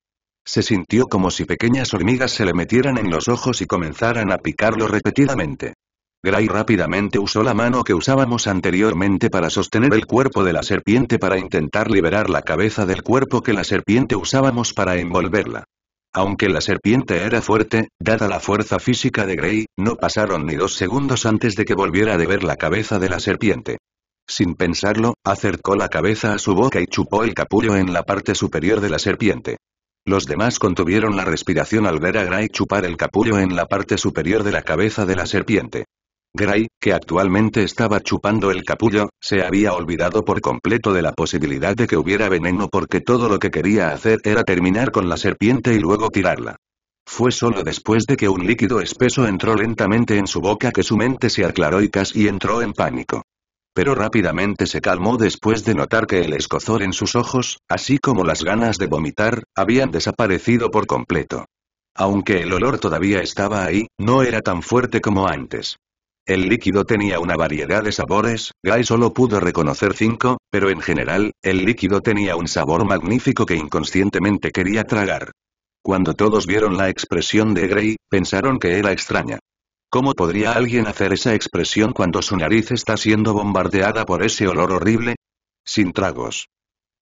Se sintió como si pequeñas hormigas se le metieran en los ojos y comenzaran a picarlo repetidamente. Gray rápidamente usó la mano que usábamos anteriormente para sostener el cuerpo de la serpiente para intentar liberar la cabeza del cuerpo que la serpiente usábamos para envolverla. Aunque la serpiente era fuerte, dada la fuerza física de Grey, no pasaron ni dos segundos antes de que volviera a ver la cabeza de la serpiente. Sin pensarlo, acercó la cabeza a su boca y chupó el capullo en la parte superior de la serpiente. Los demás contuvieron la respiración al ver a Gray chupar el capullo en la parte superior de la cabeza de la serpiente. Gray, que actualmente estaba chupando el capullo, se había olvidado por completo de la posibilidad de que hubiera veneno porque todo lo que quería hacer era terminar con la serpiente y luego tirarla. Fue solo después de que un líquido espeso entró lentamente en su boca que su mente se aclaró y casi entró en pánico. Pero rápidamente se calmó después de notar que el escozor en sus ojos, así como las ganas de vomitar, habían desaparecido por completo. Aunque el olor todavía estaba ahí, no era tan fuerte como antes. El líquido tenía una variedad de sabores, Guy solo pudo reconocer cinco, pero en general, el líquido tenía un sabor magnífico que inconscientemente quería tragar. Cuando todos vieron la expresión de Grey, pensaron que era extraña. ¿Cómo podría alguien hacer esa expresión cuando su nariz está siendo bombardeada por ese olor horrible? Sin tragos.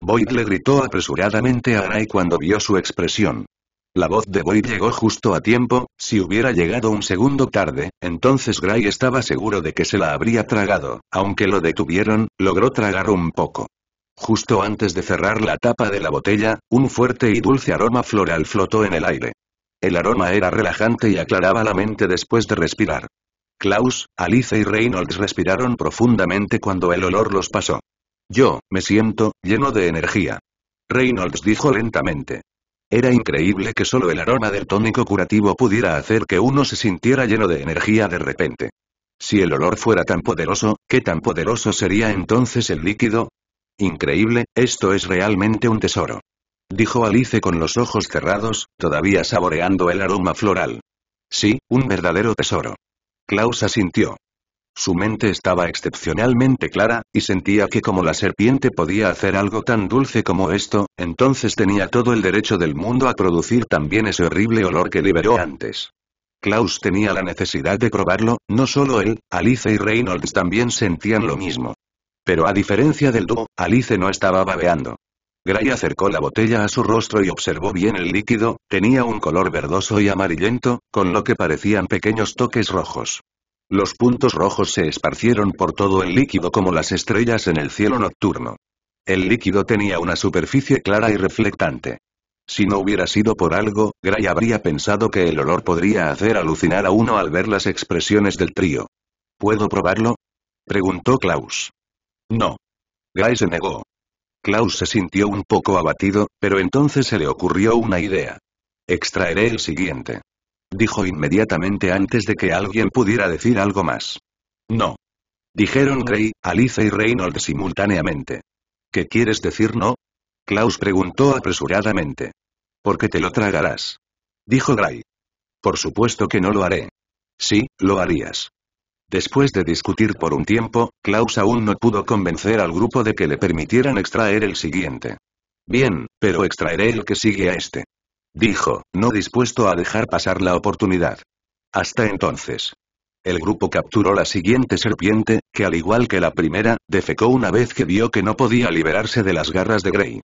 Boyd le gritó apresuradamente a Gray cuando vio su expresión. La voz de Boyd llegó justo a tiempo, si hubiera llegado un segundo tarde, entonces Gray estaba seguro de que se la habría tragado, aunque lo detuvieron, logró tragar un poco. Justo antes de cerrar la tapa de la botella, un fuerte y dulce aroma floral flotó en el aire. El aroma era relajante y aclaraba la mente después de respirar. Klaus, Alice y Reynolds respiraron profundamente cuando el olor los pasó. Yo, me siento, lleno de energía. Reynolds dijo lentamente. Era increíble que solo el aroma del tónico curativo pudiera hacer que uno se sintiera lleno de energía de repente. Si el olor fuera tan poderoso, ¿qué tan poderoso sería entonces el líquido? Increíble, esto es realmente un tesoro. Dijo Alice con los ojos cerrados, todavía saboreando el aroma floral. Sí, un verdadero tesoro. Klaus asintió. Su mente estaba excepcionalmente clara, y sentía que como la serpiente podía hacer algo tan dulce como esto, entonces tenía todo el derecho del mundo a producir también ese horrible olor que liberó antes. Klaus tenía la necesidad de probarlo, no solo él, Alice y Reynolds también sentían lo mismo. Pero a diferencia del dúo, Alice no estaba babeando. Gray acercó la botella a su rostro y observó bien el líquido, tenía un color verdoso y amarillento, con lo que parecían pequeños toques rojos. Los puntos rojos se esparcieron por todo el líquido como las estrellas en el cielo nocturno. El líquido tenía una superficie clara y reflectante. Si no hubiera sido por algo, Gray habría pensado que el olor podría hacer alucinar a uno al ver las expresiones del trío. ¿Puedo probarlo? preguntó Klaus. No. Gray se negó. Klaus se sintió un poco abatido, pero entonces se le ocurrió una idea. Extraeré el siguiente dijo inmediatamente antes de que alguien pudiera decir algo más. No. Dijeron Gray, Alice y Reynolds simultáneamente. ¿Qué quieres decir no? Klaus preguntó apresuradamente. ¿Por qué te lo tragarás? Dijo Gray. Por supuesto que no lo haré. Sí, lo harías. Después de discutir por un tiempo, Klaus aún no pudo convencer al grupo de que le permitieran extraer el siguiente. Bien, pero extraeré el que sigue a este. Dijo, no dispuesto a dejar pasar la oportunidad. Hasta entonces. El grupo capturó la siguiente serpiente, que al igual que la primera, defecó una vez que vio que no podía liberarse de las garras de Grey.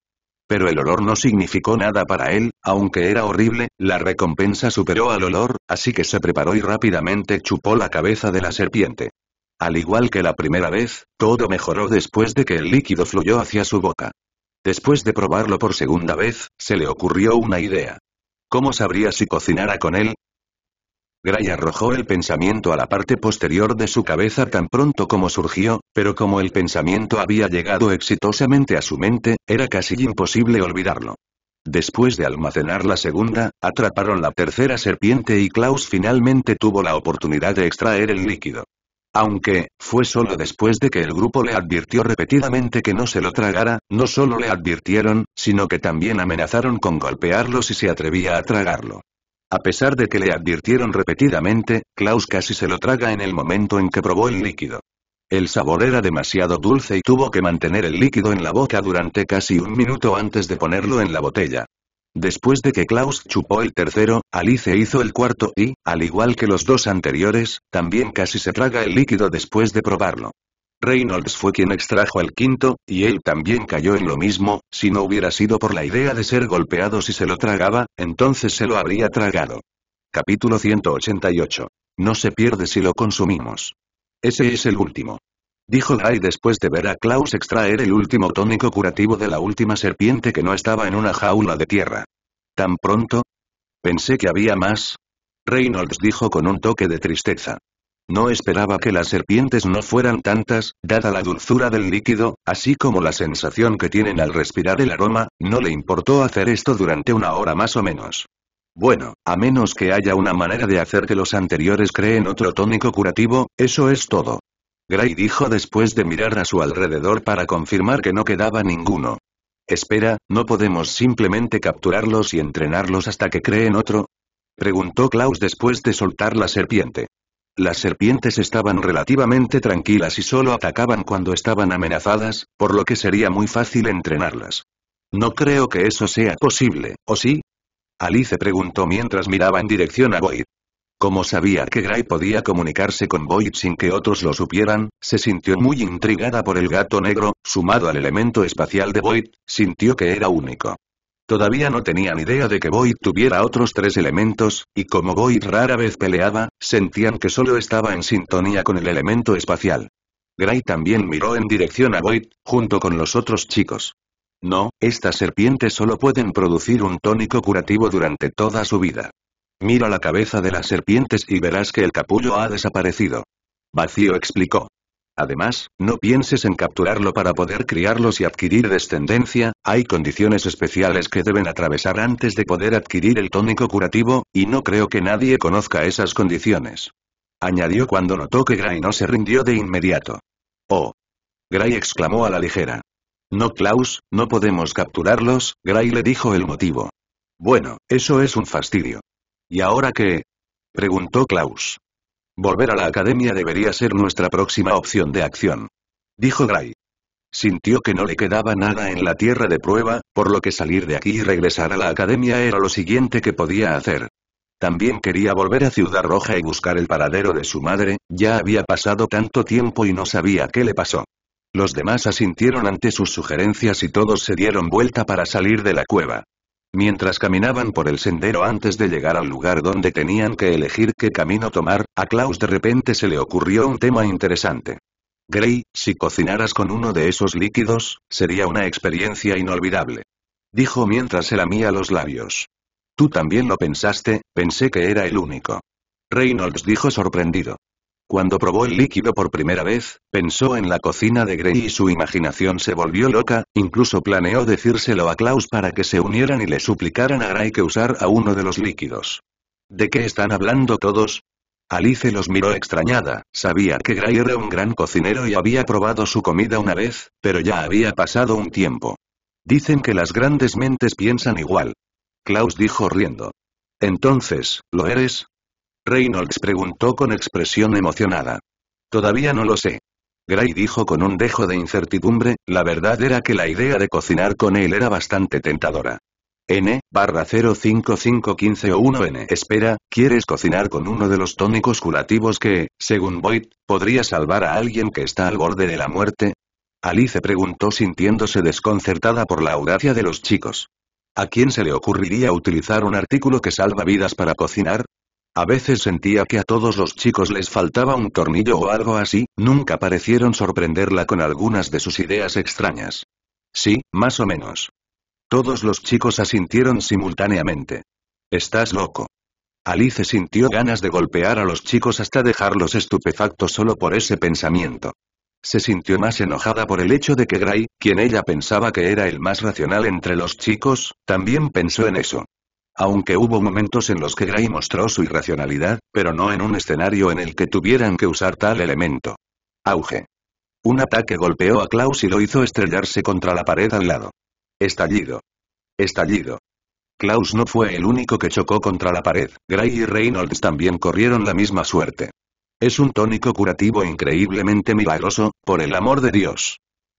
Pero el olor no significó nada para él, aunque era horrible, la recompensa superó al olor, así que se preparó y rápidamente chupó la cabeza de la serpiente. Al igual que la primera vez, todo mejoró después de que el líquido fluyó hacia su boca. Después de probarlo por segunda vez, se le ocurrió una idea. ¿Cómo sabría si cocinara con él? Gray arrojó el pensamiento a la parte posterior de su cabeza tan pronto como surgió, pero como el pensamiento había llegado exitosamente a su mente, era casi imposible olvidarlo. Después de almacenar la segunda, atraparon la tercera serpiente y Klaus finalmente tuvo la oportunidad de extraer el líquido. Aunque, fue solo después de que el grupo le advirtió repetidamente que no se lo tragara, no solo le advirtieron, sino que también amenazaron con golpearlo si se atrevía a tragarlo. A pesar de que le advirtieron repetidamente, Klaus casi se lo traga en el momento en que probó el líquido. El sabor era demasiado dulce y tuvo que mantener el líquido en la boca durante casi un minuto antes de ponerlo en la botella. Después de que Klaus chupó el tercero, Alice hizo el cuarto y, al igual que los dos anteriores, también casi se traga el líquido después de probarlo. Reynolds fue quien extrajo el quinto, y él también cayó en lo mismo, si no hubiera sido por la idea de ser golpeado si se lo tragaba, entonces se lo habría tragado. Capítulo 188. No se pierde si lo consumimos. Ese es el último dijo Guy después de ver a Klaus extraer el último tónico curativo de la última serpiente que no estaba en una jaula de tierra. ¿Tan pronto? Pensé que había más. Reynolds dijo con un toque de tristeza. No esperaba que las serpientes no fueran tantas, dada la dulzura del líquido, así como la sensación que tienen al respirar el aroma, no le importó hacer esto durante una hora más o menos. Bueno, a menos que haya una manera de hacer que los anteriores creen otro tónico curativo, eso es todo. Gray dijo después de mirar a su alrededor para confirmar que no quedaba ninguno. Espera, ¿no podemos simplemente capturarlos y entrenarlos hasta que creen otro? Preguntó Klaus después de soltar la serpiente. Las serpientes estaban relativamente tranquilas y solo atacaban cuando estaban amenazadas, por lo que sería muy fácil entrenarlas. No creo que eso sea posible, ¿o sí? Alice preguntó mientras miraba en dirección a Void. Como sabía que Gray podía comunicarse con Void sin que otros lo supieran, se sintió muy intrigada por el gato negro, sumado al elemento espacial de Void, sintió que era único. Todavía no tenían idea de que Void tuviera otros tres elementos, y como Void rara vez peleaba, sentían que solo estaba en sintonía con el elemento espacial. Gray también miró en dirección a Void, junto con los otros chicos. No, estas serpientes solo pueden producir un tónico curativo durante toda su vida. Mira la cabeza de las serpientes y verás que el capullo ha desaparecido. Vacío explicó. Además, no pienses en capturarlo para poder criarlos y adquirir descendencia, hay condiciones especiales que deben atravesar antes de poder adquirir el tónico curativo, y no creo que nadie conozca esas condiciones. Añadió cuando notó que Gray no se rindió de inmediato. Oh. Gray exclamó a la ligera. No Klaus, no podemos capturarlos, Gray le dijo el motivo. Bueno, eso es un fastidio. ¿Y ahora qué? preguntó Klaus. Volver a la academia debería ser nuestra próxima opción de acción. Dijo Gray. Sintió que no le quedaba nada en la tierra de prueba, por lo que salir de aquí y regresar a la academia era lo siguiente que podía hacer. También quería volver a Ciudad Roja y buscar el paradero de su madre, ya había pasado tanto tiempo y no sabía qué le pasó. Los demás asintieron ante sus sugerencias y todos se dieron vuelta para salir de la cueva. Mientras caminaban por el sendero antes de llegar al lugar donde tenían que elegir qué camino tomar, a Klaus de repente se le ocurrió un tema interesante. Grey, si cocinaras con uno de esos líquidos, sería una experiencia inolvidable. Dijo mientras se lamía los labios. Tú también lo pensaste, pensé que era el único. Reynolds dijo sorprendido. Cuando probó el líquido por primera vez, pensó en la cocina de Grey y su imaginación se volvió loca, incluso planeó decírselo a Klaus para que se unieran y le suplicaran a Grey que usar a uno de los líquidos. ¿De qué están hablando todos? Alice los miró extrañada, sabía que Gray era un gran cocinero y había probado su comida una vez, pero ya había pasado un tiempo. Dicen que las grandes mentes piensan igual. Klaus dijo riendo. Entonces, ¿lo eres? Reynolds preguntó con expresión emocionada. Todavía no lo sé. Gray dijo con un dejo de incertidumbre, la verdad era que la idea de cocinar con él era bastante tentadora. N, barra 05515 o 1N. Espera, ¿quieres cocinar con uno de los tónicos curativos que, según Boyd, podría salvar a alguien que está al borde de la muerte? Alice preguntó sintiéndose desconcertada por la audacia de los chicos. ¿A quién se le ocurriría utilizar un artículo que salva vidas para cocinar? A veces sentía que a todos los chicos les faltaba un tornillo o algo así, nunca parecieron sorprenderla con algunas de sus ideas extrañas. Sí, más o menos. Todos los chicos asintieron simultáneamente. Estás loco. Alice sintió ganas de golpear a los chicos hasta dejarlos estupefactos solo por ese pensamiento. Se sintió más enojada por el hecho de que Gray, quien ella pensaba que era el más racional entre los chicos, también pensó en eso. Aunque hubo momentos en los que Gray mostró su irracionalidad, pero no en un escenario en el que tuvieran que usar tal elemento. Auge. Un ataque golpeó a Klaus y lo hizo estrellarse contra la pared al lado. Estallido. Estallido. Klaus no fue el único que chocó contra la pared, Gray y Reynolds también corrieron la misma suerte. Es un tónico curativo increíblemente milagroso, por el amor de Dios.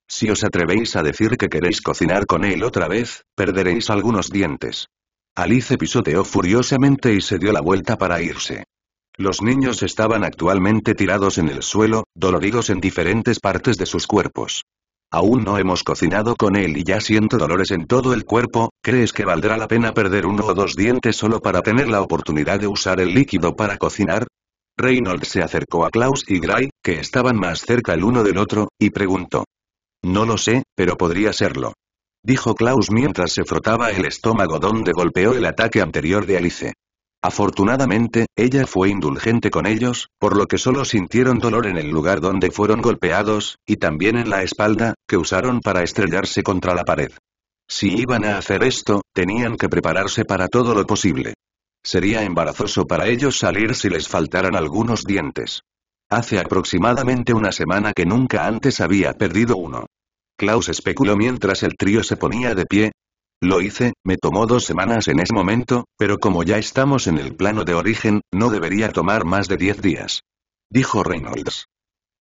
Si os atrevéis a decir que queréis cocinar con él otra vez, perderéis algunos dientes. Alice pisoteó furiosamente y se dio la vuelta para irse. Los niños estaban actualmente tirados en el suelo, doloridos en diferentes partes de sus cuerpos. Aún no hemos cocinado con él y ya siento dolores en todo el cuerpo, ¿crees que valdrá la pena perder uno o dos dientes solo para tener la oportunidad de usar el líquido para cocinar? Reynolds se acercó a Klaus y Gray, que estaban más cerca el uno del otro, y preguntó. No lo sé, pero podría serlo dijo Klaus mientras se frotaba el estómago donde golpeó el ataque anterior de Alice. Afortunadamente, ella fue indulgente con ellos, por lo que solo sintieron dolor en el lugar donde fueron golpeados, y también en la espalda, que usaron para estrellarse contra la pared. Si iban a hacer esto, tenían que prepararse para todo lo posible. Sería embarazoso para ellos salir si les faltaran algunos dientes. Hace aproximadamente una semana que nunca antes había perdido uno. Klaus especuló mientras el trío se ponía de pie. Lo hice, me tomó dos semanas en ese momento, pero como ya estamos en el plano de origen, no debería tomar más de diez días. Dijo Reynolds.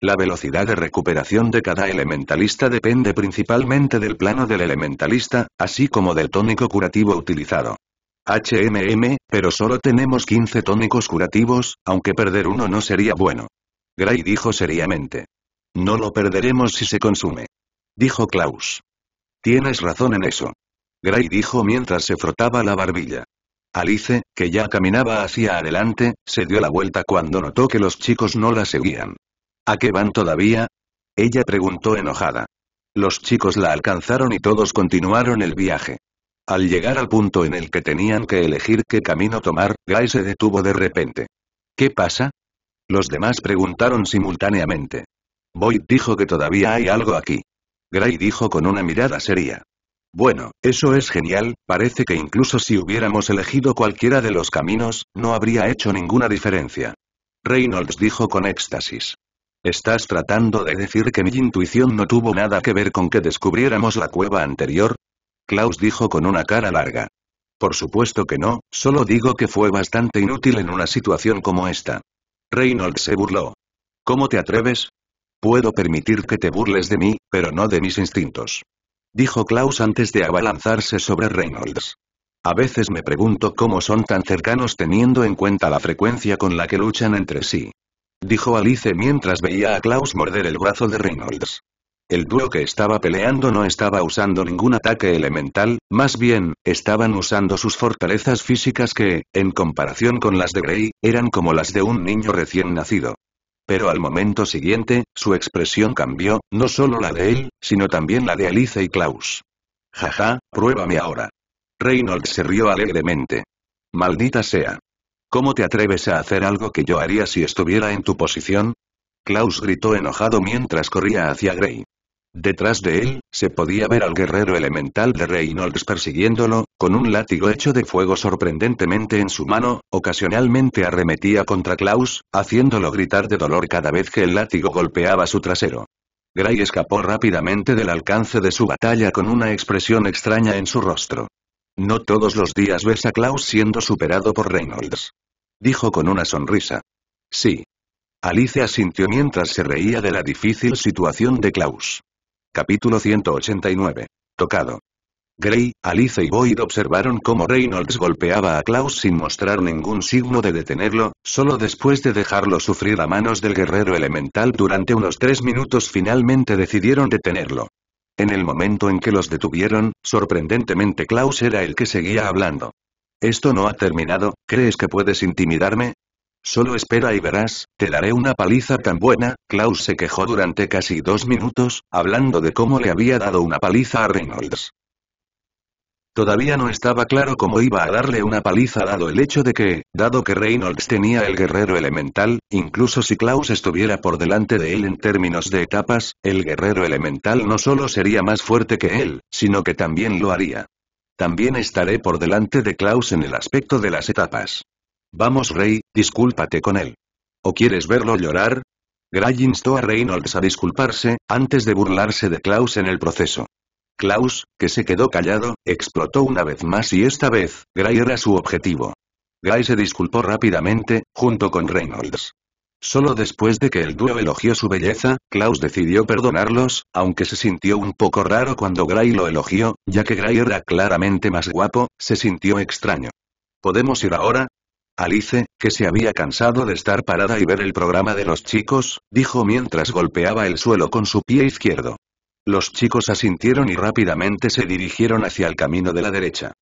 La velocidad de recuperación de cada elementalista depende principalmente del plano del elementalista, así como del tónico curativo utilizado. HMM, pero solo tenemos 15 tónicos curativos, aunque perder uno no sería bueno. Gray dijo seriamente. No lo perderemos si se consume dijo Klaus. Tienes razón en eso. Gray dijo mientras se frotaba la barbilla. Alice, que ya caminaba hacia adelante, se dio la vuelta cuando notó que los chicos no la seguían. ¿A qué van todavía? Ella preguntó enojada. Los chicos la alcanzaron y todos continuaron el viaje. Al llegar al punto en el que tenían que elegir qué camino tomar, Gray se detuvo de repente. ¿Qué pasa? Los demás preguntaron simultáneamente. Boyd dijo que todavía hay algo aquí. Gray dijo con una mirada seria. Bueno, eso es genial, parece que incluso si hubiéramos elegido cualquiera de los caminos, no habría hecho ninguna diferencia. Reynolds dijo con éxtasis. ¿Estás tratando de decir que mi intuición no tuvo nada que ver con que descubriéramos la cueva anterior? Klaus dijo con una cara larga. Por supuesto que no, solo digo que fue bastante inútil en una situación como esta. Reynolds se burló. ¿Cómo te atreves? Puedo permitir que te burles de mí, pero no de mis instintos. Dijo Klaus antes de abalanzarse sobre Reynolds. A veces me pregunto cómo son tan cercanos teniendo en cuenta la frecuencia con la que luchan entre sí. Dijo Alice mientras veía a Klaus morder el brazo de Reynolds. El dúo que estaba peleando no estaba usando ningún ataque elemental, más bien, estaban usando sus fortalezas físicas que, en comparación con las de Grey, eran como las de un niño recién nacido. Pero al momento siguiente, su expresión cambió, no solo la de él, sino también la de Alice y Klaus. Jaja, pruébame ahora. Reynolds se rió alegremente. Maldita sea. ¿Cómo te atreves a hacer algo que yo haría si estuviera en tu posición? Klaus gritó enojado mientras corría hacia Grey. Detrás de él, se podía ver al guerrero elemental de Reynolds persiguiéndolo, con un látigo hecho de fuego sorprendentemente en su mano, ocasionalmente arremetía contra Klaus, haciéndolo gritar de dolor cada vez que el látigo golpeaba su trasero. Gray escapó rápidamente del alcance de su batalla con una expresión extraña en su rostro. No todos los días ves a Klaus siendo superado por Reynolds. Dijo con una sonrisa. Sí. Alicia sintió mientras se reía de la difícil situación de Klaus. Capítulo 189. Tocado. Gray, Alice y Boyd observaron cómo Reynolds golpeaba a Klaus sin mostrar ningún signo de detenerlo, solo después de dejarlo sufrir a manos del guerrero elemental durante unos tres minutos finalmente decidieron detenerlo. En el momento en que los detuvieron, sorprendentemente Klaus era el que seguía hablando. Esto no ha terminado, ¿crees que puedes intimidarme? Solo espera y verás, te daré una paliza tan buena, Klaus se quejó durante casi dos minutos, hablando de cómo le había dado una paliza a Reynolds. Todavía no estaba claro cómo iba a darle una paliza dado el hecho de que, dado que Reynolds tenía el guerrero elemental, incluso si Klaus estuviera por delante de él en términos de etapas, el guerrero elemental no solo sería más fuerte que él, sino que también lo haría. También estaré por delante de Klaus en el aspecto de las etapas. Vamos Rey, discúlpate con él. ¿O quieres verlo llorar? Gray instó a Reynolds a disculparse, antes de burlarse de Klaus en el proceso. Klaus, que se quedó callado, explotó una vez más y esta vez, Gray era su objetivo. Gray se disculpó rápidamente, junto con Reynolds. Solo después de que el dúo elogió su belleza, Klaus decidió perdonarlos, aunque se sintió un poco raro cuando Gray lo elogió, ya que Gray era claramente más guapo, se sintió extraño. ¿Podemos ir ahora? Alice, que se había cansado de estar parada y ver el programa de los chicos, dijo mientras golpeaba el suelo con su pie izquierdo. Los chicos asintieron y rápidamente se dirigieron hacia el camino de la derecha.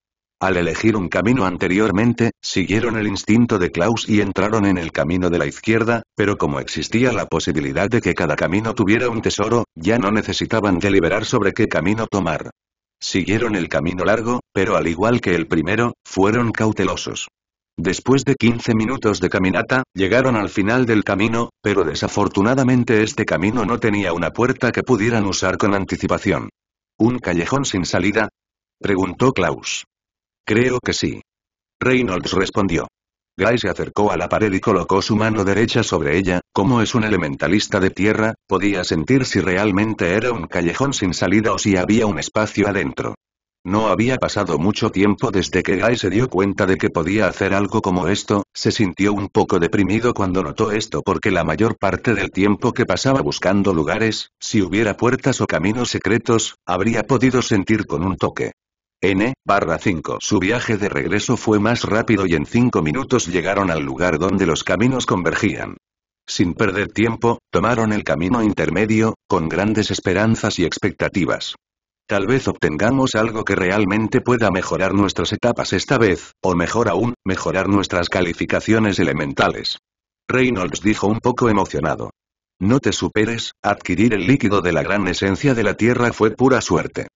Al elegir un camino anteriormente, siguieron el instinto de Klaus y entraron en el camino de la izquierda, pero como existía la posibilidad de que cada camino tuviera un tesoro, ya no necesitaban deliberar sobre qué camino tomar. Siguieron el camino largo, pero al igual que el primero, fueron cautelosos. Después de 15 minutos de caminata, llegaron al final del camino, pero desafortunadamente este camino no tenía una puerta que pudieran usar con anticipación. ¿Un callejón sin salida? preguntó Klaus. Creo que sí. Reynolds respondió. Guy se acercó a la pared y colocó su mano derecha sobre ella, como es un elementalista de tierra, podía sentir si realmente era un callejón sin salida o si había un espacio adentro. No había pasado mucho tiempo desde que Guy se dio cuenta de que podía hacer algo como esto, se sintió un poco deprimido cuando notó esto porque la mayor parte del tiempo que pasaba buscando lugares, si hubiera puertas o caminos secretos, habría podido sentir con un toque. N, barra 5. Su viaje de regreso fue más rápido y en cinco minutos llegaron al lugar donde los caminos convergían. Sin perder tiempo, tomaron el camino intermedio, con grandes esperanzas y expectativas. Tal vez obtengamos algo que realmente pueda mejorar nuestras etapas esta vez, o mejor aún, mejorar nuestras calificaciones elementales. Reynolds dijo un poco emocionado. No te superes, adquirir el líquido de la gran esencia de la Tierra fue pura suerte.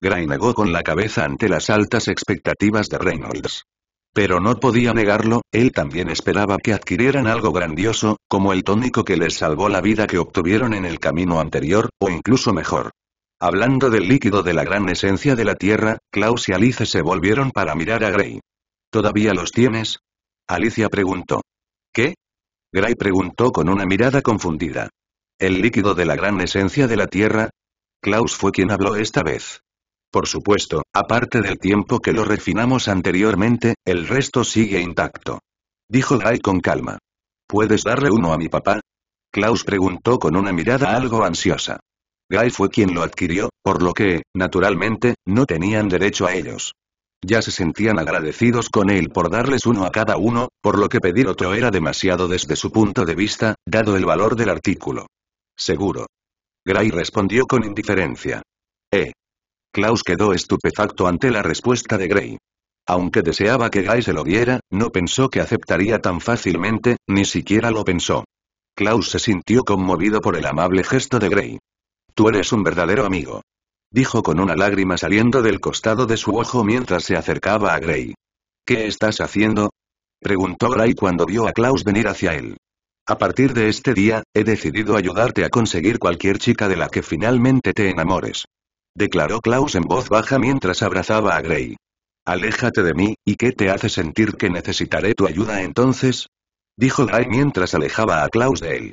Gray negó con la cabeza ante las altas expectativas de Reynolds. Pero no podía negarlo, él también esperaba que adquirieran algo grandioso, como el tónico que les salvó la vida que obtuvieron en el camino anterior, o incluso mejor. Hablando del líquido de la gran esencia de la Tierra, Klaus y Alice se volvieron para mirar a Gray. ¿Todavía los tienes? Alicia preguntó. ¿Qué? Gray preguntó con una mirada confundida. ¿El líquido de la gran esencia de la Tierra? Klaus fue quien habló esta vez. Por supuesto, aparte del tiempo que lo refinamos anteriormente, el resto sigue intacto. Dijo Gray con calma. ¿Puedes darle uno a mi papá? Klaus preguntó con una mirada algo ansiosa. Guy fue quien lo adquirió, por lo que, naturalmente, no tenían derecho a ellos. Ya se sentían agradecidos con él por darles uno a cada uno, por lo que pedir otro era demasiado desde su punto de vista, dado el valor del artículo. Seguro. Gray respondió con indiferencia. Eh. Klaus quedó estupefacto ante la respuesta de Gray. Aunque deseaba que Guy se lo diera, no pensó que aceptaría tan fácilmente, ni siquiera lo pensó. Klaus se sintió conmovido por el amable gesto de Gray. Tú eres un verdadero amigo. Dijo con una lágrima saliendo del costado de su ojo mientras se acercaba a Gray. ¿Qué estás haciendo? Preguntó Gray cuando vio a Klaus venir hacia él. A partir de este día, he decidido ayudarte a conseguir cualquier chica de la que finalmente te enamores. Declaró Klaus en voz baja mientras abrazaba a Gray. Aléjate de mí, ¿y qué te hace sentir que necesitaré tu ayuda entonces? Dijo Gray mientras alejaba a Klaus de él.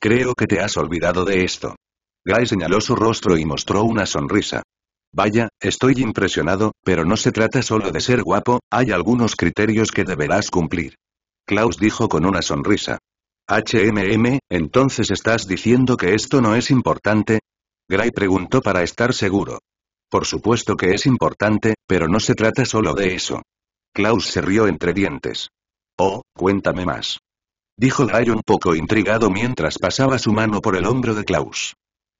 Creo que te has olvidado de esto. Gray señaló su rostro y mostró una sonrisa. Vaya, estoy impresionado, pero no se trata solo de ser guapo, hay algunos criterios que deberás cumplir. Klaus dijo con una sonrisa. HMM, entonces estás diciendo que esto no es importante? Gray preguntó para estar seguro. Por supuesto que es importante, pero no se trata solo de eso. Klaus se rió entre dientes. Oh, cuéntame más. Dijo Gray un poco intrigado mientras pasaba su mano por el hombro de Klaus.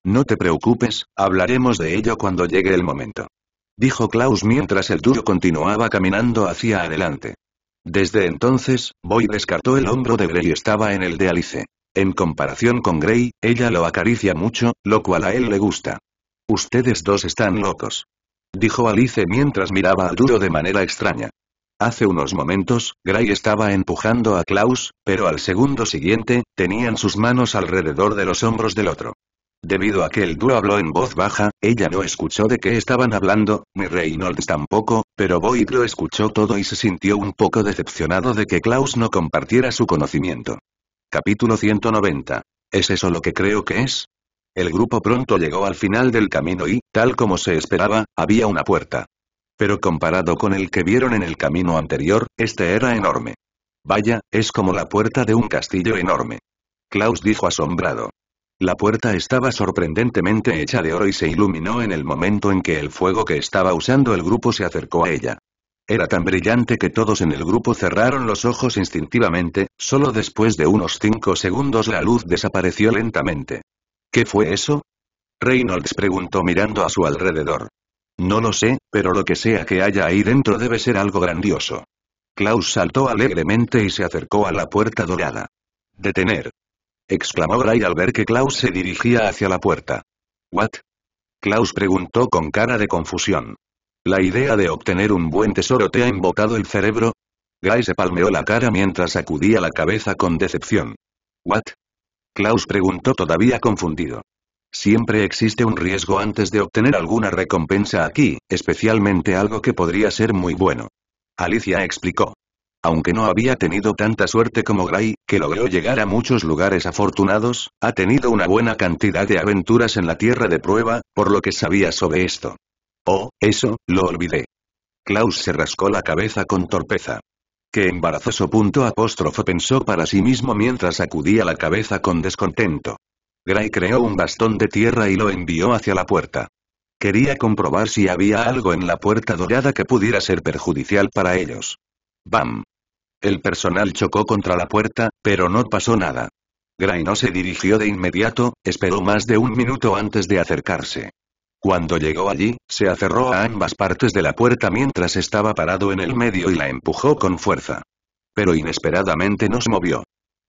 No te preocupes, hablaremos de ello cuando llegue el momento. Dijo Klaus mientras el duro continuaba caminando hacia adelante. Desde entonces, Boy descartó el hombro de Grey y estaba en el de Alice. En comparación con Grey, ella lo acaricia mucho, lo cual a él le gusta. Ustedes dos están locos. Dijo Alice mientras miraba a duro de manera extraña. Hace unos momentos, Grey estaba empujando a Klaus, pero al segundo siguiente, tenían sus manos alrededor de los hombros del otro. Debido a que el dúo habló en voz baja, ella no escuchó de qué estaban hablando, ni Reynolds tampoco, pero Boyd lo escuchó todo y se sintió un poco decepcionado de que Klaus no compartiera su conocimiento. Capítulo 190. ¿Es eso lo que creo que es? El grupo pronto llegó al final del camino y, tal como se esperaba, había una puerta. Pero comparado con el que vieron en el camino anterior, este era enorme. Vaya, es como la puerta de un castillo enorme. Klaus dijo asombrado. La puerta estaba sorprendentemente hecha de oro y se iluminó en el momento en que el fuego que estaba usando el grupo se acercó a ella. Era tan brillante que todos en el grupo cerraron los ojos instintivamente, solo después de unos cinco segundos la luz desapareció lentamente. ¿Qué fue eso? Reynolds preguntó mirando a su alrededor. No lo sé, pero lo que sea que haya ahí dentro debe ser algo grandioso. Klaus saltó alegremente y se acercó a la puerta dorada. Detener exclamó Gray al ver que Klaus se dirigía hacia la puerta. ¿What? Klaus preguntó con cara de confusión. ¿La idea de obtener un buen tesoro te ha embotado el cerebro? Gray se palmeó la cara mientras sacudía la cabeza con decepción. ¿What? Klaus preguntó todavía confundido. Siempre existe un riesgo antes de obtener alguna recompensa aquí, especialmente algo que podría ser muy bueno. Alicia explicó. Aunque no había tenido tanta suerte como Gray, que logró llegar a muchos lugares afortunados, ha tenido una buena cantidad de aventuras en la tierra de prueba, por lo que sabía sobre esto. Oh, eso, lo olvidé. Klaus se rascó la cabeza con torpeza. Qué embarazoso punto apóstrofo pensó para sí mismo mientras sacudía la cabeza con descontento. Gray creó un bastón de tierra y lo envió hacia la puerta. Quería comprobar si había algo en la puerta dorada que pudiera ser perjudicial para ellos. Bam. El personal chocó contra la puerta, pero no pasó nada. Gray no se dirigió de inmediato, esperó más de un minuto antes de acercarse. Cuando llegó allí, se aferró a ambas partes de la puerta mientras estaba parado en el medio y la empujó con fuerza. Pero inesperadamente no se movió.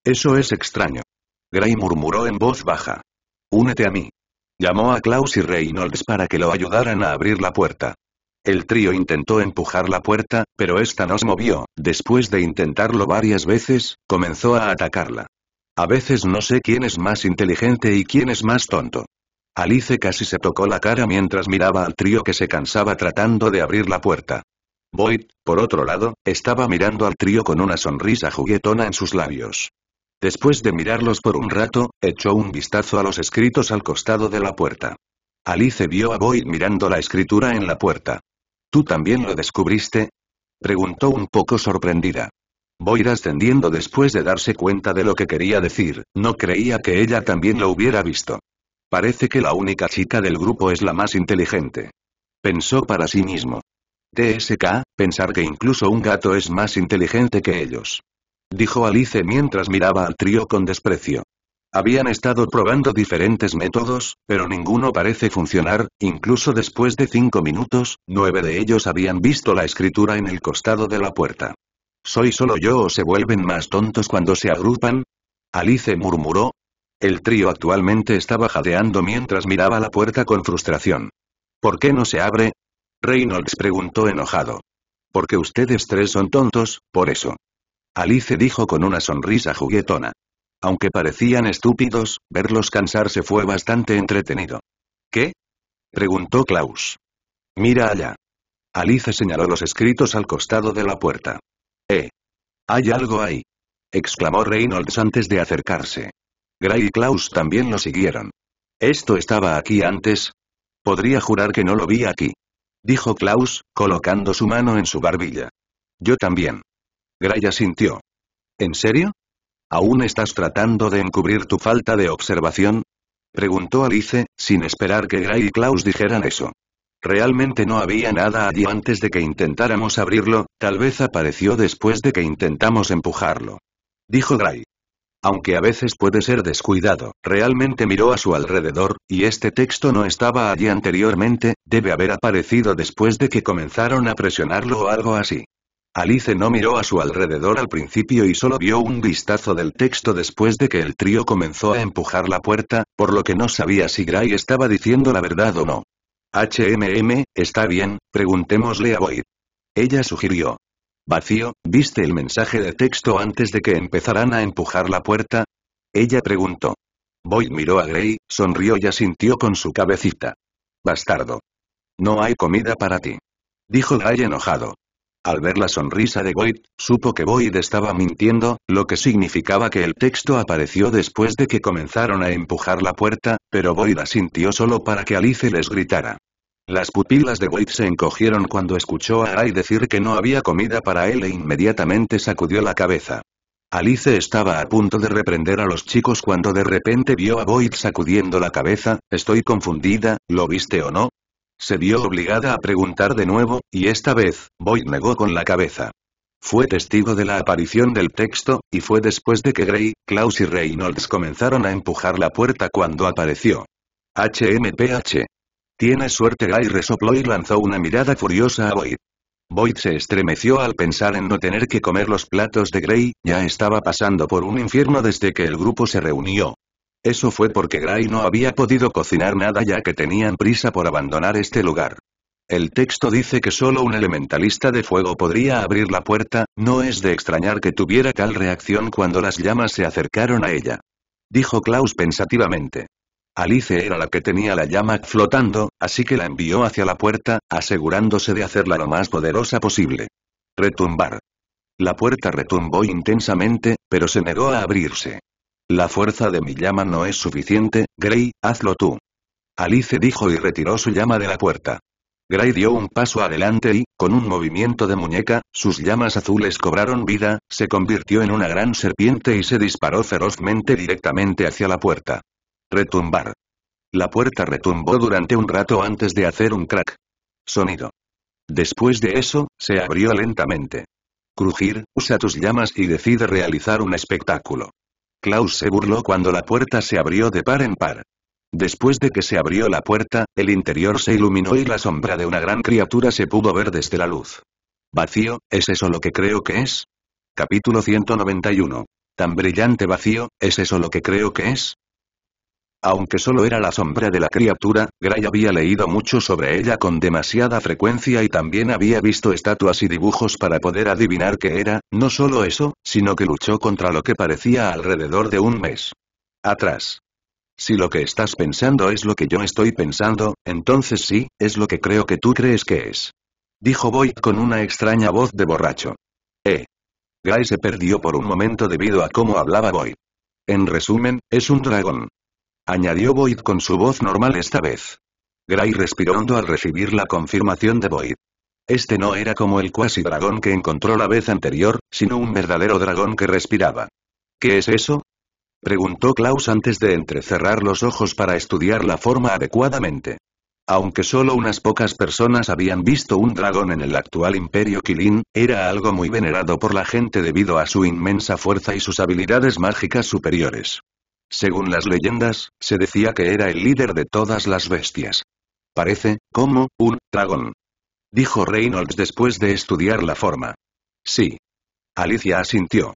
Eso es extraño. Gray murmuró en voz baja. Únete a mí. Llamó a Klaus y Reynolds para que lo ayudaran a abrir la puerta. El trío intentó empujar la puerta, pero esta no se movió, después de intentarlo varias veces, comenzó a atacarla. A veces no sé quién es más inteligente y quién es más tonto. Alice casi se tocó la cara mientras miraba al trío que se cansaba tratando de abrir la puerta. Boyd, por otro lado, estaba mirando al trío con una sonrisa juguetona en sus labios. Después de mirarlos por un rato, echó un vistazo a los escritos al costado de la puerta. Alice vio a Boyd mirando la escritura en la puerta. ¿Tú también lo descubriste? Preguntó un poco sorprendida. Voy ascendiendo después de darse cuenta de lo que quería decir, no creía que ella también lo hubiera visto. Parece que la única chica del grupo es la más inteligente. Pensó para sí mismo. TSK, pensar que incluso un gato es más inteligente que ellos. Dijo Alice mientras miraba al trío con desprecio. Habían estado probando diferentes métodos, pero ninguno parece funcionar, incluso después de cinco minutos, nueve de ellos habían visto la escritura en el costado de la puerta. ¿Soy solo yo o se vuelven más tontos cuando se agrupan? Alice murmuró. El trío actualmente estaba jadeando mientras miraba la puerta con frustración. ¿Por qué no se abre? Reynolds preguntó enojado. Porque ustedes tres son tontos, por eso. Alice dijo con una sonrisa juguetona. Aunque parecían estúpidos, verlos cansarse fue bastante entretenido. ¿Qué? preguntó Klaus. Mira allá. Alice señaló los escritos al costado de la puerta. ¡Eh! Hay algo ahí. exclamó Reynolds antes de acercarse. Gray y Klaus también lo siguieron. ¿Esto estaba aquí antes? Podría jurar que no lo vi aquí. Dijo Klaus, colocando su mano en su barbilla. Yo también. Gray asintió. ¿En serio? ¿Aún estás tratando de encubrir tu falta de observación? Preguntó Alice, sin esperar que Gray y Klaus dijeran eso. Realmente no había nada allí antes de que intentáramos abrirlo, tal vez apareció después de que intentamos empujarlo. Dijo Gray. Aunque a veces puede ser descuidado, realmente miró a su alrededor, y este texto no estaba allí anteriormente, debe haber aparecido después de que comenzaron a presionarlo o algo así. Alice no miró a su alrededor al principio y solo vio un vistazo del texto después de que el trío comenzó a empujar la puerta, por lo que no sabía si Gray estaba diciendo la verdad o no. HMM, está bien, preguntémosle a Boyd. Ella sugirió. Vacío, ¿viste el mensaje de texto antes de que empezaran a empujar la puerta? Ella preguntó. Boyd miró a Gray, sonrió y asintió con su cabecita. Bastardo. No hay comida para ti. Dijo Gray enojado. Al ver la sonrisa de Boyd, supo que Boyd estaba mintiendo, lo que significaba que el texto apareció después de que comenzaron a empujar la puerta, pero Boyd asintió solo para que Alice les gritara. Las pupilas de Boyd se encogieron cuando escuchó a Arai decir que no había comida para él e inmediatamente sacudió la cabeza. Alice estaba a punto de reprender a los chicos cuando de repente vio a Boyd sacudiendo la cabeza, estoy confundida, ¿lo viste o no? Se vio obligada a preguntar de nuevo, y esta vez, Boyd negó con la cabeza. Fue testigo de la aparición del texto, y fue después de que Gray, Klaus y Reynolds comenzaron a empujar la puerta cuando apareció. HMPH. Tiene suerte Guy resopló y lanzó una mirada furiosa a Boyd. Boyd se estremeció al pensar en no tener que comer los platos de Gray, ya estaba pasando por un infierno desde que el grupo se reunió. Eso fue porque Gray no había podido cocinar nada ya que tenían prisa por abandonar este lugar. El texto dice que solo un elementalista de fuego podría abrir la puerta, no es de extrañar que tuviera tal reacción cuando las llamas se acercaron a ella. Dijo Klaus pensativamente. Alice era la que tenía la llama flotando, así que la envió hacia la puerta, asegurándose de hacerla lo más poderosa posible. Retumbar. La puerta retumbó intensamente, pero se negó a abrirse. La fuerza de mi llama no es suficiente, Gray, hazlo tú. Alice dijo y retiró su llama de la puerta. Gray dio un paso adelante y, con un movimiento de muñeca, sus llamas azules cobraron vida, se convirtió en una gran serpiente y se disparó ferozmente directamente hacia la puerta. Retumbar. La puerta retumbó durante un rato antes de hacer un crack. Sonido. Después de eso, se abrió lentamente. Crujir, usa tus llamas y decide realizar un espectáculo. Klaus se burló cuando la puerta se abrió de par en par. Después de que se abrió la puerta, el interior se iluminó y la sombra de una gran criatura se pudo ver desde la luz. Vacío, ¿es eso lo que creo que es? Capítulo 191. Tan brillante vacío, ¿es eso lo que creo que es? Aunque solo era la sombra de la criatura, Gray había leído mucho sobre ella con demasiada frecuencia y también había visto estatuas y dibujos para poder adivinar qué era, no solo eso, sino que luchó contra lo que parecía alrededor de un mes. Atrás. Si lo que estás pensando es lo que yo estoy pensando, entonces sí, es lo que creo que tú crees que es. Dijo Boyd con una extraña voz de borracho. Eh. Gray se perdió por un momento debido a cómo hablaba Boyd. En resumen, es un dragón. Añadió Boyd con su voz normal esta vez. Gray respiró hondo al recibir la confirmación de Boyd. Este no era como el cuasi dragón que encontró la vez anterior, sino un verdadero dragón que respiraba. ¿Qué es eso? preguntó Klaus antes de entrecerrar los ojos para estudiar la forma adecuadamente. Aunque solo unas pocas personas habían visto un dragón en el actual imperio Kilin, era algo muy venerado por la gente debido a su inmensa fuerza y sus habilidades mágicas superiores. Según las leyendas, se decía que era el líder de todas las bestias. Parece, como, un dragón. Dijo Reynolds después de estudiar la forma. Sí. Alicia asintió.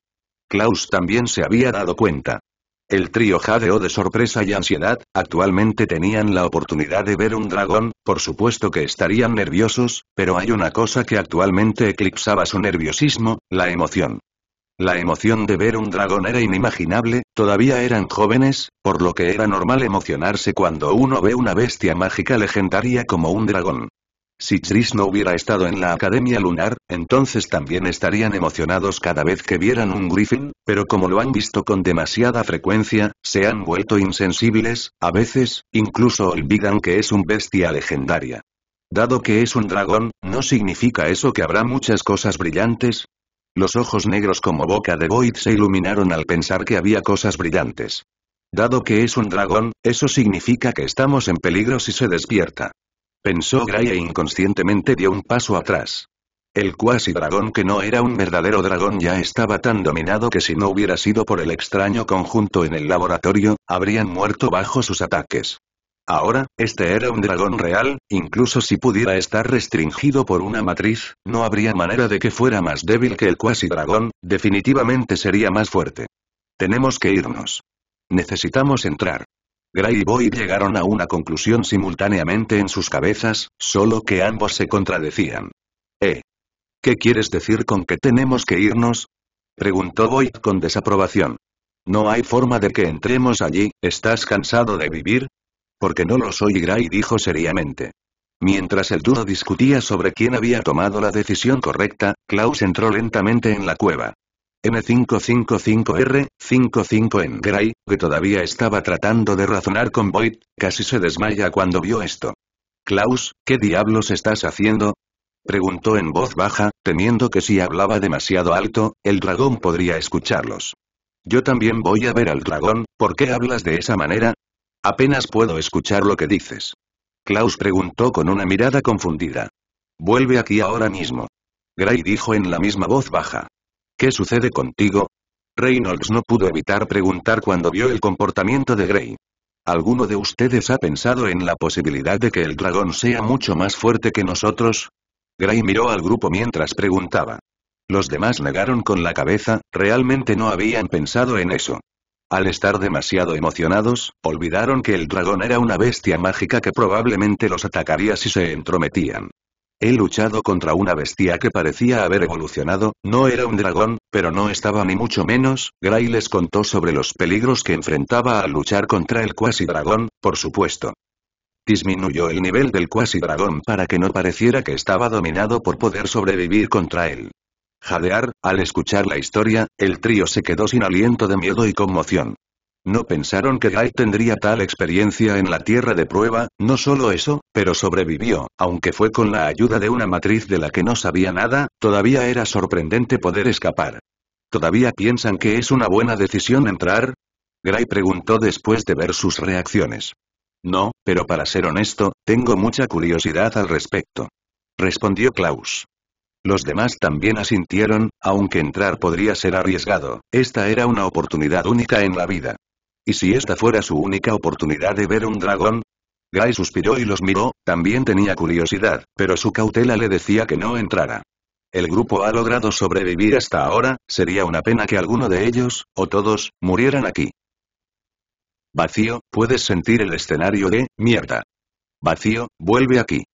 Klaus también se había dado cuenta. El trío jadeó de sorpresa y ansiedad, actualmente tenían la oportunidad de ver un dragón, por supuesto que estarían nerviosos, pero hay una cosa que actualmente eclipsaba su nerviosismo, la emoción. La emoción de ver un dragón era inimaginable, todavía eran jóvenes, por lo que era normal emocionarse cuando uno ve una bestia mágica legendaria como un dragón. Si Tris no hubiera estado en la Academia Lunar, entonces también estarían emocionados cada vez que vieran un griffin, pero como lo han visto con demasiada frecuencia, se han vuelto insensibles, a veces, incluso olvidan que es un bestia legendaria. Dado que es un dragón, no significa eso que habrá muchas cosas brillantes, los ojos negros como boca de Void se iluminaron al pensar que había cosas brillantes. Dado que es un dragón, eso significa que estamos en peligro si se despierta. Pensó Gray e inconscientemente dio un paso atrás. El cuasi dragón que no era un verdadero dragón ya estaba tan dominado que si no hubiera sido por el extraño conjunto en el laboratorio, habrían muerto bajo sus ataques. Ahora, este era un dragón real, incluso si pudiera estar restringido por una matriz, no habría manera de que fuera más débil que el cuasi dragón, definitivamente sería más fuerte. Tenemos que irnos. Necesitamos entrar. Gray y Boyd llegaron a una conclusión simultáneamente en sus cabezas, solo que ambos se contradecían. ¿Eh? ¿Qué quieres decir con que tenemos que irnos? Preguntó Boyd con desaprobación. No hay forma de que entremos allí, ¿estás cansado de vivir? Porque no lo soy Gray dijo seriamente. Mientras el dúo discutía sobre quién había tomado la decisión correcta, Klaus entró lentamente en la cueva. M555R, 55 en Gray, que todavía estaba tratando de razonar con Void, casi se desmaya cuando vio esto. Klaus, ¿qué diablos estás haciendo? Preguntó en voz baja, temiendo que si hablaba demasiado alto, el dragón podría escucharlos. Yo también voy a ver al dragón, ¿por qué hablas de esa manera? Apenas puedo escuchar lo que dices. Klaus preguntó con una mirada confundida. Vuelve aquí ahora mismo. Gray dijo en la misma voz baja. ¿Qué sucede contigo? Reynolds no pudo evitar preguntar cuando vio el comportamiento de Gray. ¿Alguno de ustedes ha pensado en la posibilidad de que el dragón sea mucho más fuerte que nosotros? Gray miró al grupo mientras preguntaba. Los demás negaron con la cabeza, realmente no habían pensado en eso. Al estar demasiado emocionados, olvidaron que el dragón era una bestia mágica que probablemente los atacaría si se entrometían. He luchado contra una bestia que parecía haber evolucionado, no era un dragón, pero no estaba ni mucho menos, Gray les contó sobre los peligros que enfrentaba al luchar contra el cuasi dragón, por supuesto. Disminuyó el nivel del cuasi dragón para que no pareciera que estaba dominado por poder sobrevivir contra él. Jadear, al escuchar la historia, el trío se quedó sin aliento de miedo y conmoción. No pensaron que Gray tendría tal experiencia en la tierra de prueba, no solo eso, pero sobrevivió, aunque fue con la ayuda de una matriz de la que no sabía nada, todavía era sorprendente poder escapar. ¿Todavía piensan que es una buena decisión entrar? Gray preguntó después de ver sus reacciones. No, pero para ser honesto, tengo mucha curiosidad al respecto. Respondió Klaus. Los demás también asintieron, aunque entrar podría ser arriesgado, esta era una oportunidad única en la vida. ¿Y si esta fuera su única oportunidad de ver un dragón? Guy suspiró y los miró, también tenía curiosidad, pero su cautela le decía que no entrara. El grupo ha logrado sobrevivir hasta ahora, sería una pena que alguno de ellos, o todos, murieran aquí. Vacío, puedes sentir el escenario de, mierda. Vacío, vuelve aquí.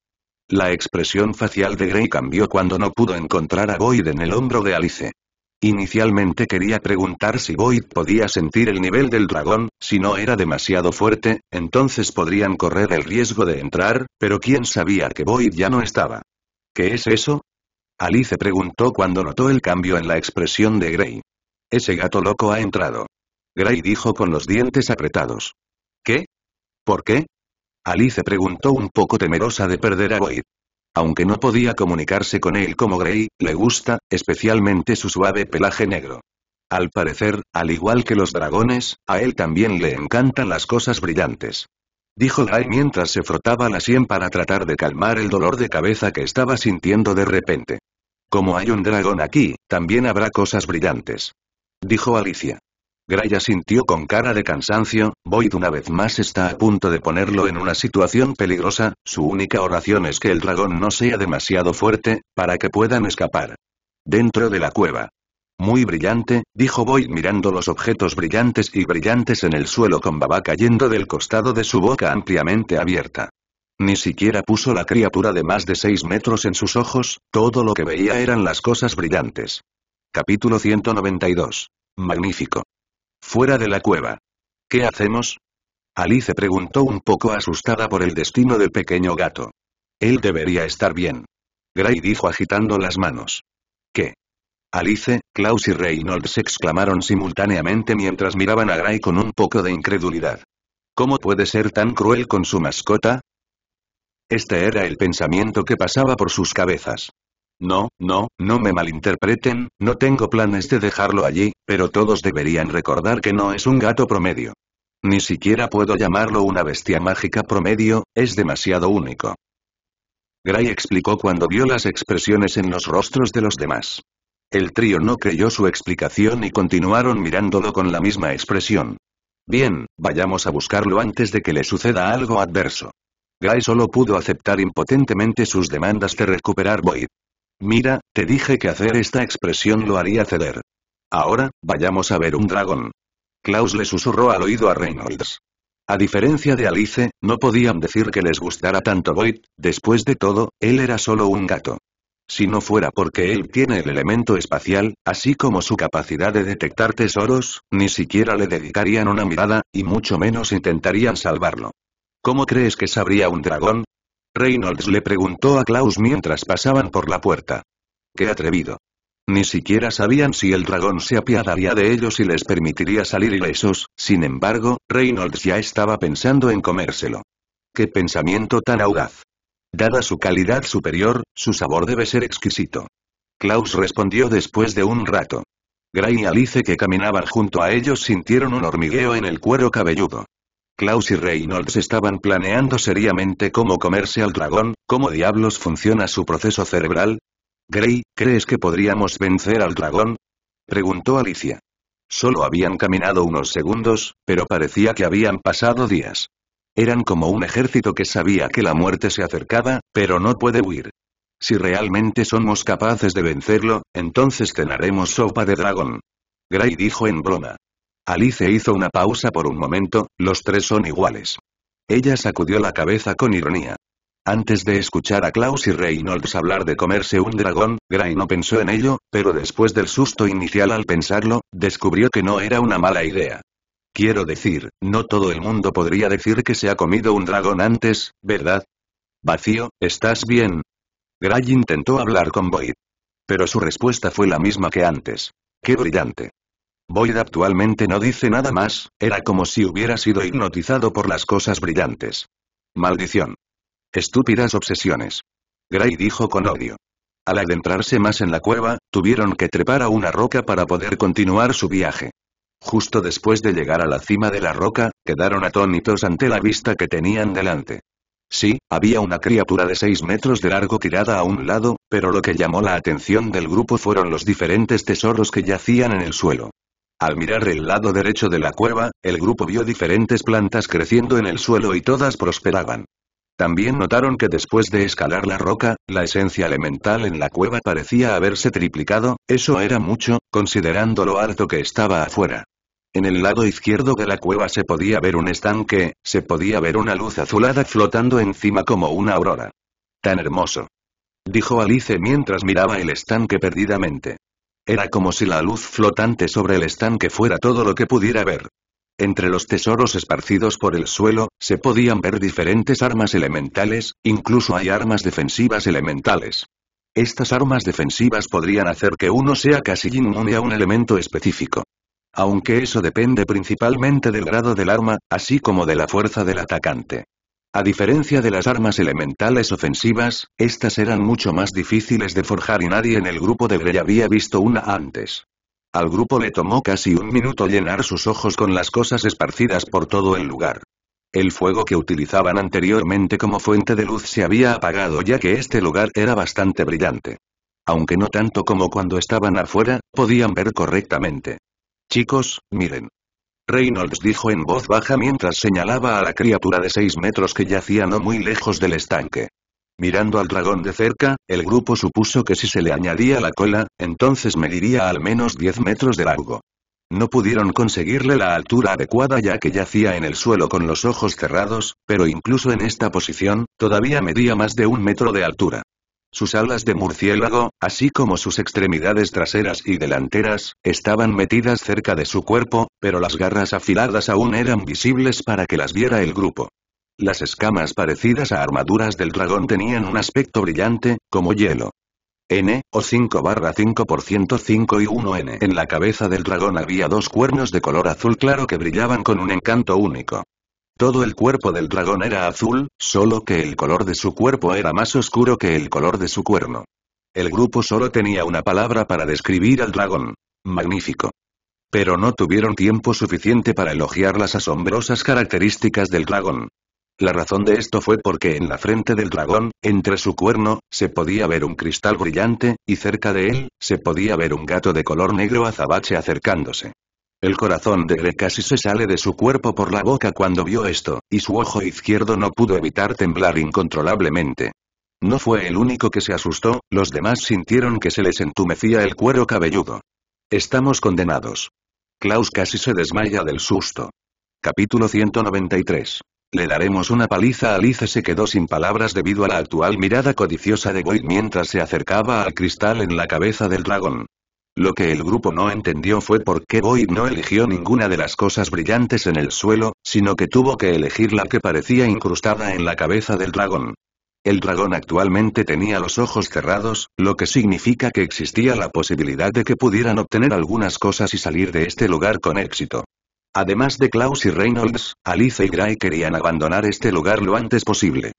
La expresión facial de Grey cambió cuando no pudo encontrar a Boyd en el hombro de Alice. Inicialmente quería preguntar si Boyd podía sentir el nivel del dragón, si no era demasiado fuerte, entonces podrían correr el riesgo de entrar, pero quién sabía que Void ya no estaba. ¿Qué es eso? Alice preguntó cuando notó el cambio en la expresión de Grey. Ese gato loco ha entrado. Gray dijo con los dientes apretados. ¿Qué? ¿Por qué? Alice preguntó un poco temerosa de perder a Boyd. Aunque no podía comunicarse con él como Grey, le gusta, especialmente su suave pelaje negro. Al parecer, al igual que los dragones, a él también le encantan las cosas brillantes. Dijo Grey mientras se frotaba la sien para tratar de calmar el dolor de cabeza que estaba sintiendo de repente. Como hay un dragón aquí, también habrá cosas brillantes. Dijo Alicia. Graya sintió con cara de cansancio, Void una vez más está a punto de ponerlo en una situación peligrosa, su única oración es que el dragón no sea demasiado fuerte, para que puedan escapar. Dentro de la cueva. Muy brillante, dijo Void mirando los objetos brillantes y brillantes en el suelo con baba cayendo del costado de su boca ampliamente abierta. Ni siquiera puso la criatura de más de 6 metros en sus ojos, todo lo que veía eran las cosas brillantes. Capítulo 192. Magnífico. Fuera de la cueva. ¿Qué hacemos? Alice preguntó un poco asustada por el destino del pequeño gato. Él debería estar bien. Gray dijo agitando las manos. ¿Qué? Alice, Klaus y Reynolds exclamaron simultáneamente mientras miraban a Gray con un poco de incredulidad. ¿Cómo puede ser tan cruel con su mascota? Este era el pensamiento que pasaba por sus cabezas. No, no, no me malinterpreten, no tengo planes de dejarlo allí, pero todos deberían recordar que no es un gato promedio. Ni siquiera puedo llamarlo una bestia mágica promedio, es demasiado único. Gray explicó cuando vio las expresiones en los rostros de los demás. El trío no creyó su explicación y continuaron mirándolo con la misma expresión. Bien, vayamos a buscarlo antes de que le suceda algo adverso. Gray solo pudo aceptar impotentemente sus demandas de recuperar Void. Mira, te dije que hacer esta expresión lo haría ceder. Ahora, vayamos a ver un dragón. Klaus le susurró al oído a Reynolds. A diferencia de Alice, no podían decir que les gustara tanto Void, después de todo, él era solo un gato. Si no fuera porque él tiene el elemento espacial, así como su capacidad de detectar tesoros, ni siquiera le dedicarían una mirada, y mucho menos intentarían salvarlo. ¿Cómo crees que sabría un dragón? Reynolds le preguntó a Klaus mientras pasaban por la puerta. ¡Qué atrevido! Ni siquiera sabían si el dragón se apiadaría de ellos y les permitiría salir ilesos, sin embargo, Reynolds ya estaba pensando en comérselo. ¡Qué pensamiento tan audaz! Dada su calidad superior, su sabor debe ser exquisito. Klaus respondió después de un rato. Gray y Alice que caminaban junto a ellos sintieron un hormigueo en el cuero cabelludo. Klaus y Reynolds estaban planeando seriamente cómo comerse al dragón, cómo diablos funciona su proceso cerebral. Grey, ¿crees que podríamos vencer al dragón? preguntó Alicia. Solo habían caminado unos segundos, pero parecía que habían pasado días. Eran como un ejército que sabía que la muerte se acercaba, pero no puede huir. Si realmente somos capaces de vencerlo, entonces cenaremos sopa de dragón. Grey dijo en broma. Alice hizo una pausa por un momento, los tres son iguales. Ella sacudió la cabeza con ironía. Antes de escuchar a Klaus y Reynolds hablar de comerse un dragón, Gray no pensó en ello, pero después del susto inicial al pensarlo, descubrió que no era una mala idea. Quiero decir, no todo el mundo podría decir que se ha comido un dragón antes, ¿verdad? Vacío, ¿estás bien? Gray intentó hablar con Boyd. Pero su respuesta fue la misma que antes. ¡Qué brillante! Boyd actualmente no dice nada más, era como si hubiera sido hipnotizado por las cosas brillantes. Maldición. Estúpidas obsesiones. Gray dijo con odio. Al adentrarse más en la cueva, tuvieron que trepar a una roca para poder continuar su viaje. Justo después de llegar a la cima de la roca, quedaron atónitos ante la vista que tenían delante. Sí, había una criatura de 6 metros de largo tirada a un lado, pero lo que llamó la atención del grupo fueron los diferentes tesoros que yacían en el suelo. Al mirar el lado derecho de la cueva, el grupo vio diferentes plantas creciendo en el suelo y todas prosperaban. También notaron que después de escalar la roca, la esencia elemental en la cueva parecía haberse triplicado, eso era mucho, considerando lo alto que estaba afuera. En el lado izquierdo de la cueva se podía ver un estanque, se podía ver una luz azulada flotando encima como una aurora. Tan hermoso. Dijo Alice mientras miraba el estanque perdidamente. Era como si la luz flotante sobre el estanque fuera todo lo que pudiera ver. Entre los tesoros esparcidos por el suelo, se podían ver diferentes armas elementales, incluso hay armas defensivas elementales. Estas armas defensivas podrían hacer que uno sea casi inmune a un elemento específico. Aunque eso depende principalmente del grado del arma, así como de la fuerza del atacante. A diferencia de las armas elementales ofensivas, estas eran mucho más difíciles de forjar y nadie en el grupo de Grey había visto una antes. Al grupo le tomó casi un minuto llenar sus ojos con las cosas esparcidas por todo el lugar. El fuego que utilizaban anteriormente como fuente de luz se había apagado ya que este lugar era bastante brillante. Aunque no tanto como cuando estaban afuera, podían ver correctamente. Chicos, miren. Reynolds dijo en voz baja mientras señalaba a la criatura de seis metros que yacía no muy lejos del estanque. Mirando al dragón de cerca, el grupo supuso que si se le añadía la cola, entonces mediría al menos 10 metros de largo. No pudieron conseguirle la altura adecuada ya que yacía en el suelo con los ojos cerrados, pero incluso en esta posición, todavía medía más de un metro de altura. Sus alas de murciélago, así como sus extremidades traseras y delanteras, estaban metidas cerca de su cuerpo, pero las garras afiladas aún eran visibles para que las viera el grupo. Las escamas parecidas a armaduras del dragón tenían un aspecto brillante, como hielo. N, o 5 barra 5% 5 y 1N. En la cabeza del dragón había dos cuernos de color azul claro que brillaban con un encanto único. Todo el cuerpo del dragón era azul, solo que el color de su cuerpo era más oscuro que el color de su cuerno. El grupo solo tenía una palabra para describir al dragón. Magnífico. Pero no tuvieron tiempo suficiente para elogiar las asombrosas características del dragón. La razón de esto fue porque en la frente del dragón, entre su cuerno, se podía ver un cristal brillante, y cerca de él, se podía ver un gato de color negro azabache acercándose. El corazón de Greg casi se sale de su cuerpo por la boca cuando vio esto, y su ojo izquierdo no pudo evitar temblar incontrolablemente. No fue el único que se asustó, los demás sintieron que se les entumecía el cuero cabelludo. Estamos condenados. Klaus casi se desmaya del susto. Capítulo 193. Le daremos una paliza a Alice se quedó sin palabras debido a la actual mirada codiciosa de Void mientras se acercaba al cristal en la cabeza del dragón. Lo que el grupo no entendió fue por qué Void no eligió ninguna de las cosas brillantes en el suelo, sino que tuvo que elegir la que parecía incrustada en la cabeza del dragón. El dragón actualmente tenía los ojos cerrados, lo que significa que existía la posibilidad de que pudieran obtener algunas cosas y salir de este lugar con éxito. Además de Klaus y Reynolds, Alice y Gray querían abandonar este lugar lo antes posible.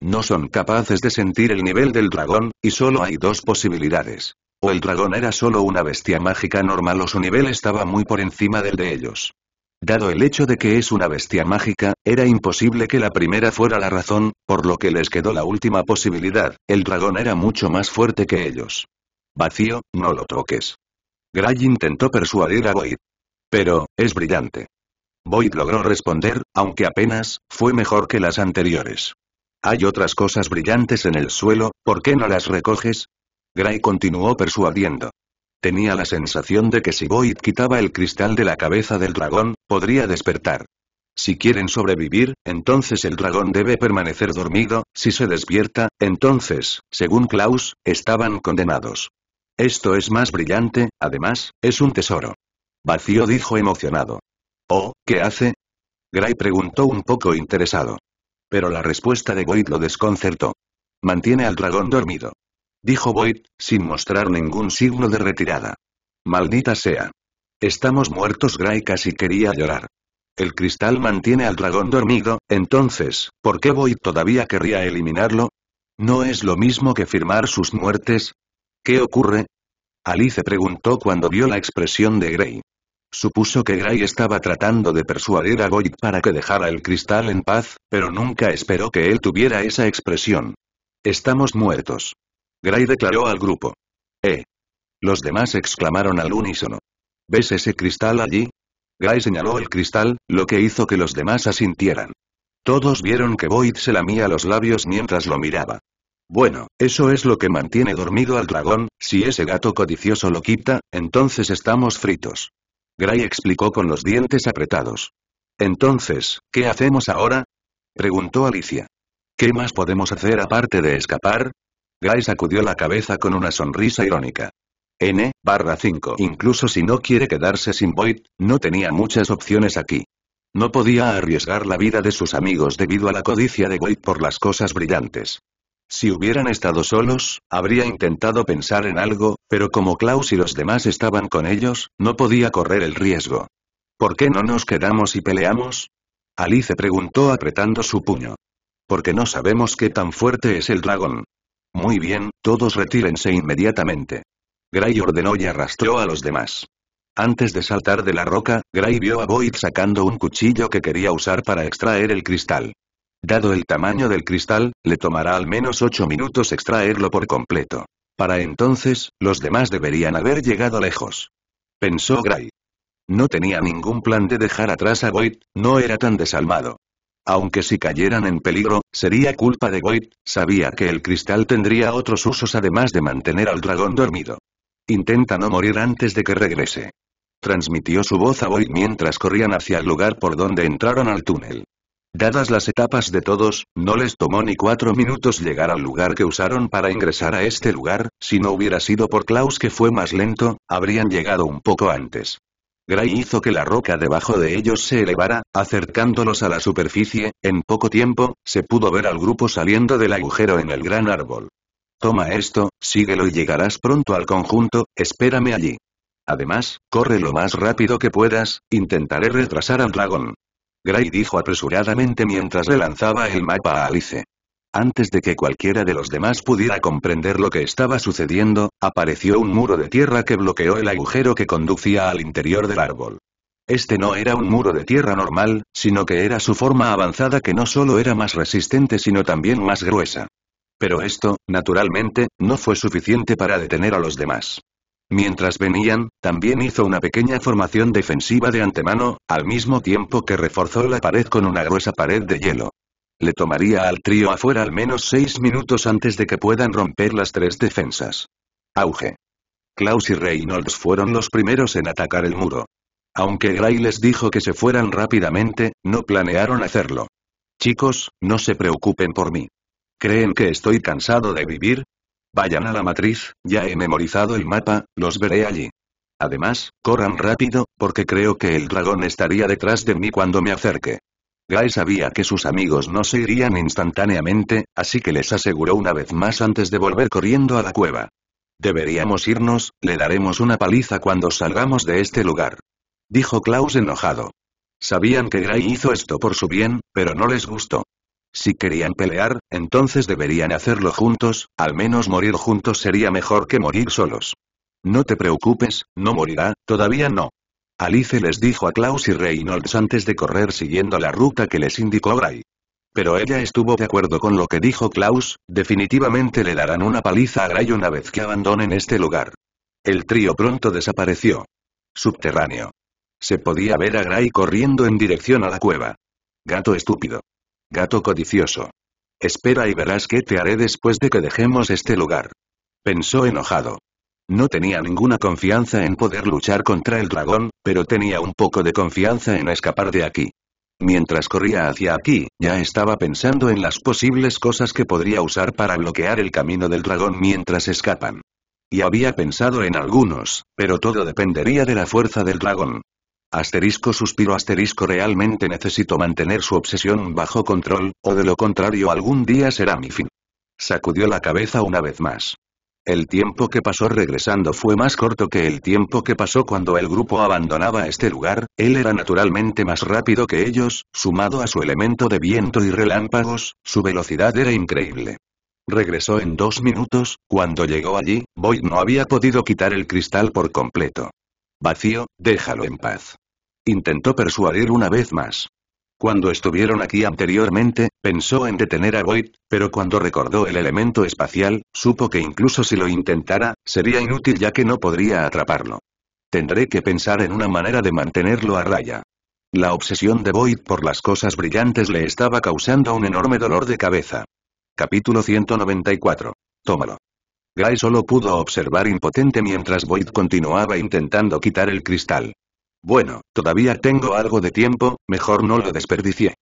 No son capaces de sentir el nivel del dragón, y solo hay dos posibilidades. O el dragón era solo una bestia mágica normal o su nivel estaba muy por encima del de ellos. Dado el hecho de que es una bestia mágica, era imposible que la primera fuera la razón, por lo que les quedó la última posibilidad, el dragón era mucho más fuerte que ellos. Vacío, no lo toques. Gray intentó persuadir a Void. Pero, es brillante. Void logró responder, aunque apenas, fue mejor que las anteriores. Hay otras cosas brillantes en el suelo, ¿por qué no las recoges? Gray continuó persuadiendo. Tenía la sensación de que si Void quitaba el cristal de la cabeza del dragón, podría despertar. Si quieren sobrevivir, entonces el dragón debe permanecer dormido, si se despierta, entonces, según Klaus, estaban condenados. Esto es más brillante, además, es un tesoro. Vacío dijo emocionado. Oh, ¿qué hace? Gray preguntó un poco interesado. Pero la respuesta de Void lo desconcertó. Mantiene al dragón dormido. Dijo Boyd, sin mostrar ningún signo de retirada. Maldita sea. Estamos muertos, Gray casi quería llorar. El cristal mantiene al dragón dormido, entonces, ¿por qué Boyd todavía querría eliminarlo? ¿No es lo mismo que firmar sus muertes? ¿Qué ocurre? Alice preguntó cuando vio la expresión de Gray. Supuso que Gray estaba tratando de persuadir a Boyd para que dejara el cristal en paz, pero nunca esperó que él tuviera esa expresión. Estamos muertos. Gray declaró al grupo. ¡Eh! Los demás exclamaron al unísono. ¿Ves ese cristal allí? Gray señaló el cristal, lo que hizo que los demás asintieran. Todos vieron que Void se lamía los labios mientras lo miraba. Bueno, eso es lo que mantiene dormido al dragón, si ese gato codicioso lo quita, entonces estamos fritos. Gray explicó con los dientes apretados. Entonces, ¿qué hacemos ahora? preguntó Alicia. ¿Qué más podemos hacer aparte de escapar? Guy sacudió la cabeza con una sonrisa irónica. N, barra 5. Incluso si no quiere quedarse sin Void, no tenía muchas opciones aquí. No podía arriesgar la vida de sus amigos debido a la codicia de Void por las cosas brillantes. Si hubieran estado solos, habría intentado pensar en algo, pero como Klaus y los demás estaban con ellos, no podía correr el riesgo. ¿Por qué no nos quedamos y peleamos? Alice preguntó apretando su puño. Porque no sabemos qué tan fuerte es el dragón. Muy bien, todos retírense inmediatamente. Gray ordenó y arrastró a los demás. Antes de saltar de la roca, Gray vio a Void sacando un cuchillo que quería usar para extraer el cristal. Dado el tamaño del cristal, le tomará al menos ocho minutos extraerlo por completo. Para entonces, los demás deberían haber llegado lejos. Pensó Gray. No tenía ningún plan de dejar atrás a Void, no era tan desalmado. Aunque si cayeran en peligro, sería culpa de Void, sabía que el cristal tendría otros usos además de mantener al dragón dormido. Intenta no morir antes de que regrese. Transmitió su voz a Void mientras corrían hacia el lugar por donde entraron al túnel. Dadas las etapas de todos, no les tomó ni cuatro minutos llegar al lugar que usaron para ingresar a este lugar, si no hubiera sido por Klaus que fue más lento, habrían llegado un poco antes. Gray hizo que la roca debajo de ellos se elevara, acercándolos a la superficie, en poco tiempo, se pudo ver al grupo saliendo del agujero en el gran árbol. Toma esto, síguelo y llegarás pronto al conjunto, espérame allí. Además, corre lo más rápido que puedas, intentaré retrasar al dragón. Gray dijo apresuradamente mientras le lanzaba el mapa a Alice. Antes de que cualquiera de los demás pudiera comprender lo que estaba sucediendo, apareció un muro de tierra que bloqueó el agujero que conducía al interior del árbol. Este no era un muro de tierra normal, sino que era su forma avanzada que no solo era más resistente sino también más gruesa. Pero esto, naturalmente, no fue suficiente para detener a los demás. Mientras venían, también hizo una pequeña formación defensiva de antemano, al mismo tiempo que reforzó la pared con una gruesa pared de hielo le tomaría al trío afuera al menos seis minutos antes de que puedan romper las tres defensas. Auge. Klaus y Reynolds fueron los primeros en atacar el muro. Aunque Gray les dijo que se fueran rápidamente, no planearon hacerlo. Chicos, no se preocupen por mí. ¿Creen que estoy cansado de vivir? Vayan a la matriz, ya he memorizado el mapa, los veré allí. Además, corran rápido, porque creo que el dragón estaría detrás de mí cuando me acerque. Guy sabía que sus amigos no se irían instantáneamente, así que les aseguró una vez más antes de volver corriendo a la cueva. Deberíamos irnos, le daremos una paliza cuando salgamos de este lugar. Dijo Klaus enojado. Sabían que Gray hizo esto por su bien, pero no les gustó. Si querían pelear, entonces deberían hacerlo juntos, al menos morir juntos sería mejor que morir solos. No te preocupes, no morirá, todavía no. Alice les dijo a Klaus y Reynolds antes de correr siguiendo la ruta que les indicó Gray. Pero ella estuvo de acuerdo con lo que dijo Klaus, definitivamente le darán una paliza a Gray una vez que abandonen este lugar. El trío pronto desapareció. Subterráneo. Se podía ver a Gray corriendo en dirección a la cueva. Gato estúpido. Gato codicioso. Espera y verás qué te haré después de que dejemos este lugar. Pensó enojado. No tenía ninguna confianza en poder luchar contra el dragón, pero tenía un poco de confianza en escapar de aquí. Mientras corría hacia aquí, ya estaba pensando en las posibles cosas que podría usar para bloquear el camino del dragón mientras escapan. Y había pensado en algunos, pero todo dependería de la fuerza del dragón. Asterisco suspiro asterisco realmente necesito mantener su obsesión bajo control, o de lo contrario algún día será mi fin. Sacudió la cabeza una vez más. El tiempo que pasó regresando fue más corto que el tiempo que pasó cuando el grupo abandonaba este lugar, él era naturalmente más rápido que ellos, sumado a su elemento de viento y relámpagos, su velocidad era increíble. Regresó en dos minutos, cuando llegó allí, Boyd no había podido quitar el cristal por completo. Vacío, déjalo en paz. Intentó persuadir una vez más. Cuando estuvieron aquí anteriormente, pensó en detener a Void, pero cuando recordó el elemento espacial, supo que incluso si lo intentara, sería inútil ya que no podría atraparlo. Tendré que pensar en una manera de mantenerlo a raya. La obsesión de Void por las cosas brillantes le estaba causando un enorme dolor de cabeza. Capítulo 194. Tómalo. Guy solo pudo observar impotente mientras Void continuaba intentando quitar el cristal. Bueno, todavía tengo algo de tiempo, mejor no lo desperdicié.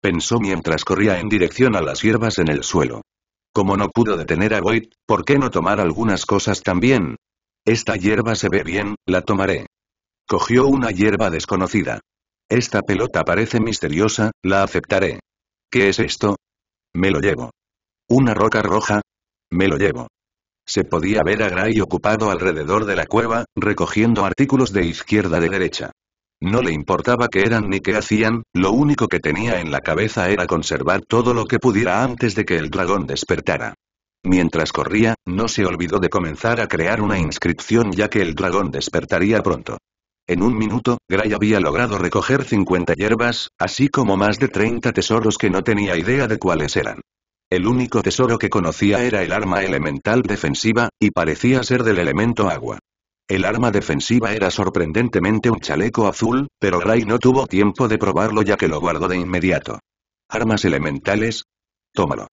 Pensó mientras corría en dirección a las hierbas en el suelo. Como no pudo detener a Void, ¿por qué no tomar algunas cosas también? Esta hierba se ve bien, la tomaré. Cogió una hierba desconocida. Esta pelota parece misteriosa, la aceptaré. ¿Qué es esto? Me lo llevo. ¿Una roca roja? Me lo llevo. Se podía ver a Gray ocupado alrededor de la cueva, recogiendo artículos de izquierda de derecha. No le importaba qué eran ni qué hacían, lo único que tenía en la cabeza era conservar todo lo que pudiera antes de que el dragón despertara. Mientras corría, no se olvidó de comenzar a crear una inscripción ya que el dragón despertaría pronto. En un minuto, Gray había logrado recoger 50 hierbas, así como más de 30 tesoros que no tenía idea de cuáles eran. El único tesoro que conocía era el arma elemental defensiva, y parecía ser del elemento agua. El arma defensiva era sorprendentemente un chaleco azul, pero Ray no tuvo tiempo de probarlo ya que lo guardó de inmediato. ¿Armas elementales? Tómalo.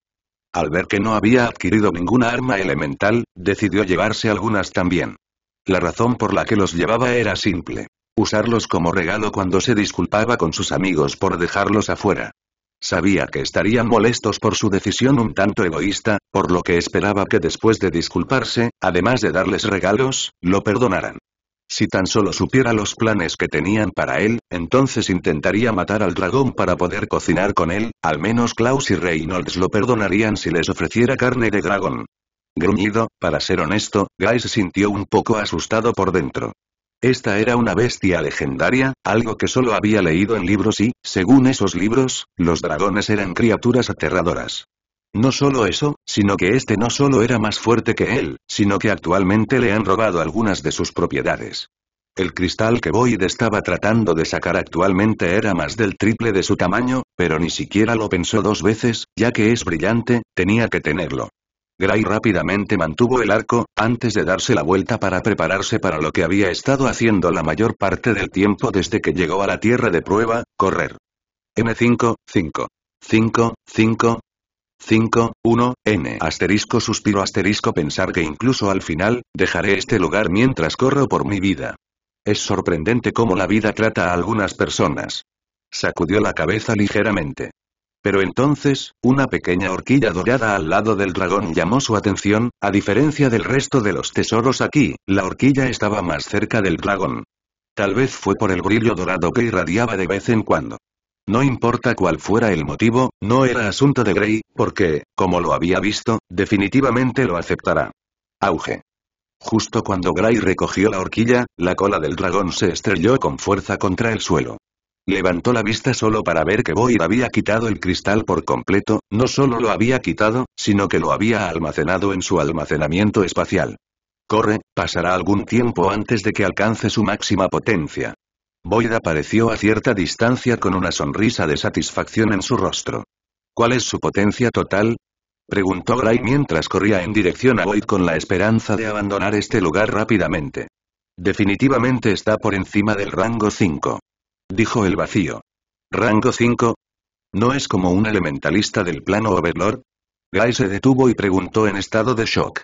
Al ver que no había adquirido ninguna arma elemental, decidió llevarse algunas también. La razón por la que los llevaba era simple. Usarlos como regalo cuando se disculpaba con sus amigos por dejarlos afuera. Sabía que estarían molestos por su decisión un tanto egoísta, por lo que esperaba que después de disculparse, además de darles regalos, lo perdonaran. Si tan solo supiera los planes que tenían para él, entonces intentaría matar al dragón para poder cocinar con él, al menos Klaus y Reynolds lo perdonarían si les ofreciera carne de dragón. Gruñido, para ser honesto, Guy se sintió un poco asustado por dentro. Esta era una bestia legendaria, algo que solo había leído en libros y, según esos libros, los dragones eran criaturas aterradoras. No solo eso, sino que este no solo era más fuerte que él, sino que actualmente le han robado algunas de sus propiedades. El cristal que Boyd estaba tratando de sacar actualmente era más del triple de su tamaño, pero ni siquiera lo pensó dos veces, ya que es brillante, tenía que tenerlo. Gray rápidamente mantuvo el arco, antes de darse la vuelta para prepararse para lo que había estado haciendo la mayor parte del tiempo desde que llegó a la tierra de prueba, correr. M5, 5. 5, 5, 5, 1, n asterisco suspiro asterisco pensar que incluso al final, dejaré este lugar mientras corro por mi vida. Es sorprendente cómo la vida trata a algunas personas. Sacudió la cabeza ligeramente. Pero entonces, una pequeña horquilla dorada al lado del dragón llamó su atención, a diferencia del resto de los tesoros aquí, la horquilla estaba más cerca del dragón. Tal vez fue por el brillo dorado que irradiaba de vez en cuando. No importa cuál fuera el motivo, no era asunto de Grey, porque, como lo había visto, definitivamente lo aceptará. Auge. Justo cuando Gray recogió la horquilla, la cola del dragón se estrelló con fuerza contra el suelo. Levantó la vista solo para ver que Boyd había quitado el cristal por completo, no solo lo había quitado, sino que lo había almacenado en su almacenamiento espacial. Corre, pasará algún tiempo antes de que alcance su máxima potencia. Boyd apareció a cierta distancia con una sonrisa de satisfacción en su rostro. ¿Cuál es su potencia total? Preguntó Gray mientras corría en dirección a Boyd con la esperanza de abandonar este lugar rápidamente. Definitivamente está por encima del rango 5 dijo el vacío. ¿Rango 5? ¿No es como un elementalista del plano Overlord? Guy se detuvo y preguntó en estado de shock.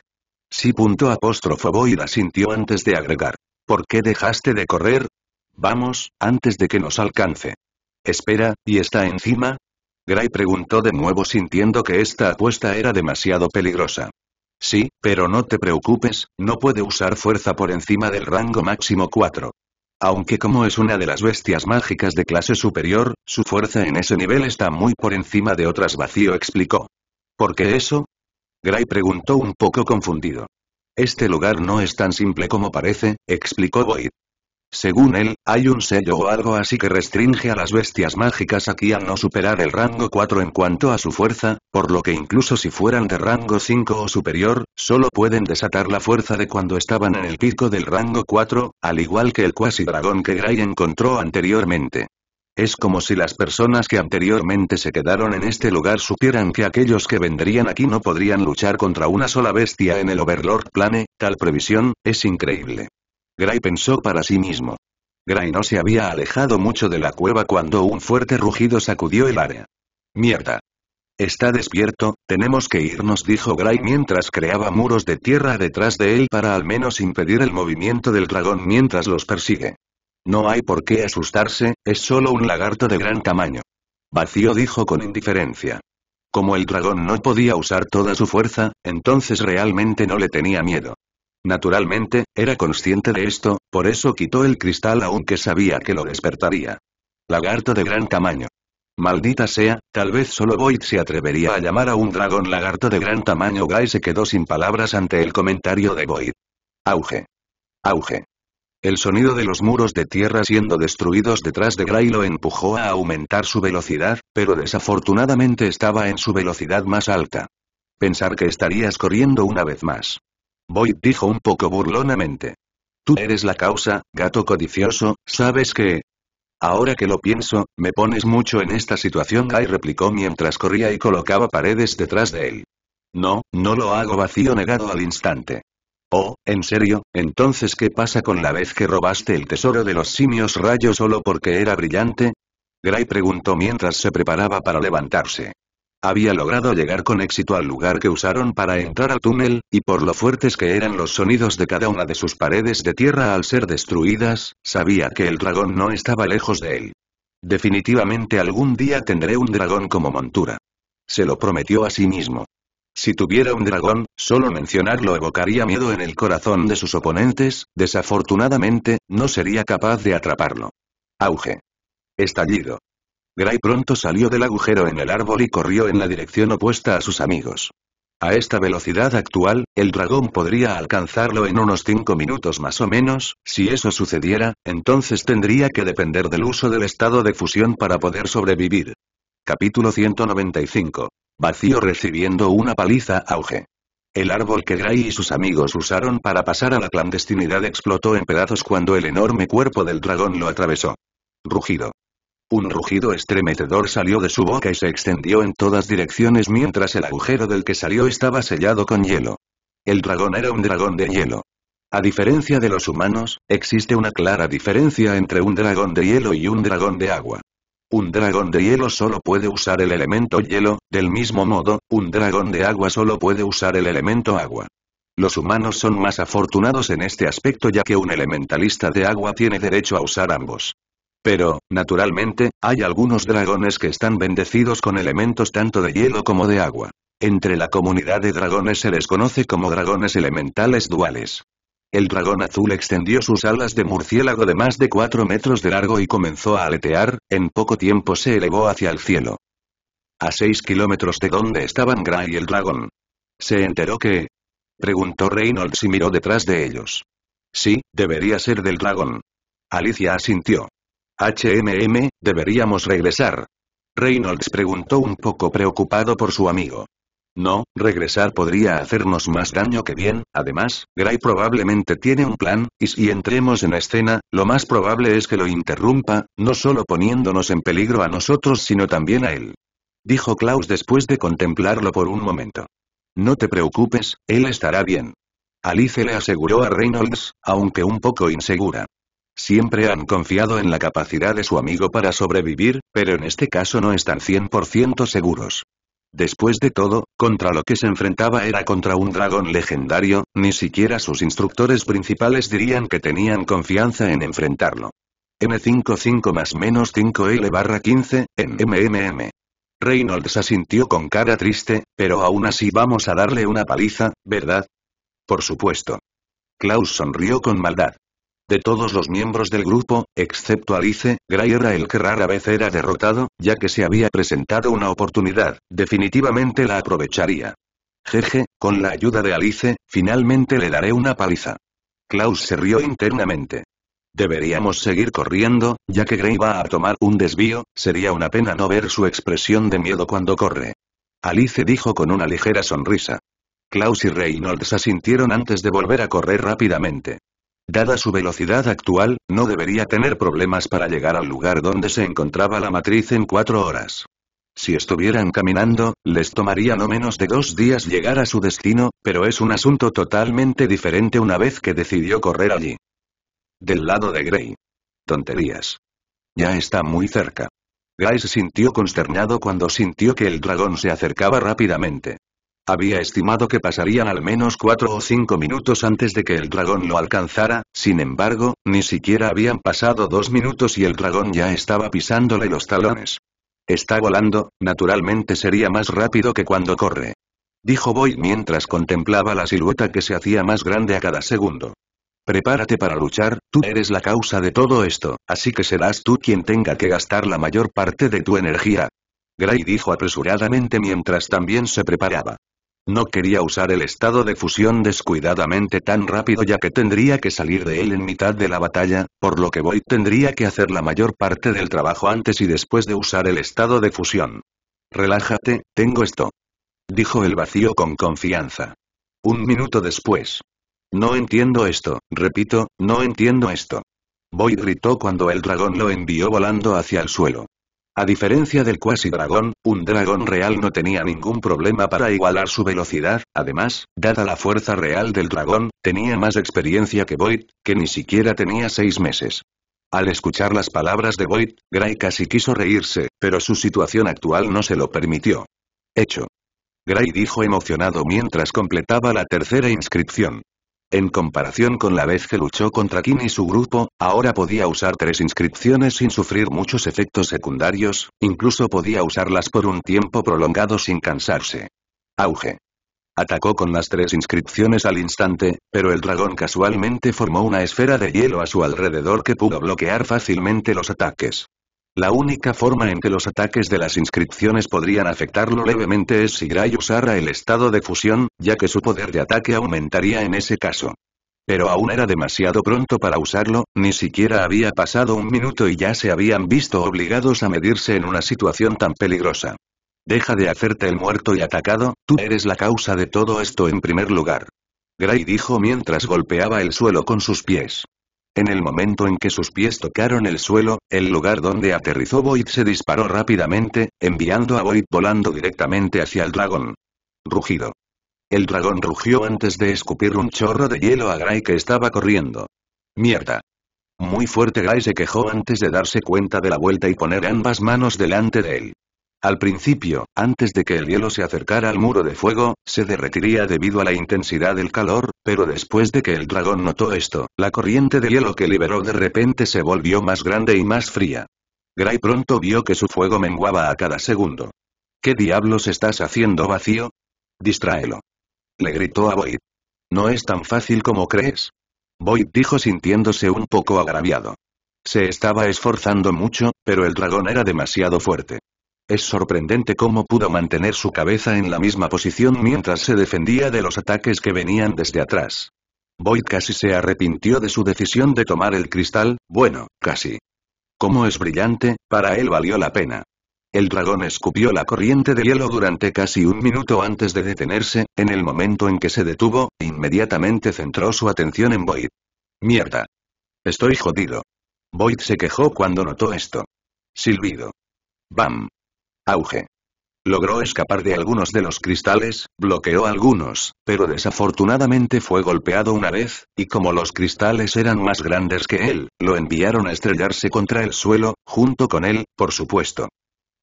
Sí. Punto apóstrofo la asintió antes de agregar. ¿Por qué dejaste de correr? Vamos, antes de que nos alcance. Espera, ¿y está encima? Gray preguntó de nuevo sintiendo que esta apuesta era demasiado peligrosa. Sí, pero no te preocupes, no puede usar fuerza por encima del rango máximo 4 aunque como es una de las bestias mágicas de clase superior, su fuerza en ese nivel está muy por encima de otras vacío explicó. ¿Por qué eso? Gray preguntó un poco confundido. Este lugar no es tan simple como parece, explicó Boyd. Según él, hay un sello o algo así que restringe a las bestias mágicas aquí a no superar el rango 4 en cuanto a su fuerza, por lo que incluso si fueran de rango 5 o superior, solo pueden desatar la fuerza de cuando estaban en el pico del rango 4, al igual que el cuasi dragón que Gray encontró anteriormente. Es como si las personas que anteriormente se quedaron en este lugar supieran que aquellos que vendrían aquí no podrían luchar contra una sola bestia en el Overlord Plane, tal previsión, es increíble. Gray pensó para sí mismo. Gray no se había alejado mucho de la cueva cuando un fuerte rugido sacudió el área. Mierda. Está despierto, tenemos que irnos, dijo Gray mientras creaba muros de tierra detrás de él para al menos impedir el movimiento del dragón mientras los persigue. No hay por qué asustarse, es solo un lagarto de gran tamaño. Vacío dijo con indiferencia. Como el dragón no podía usar toda su fuerza, entonces realmente no le tenía miedo. Naturalmente, era consciente de esto, por eso quitó el cristal aunque sabía que lo despertaría. Lagarto de gran tamaño. Maldita sea, tal vez solo Void se atrevería a llamar a un dragón lagarto de gran tamaño. Guy se quedó sin palabras ante el comentario de Void. Auge. Auge. El sonido de los muros de tierra siendo destruidos detrás de Gray lo empujó a aumentar su velocidad, pero desafortunadamente estaba en su velocidad más alta. Pensar que estarías corriendo una vez más. Boyd dijo un poco burlonamente. Tú eres la causa, gato codicioso, ¿sabes que...? Ahora que lo pienso, me pones mucho en esta situación Guy replicó mientras corría y colocaba paredes detrás de él. No, no lo hago vacío negado al instante. Oh, ¿en serio? Entonces ¿qué pasa con la vez que robaste el tesoro de los simios rayos solo porque era brillante? Gray preguntó mientras se preparaba para levantarse. Había logrado llegar con éxito al lugar que usaron para entrar al túnel, y por lo fuertes que eran los sonidos de cada una de sus paredes de tierra al ser destruidas, sabía que el dragón no estaba lejos de él. Definitivamente algún día tendré un dragón como montura. Se lo prometió a sí mismo. Si tuviera un dragón, solo mencionarlo evocaría miedo en el corazón de sus oponentes, desafortunadamente, no sería capaz de atraparlo. Auge. Estallido. Gray pronto salió del agujero en el árbol y corrió en la dirección opuesta a sus amigos. A esta velocidad actual, el dragón podría alcanzarlo en unos 5 minutos más o menos, si eso sucediera, entonces tendría que depender del uso del estado de fusión para poder sobrevivir. Capítulo 195. Vacío recibiendo una paliza auge. El árbol que Gray y sus amigos usaron para pasar a la clandestinidad explotó en pedazos cuando el enorme cuerpo del dragón lo atravesó. Rugido. Un rugido estremecedor salió de su boca y se extendió en todas direcciones mientras el agujero del que salió estaba sellado con hielo. El dragón era un dragón de hielo. A diferencia de los humanos, existe una clara diferencia entre un dragón de hielo y un dragón de agua. Un dragón de hielo solo puede usar el elemento hielo, del mismo modo, un dragón de agua solo puede usar el elemento agua. Los humanos son más afortunados en este aspecto ya que un elementalista de agua tiene derecho a usar ambos. Pero, naturalmente, hay algunos dragones que están bendecidos con elementos tanto de hielo como de agua. Entre la comunidad de dragones se les conoce como dragones elementales duales. El dragón azul extendió sus alas de murciélago de más de 4 metros de largo y comenzó a aletear, en poco tiempo se elevó hacia el cielo. A 6 kilómetros de donde estaban Gray y el dragón. ¿Se enteró que...? Preguntó Reynolds y miró detrás de ellos. Sí, debería ser del dragón. Alicia asintió. HMM, deberíamos regresar. Reynolds preguntó un poco preocupado por su amigo. No, regresar podría hacernos más daño que bien, además, Gray probablemente tiene un plan, y si entremos en escena, lo más probable es que lo interrumpa, no solo poniéndonos en peligro a nosotros sino también a él. Dijo Klaus después de contemplarlo por un momento. No te preocupes, él estará bien. Alice le aseguró a Reynolds, aunque un poco insegura. Siempre han confiado en la capacidad de su amigo para sobrevivir, pero en este caso no están 100% seguros. Después de todo, contra lo que se enfrentaba era contra un dragón legendario, ni siquiera sus instructores principales dirían que tenían confianza en enfrentarlo. M55 más menos 5L barra 15, en MMM. Reynolds asintió con cara triste, pero aún así vamos a darle una paliza, ¿verdad? Por supuesto. Klaus sonrió con maldad. De todos los miembros del grupo, excepto Alice, Gray era el que rara vez era derrotado, ya que se había presentado una oportunidad, definitivamente la aprovecharía. Jeje, con la ayuda de Alice, finalmente le daré una paliza. Klaus se rió internamente. Deberíamos seguir corriendo, ya que Gray va a tomar un desvío, sería una pena no ver su expresión de miedo cuando corre. Alice dijo con una ligera sonrisa. Klaus y Reynolds asintieron antes de volver a correr rápidamente. Dada su velocidad actual, no debería tener problemas para llegar al lugar donde se encontraba la matriz en cuatro horas. Si estuvieran caminando, les tomaría no menos de dos días llegar a su destino, pero es un asunto totalmente diferente una vez que decidió correr allí. Del lado de Gray. Tonterías. Ya está muy cerca. Guy se sintió consternado cuando sintió que el dragón se acercaba rápidamente. Había estimado que pasarían al menos cuatro o cinco minutos antes de que el dragón lo alcanzara, sin embargo, ni siquiera habían pasado dos minutos y el dragón ya estaba pisándole los talones. Está volando, naturalmente sería más rápido que cuando corre. Dijo Boyd mientras contemplaba la silueta que se hacía más grande a cada segundo. Prepárate para luchar, tú eres la causa de todo esto, así que serás tú quien tenga que gastar la mayor parte de tu energía. Gray dijo apresuradamente mientras también se preparaba. No quería usar el estado de fusión descuidadamente tan rápido ya que tendría que salir de él en mitad de la batalla, por lo que Boy tendría que hacer la mayor parte del trabajo antes y después de usar el estado de fusión. Relájate, tengo esto. Dijo el vacío con confianza. Un minuto después. No entiendo esto, repito, no entiendo esto. Boy gritó cuando el dragón lo envió volando hacia el suelo. A diferencia del cuasi Dragón, un dragón real no tenía ningún problema para igualar su velocidad, además, dada la fuerza real del dragón, tenía más experiencia que Void, que ni siquiera tenía seis meses. Al escuchar las palabras de Void, Gray casi quiso reírse, pero su situación actual no se lo permitió. Hecho. Gray dijo emocionado mientras completaba la tercera inscripción. En comparación con la vez que luchó contra Kim y su grupo, ahora podía usar tres inscripciones sin sufrir muchos efectos secundarios, incluso podía usarlas por un tiempo prolongado sin cansarse. Auge. Atacó con las tres inscripciones al instante, pero el dragón casualmente formó una esfera de hielo a su alrededor que pudo bloquear fácilmente los ataques. La única forma en que los ataques de las inscripciones podrían afectarlo levemente es si Gray usara el estado de fusión, ya que su poder de ataque aumentaría en ese caso. Pero aún era demasiado pronto para usarlo, ni siquiera había pasado un minuto y ya se habían visto obligados a medirse en una situación tan peligrosa. Deja de hacerte el muerto y atacado, tú eres la causa de todo esto en primer lugar. Gray dijo mientras golpeaba el suelo con sus pies. En el momento en que sus pies tocaron el suelo, el lugar donde aterrizó Void se disparó rápidamente, enviando a Void volando directamente hacia el dragón. Rugido. El dragón rugió antes de escupir un chorro de hielo a Gray que estaba corriendo. Mierda. Muy fuerte Gray se quejó antes de darse cuenta de la vuelta y poner ambas manos delante de él. Al principio, antes de que el hielo se acercara al muro de fuego, se derretiría debido a la intensidad del calor, pero después de que el dragón notó esto, la corriente de hielo que liberó de repente se volvió más grande y más fría. Gray pronto vio que su fuego menguaba a cada segundo. ¿Qué diablos estás haciendo vacío? Distráelo. Le gritó a Void. No es tan fácil como crees. Void dijo sintiéndose un poco agraviado. Se estaba esforzando mucho, pero el dragón era demasiado fuerte. Es sorprendente cómo pudo mantener su cabeza en la misma posición mientras se defendía de los ataques que venían desde atrás. Boyd casi se arrepintió de su decisión de tomar el cristal, bueno, casi. Como es brillante, para él valió la pena. El dragón escupió la corriente de hielo durante casi un minuto antes de detenerse, en el momento en que se detuvo, inmediatamente centró su atención en Boyd. Mierda. Estoy jodido. Boyd se quejó cuando notó esto. Silbido. Bam. Auge. Logró escapar de algunos de los cristales, bloqueó algunos, pero desafortunadamente fue golpeado una vez, y como los cristales eran más grandes que él, lo enviaron a estrellarse contra el suelo, junto con él, por supuesto.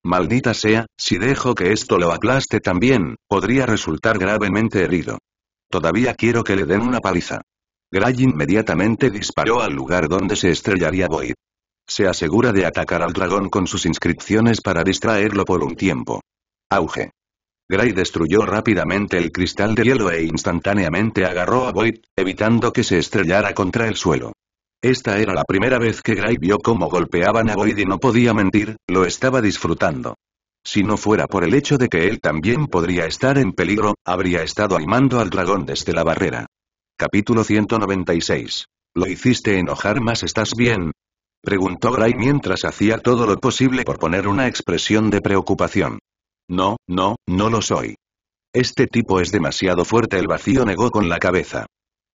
Maldita sea, si dejo que esto lo aplaste también, podría resultar gravemente herido. Todavía quiero que le den una paliza. Gray inmediatamente disparó al lugar donde se estrellaría Void. Se asegura de atacar al dragón con sus inscripciones para distraerlo por un tiempo. Auge. Gray destruyó rápidamente el cristal de hielo e instantáneamente agarró a Void, evitando que se estrellara contra el suelo. Esta era la primera vez que Gray vio cómo golpeaban a Void y no podía mentir, lo estaba disfrutando. Si no fuera por el hecho de que él también podría estar en peligro, habría estado animando al dragón desde la barrera. Capítulo 196. Lo hiciste enojar más estás bien, Preguntó Gray mientras hacía todo lo posible por poner una expresión de preocupación. No, no, no lo soy. Este tipo es demasiado fuerte, el vacío negó con la cabeza.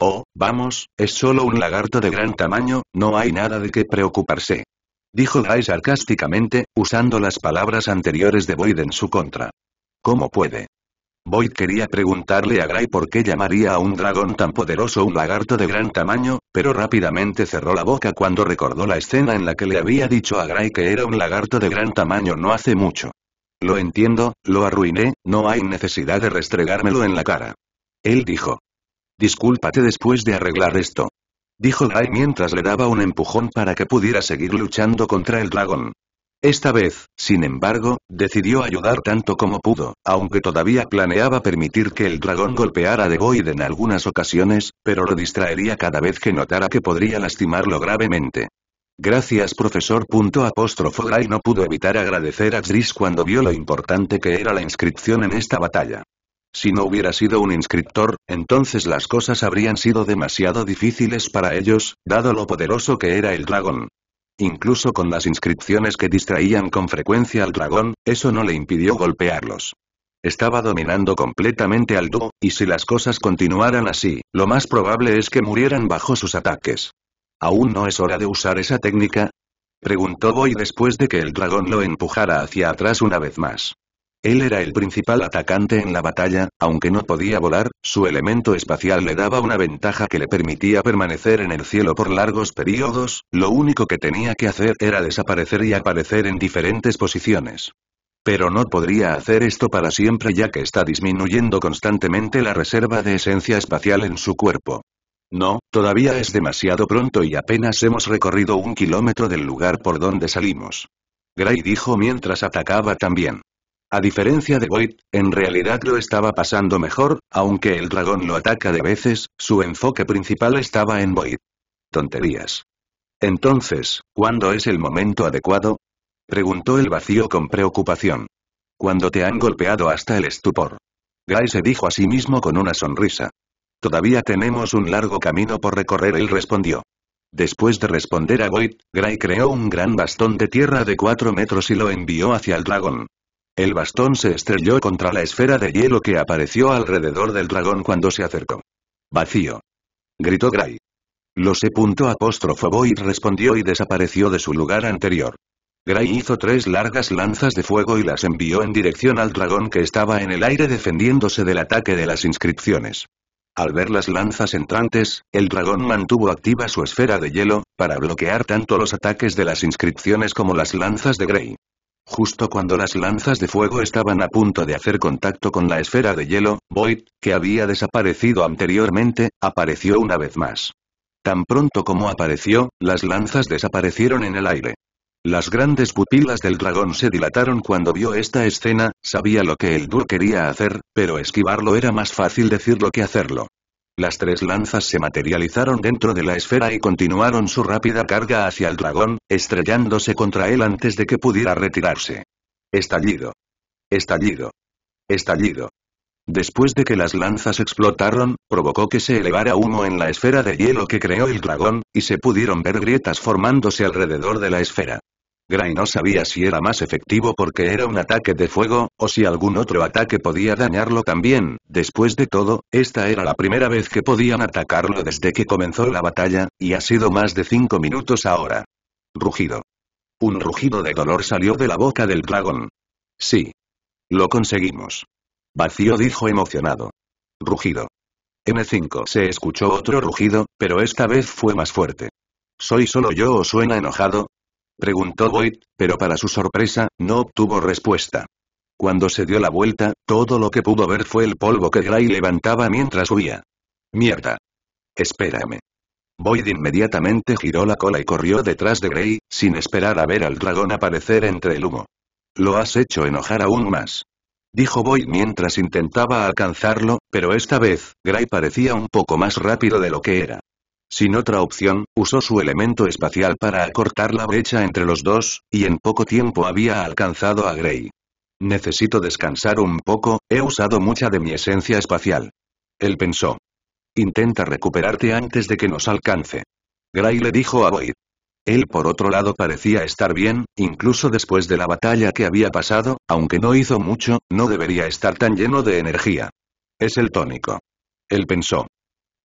Oh, vamos, es solo un lagarto de gran tamaño, no hay nada de qué preocuparse. Dijo Gray sarcásticamente, usando las palabras anteriores de Boyd en su contra. ¿Cómo puede? Boyd quería preguntarle a Gray por qué llamaría a un dragón tan poderoso un lagarto de gran tamaño, pero rápidamente cerró la boca cuando recordó la escena en la que le había dicho a Gray que era un lagarto de gran tamaño no hace mucho. Lo entiendo, lo arruiné, no hay necesidad de restregármelo en la cara. Él dijo. Discúlpate después de arreglar esto. Dijo Gray mientras le daba un empujón para que pudiera seguir luchando contra el dragón. Esta vez, sin embargo, decidió ayudar tanto como pudo, aunque todavía planeaba permitir que el dragón golpeara de Void en algunas ocasiones, pero lo distraería cada vez que notara que podría lastimarlo gravemente. Gracias profesor. Apóstrofo Gray no pudo evitar agradecer a Xris cuando vio lo importante que era la inscripción en esta batalla. Si no hubiera sido un inscriptor, entonces las cosas habrían sido demasiado difíciles para ellos, dado lo poderoso que era el dragón. Incluso con las inscripciones que distraían con frecuencia al dragón, eso no le impidió golpearlos. Estaba dominando completamente al dúo, y si las cosas continuaran así, lo más probable es que murieran bajo sus ataques. ¿Aún no es hora de usar esa técnica? Preguntó Boy después de que el dragón lo empujara hacia atrás una vez más. Él era el principal atacante en la batalla, aunque no podía volar, su elemento espacial le daba una ventaja que le permitía permanecer en el cielo por largos periodos, lo único que tenía que hacer era desaparecer y aparecer en diferentes posiciones. Pero no podría hacer esto para siempre ya que está disminuyendo constantemente la reserva de esencia espacial en su cuerpo. No, todavía es demasiado pronto y apenas hemos recorrido un kilómetro del lugar por donde salimos. Gray dijo mientras atacaba también. A diferencia de Void, en realidad lo estaba pasando mejor, aunque el dragón lo ataca de veces, su enfoque principal estaba en Void. Tonterías. Entonces, ¿cuándo es el momento adecuado? Preguntó el vacío con preocupación. Cuando te han golpeado hasta el estupor. Gray se dijo a sí mismo con una sonrisa. Todavía tenemos un largo camino por recorrer, él respondió. Después de responder a Void, Gray creó un gran bastón de tierra de 4 metros y lo envió hacia el dragón. El bastón se estrelló contra la esfera de hielo que apareció alrededor del dragón cuando se acercó. Vacío. Gritó Gray. Lo sé. Apóstrofo Boyd respondió y desapareció de su lugar anterior. Gray hizo tres largas lanzas de fuego y las envió en dirección al dragón que estaba en el aire defendiéndose del ataque de las inscripciones. Al ver las lanzas entrantes, el dragón mantuvo activa su esfera de hielo, para bloquear tanto los ataques de las inscripciones como las lanzas de Grey. Justo cuando las lanzas de fuego estaban a punto de hacer contacto con la esfera de hielo, Void, que había desaparecido anteriormente, apareció una vez más. Tan pronto como apareció, las lanzas desaparecieron en el aire. Las grandes pupilas del dragón se dilataron cuando vio esta escena, sabía lo que el dúo quería hacer, pero esquivarlo era más fácil decirlo que hacerlo. Las tres lanzas se materializaron dentro de la esfera y continuaron su rápida carga hacia el dragón, estrellándose contra él antes de que pudiera retirarse. Estallido. Estallido. Estallido. Después de que las lanzas explotaron, provocó que se elevara humo en la esfera de hielo que creó el dragón, y se pudieron ver grietas formándose alrededor de la esfera. Gray no sabía si era más efectivo porque era un ataque de fuego, o si algún otro ataque podía dañarlo también, después de todo, esta era la primera vez que podían atacarlo desde que comenzó la batalla, y ha sido más de cinco minutos ahora. Rugido. Un rugido de dolor salió de la boca del dragón. Sí. Lo conseguimos. Vacío dijo emocionado. Rugido. m 5 se escuchó otro rugido, pero esta vez fue más fuerte. ¿Soy solo yo o suena enojado? preguntó Boyd, pero para su sorpresa, no obtuvo respuesta. Cuando se dio la vuelta, todo lo que pudo ver fue el polvo que Gray levantaba mientras huía. Mierda. Espérame. Boyd inmediatamente giró la cola y corrió detrás de Gray, sin esperar a ver al dragón aparecer entre el humo. Lo has hecho enojar aún más. Dijo Boyd mientras intentaba alcanzarlo, pero esta vez, Gray parecía un poco más rápido de lo que era. Sin otra opción, usó su elemento espacial para acortar la brecha entre los dos, y en poco tiempo había alcanzado a Grey. Necesito descansar un poco, he usado mucha de mi esencia espacial. Él pensó. Intenta recuperarte antes de que nos alcance. Gray le dijo a Boyd. Él por otro lado parecía estar bien, incluso después de la batalla que había pasado, aunque no hizo mucho, no debería estar tan lleno de energía. Es el tónico. Él pensó.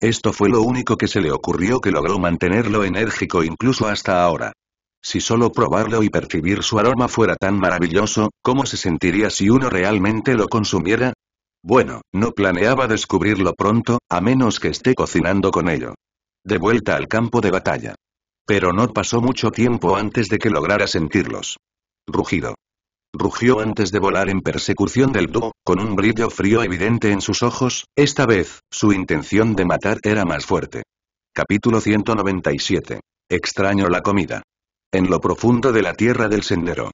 Esto fue lo único que se le ocurrió que logró mantenerlo enérgico incluso hasta ahora. Si solo probarlo y percibir su aroma fuera tan maravilloso, ¿cómo se sentiría si uno realmente lo consumiera? Bueno, no planeaba descubrirlo pronto, a menos que esté cocinando con ello. De vuelta al campo de batalla. Pero no pasó mucho tiempo antes de que lograra sentirlos. Rugido rugió antes de volar en persecución del dúo, con un brillo frío evidente en sus ojos, esta vez, su intención de matar era más fuerte. Capítulo 197. Extraño la comida. En lo profundo de la tierra del sendero.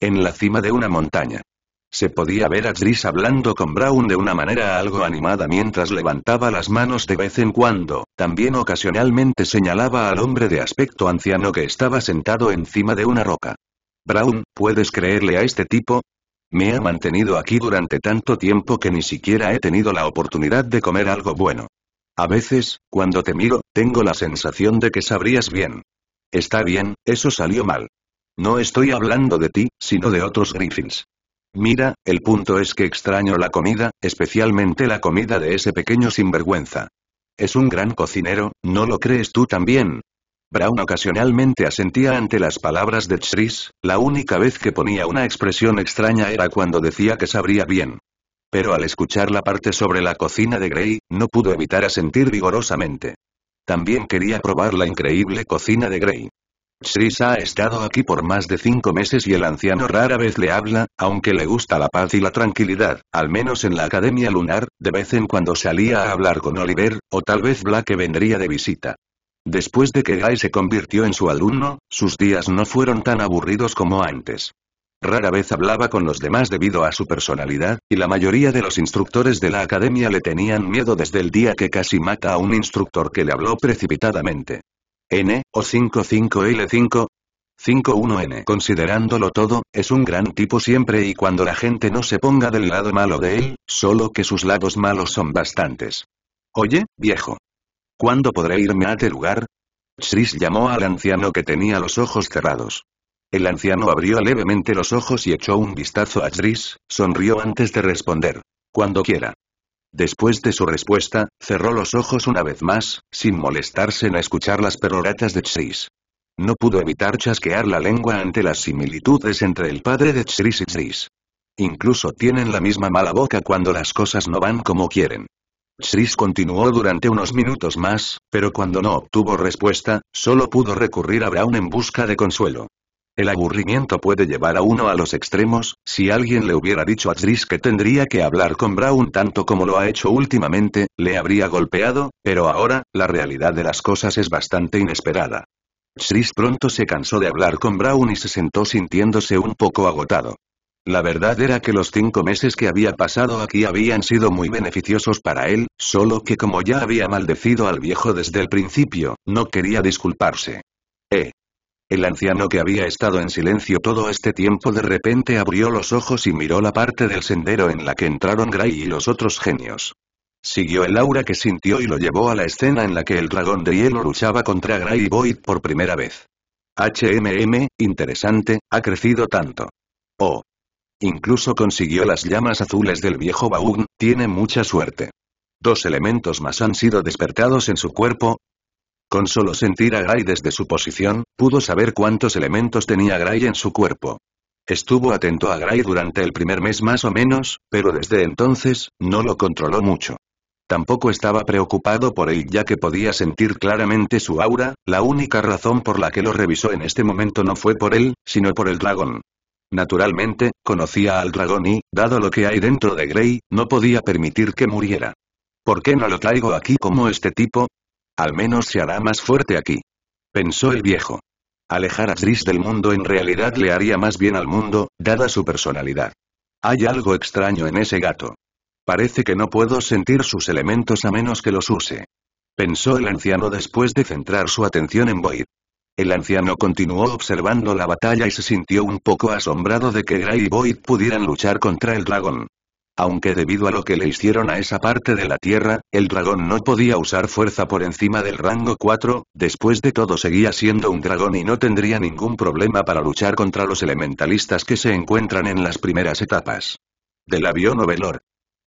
En la cima de una montaña. Se podía ver a Gris hablando con Brown de una manera algo animada mientras levantaba las manos de vez en cuando, también ocasionalmente señalaba al hombre de aspecto anciano que estaba sentado encima de una roca. Brown, ¿puedes creerle a este tipo? Me ha mantenido aquí durante tanto tiempo que ni siquiera he tenido la oportunidad de comer algo bueno. A veces, cuando te miro, tengo la sensación de que sabrías bien. Está bien, eso salió mal. No estoy hablando de ti, sino de otros Griffins. Mira, el punto es que extraño la comida, especialmente la comida de ese pequeño sinvergüenza. Es un gran cocinero, ¿no lo crees tú también? Brown ocasionalmente asentía ante las palabras de Chris, la única vez que ponía una expresión extraña era cuando decía que sabría bien. Pero al escuchar la parte sobre la cocina de Grey, no pudo evitar asentir vigorosamente. También quería probar la increíble cocina de Grey. Chris ha estado aquí por más de cinco meses y el anciano rara vez le habla, aunque le gusta la paz y la tranquilidad, al menos en la Academia Lunar, de vez en cuando salía a hablar con Oliver, o tal vez Black vendría de visita. Después de que Guy se convirtió en su alumno, sus días no fueron tan aburridos como antes. Rara vez hablaba con los demás debido a su personalidad, y la mayoría de los instructores de la academia le tenían miedo desde el día que casi mata a un instructor que le habló precipitadamente. N, o 55L5, 51N. Considerándolo todo, es un gran tipo siempre y cuando la gente no se ponga del lado malo de él, solo que sus lados malos son bastantes. Oye, viejo. ¿Cuándo podré irme a este lugar? Chris llamó al anciano que tenía los ojos cerrados. El anciano abrió levemente los ojos y echó un vistazo a Chris, sonrió antes de responder. Cuando quiera. Después de su respuesta, cerró los ojos una vez más, sin molestarse en escuchar las peroratas de Chris. No pudo evitar chasquear la lengua ante las similitudes entre el padre de Chris y Chris. Incluso tienen la misma mala boca cuando las cosas no van como quieren. Chris continuó durante unos minutos más, pero cuando no obtuvo respuesta, solo pudo recurrir a Brown en busca de consuelo. El aburrimiento puede llevar a uno a los extremos, si alguien le hubiera dicho a Tris que tendría que hablar con Brown tanto como lo ha hecho últimamente, le habría golpeado, pero ahora, la realidad de las cosas es bastante inesperada. Chris pronto se cansó de hablar con Brown y se sentó sintiéndose un poco agotado. La verdad era que los cinco meses que había pasado aquí habían sido muy beneficiosos para él, solo que como ya había maldecido al viejo desde el principio, no quería disculparse. Eh. El anciano que había estado en silencio todo este tiempo de repente abrió los ojos y miró la parte del sendero en la que entraron Gray y los otros genios. Siguió el aura que sintió y lo llevó a la escena en la que el dragón de hielo luchaba contra Gray y Boyd por primera vez. HMM, interesante, ha crecido tanto. Oh, Incluso consiguió las llamas azules del viejo Baugn, tiene mucha suerte. Dos elementos más han sido despertados en su cuerpo. Con solo sentir a Gray desde su posición, pudo saber cuántos elementos tenía Gray en su cuerpo. Estuvo atento a Gray durante el primer mes más o menos, pero desde entonces, no lo controló mucho. Tampoco estaba preocupado por él ya que podía sentir claramente su aura, la única razón por la que lo revisó en este momento no fue por él, sino por el dragón. Naturalmente, conocía al dragón y, dado lo que hay dentro de Grey, no podía permitir que muriera. ¿Por qué no lo traigo aquí como este tipo? Al menos se hará más fuerte aquí. Pensó el viejo. Alejar a Driss del mundo en realidad le haría más bien al mundo, dada su personalidad. Hay algo extraño en ese gato. Parece que no puedo sentir sus elementos a menos que los use. Pensó el anciano después de centrar su atención en Void. El anciano continuó observando la batalla y se sintió un poco asombrado de que Gray y Boyd pudieran luchar contra el dragón. Aunque debido a lo que le hicieron a esa parte de la Tierra, el dragón no podía usar fuerza por encima del rango 4, después de todo seguía siendo un dragón y no tendría ningún problema para luchar contra los elementalistas que se encuentran en las primeras etapas. Del avión o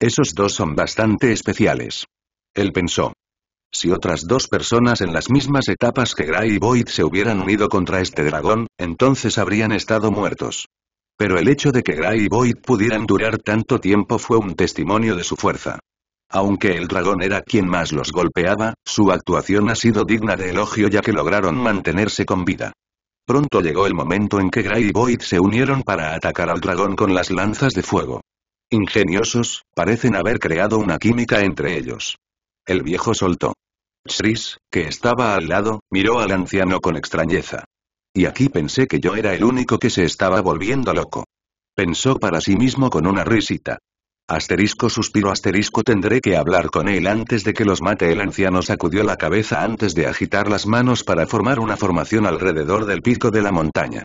Esos dos son bastante especiales. Él pensó. Si otras dos personas en las mismas etapas que Gray y Boyd se hubieran unido contra este dragón, entonces habrían estado muertos. Pero el hecho de que Gray y Boyd pudieran durar tanto tiempo fue un testimonio de su fuerza. Aunque el dragón era quien más los golpeaba, su actuación ha sido digna de elogio ya que lograron mantenerse con vida. Pronto llegó el momento en que Gray y Boyd se unieron para atacar al dragón con las lanzas de fuego. Ingeniosos, parecen haber creado una química entre ellos. El viejo soltó. Tris, que estaba al lado, miró al anciano con extrañeza. Y aquí pensé que yo era el único que se estaba volviendo loco. Pensó para sí mismo con una risita. Asterisco suspiro asterisco tendré que hablar con él antes de que los mate el anciano sacudió la cabeza antes de agitar las manos para formar una formación alrededor del pico de la montaña.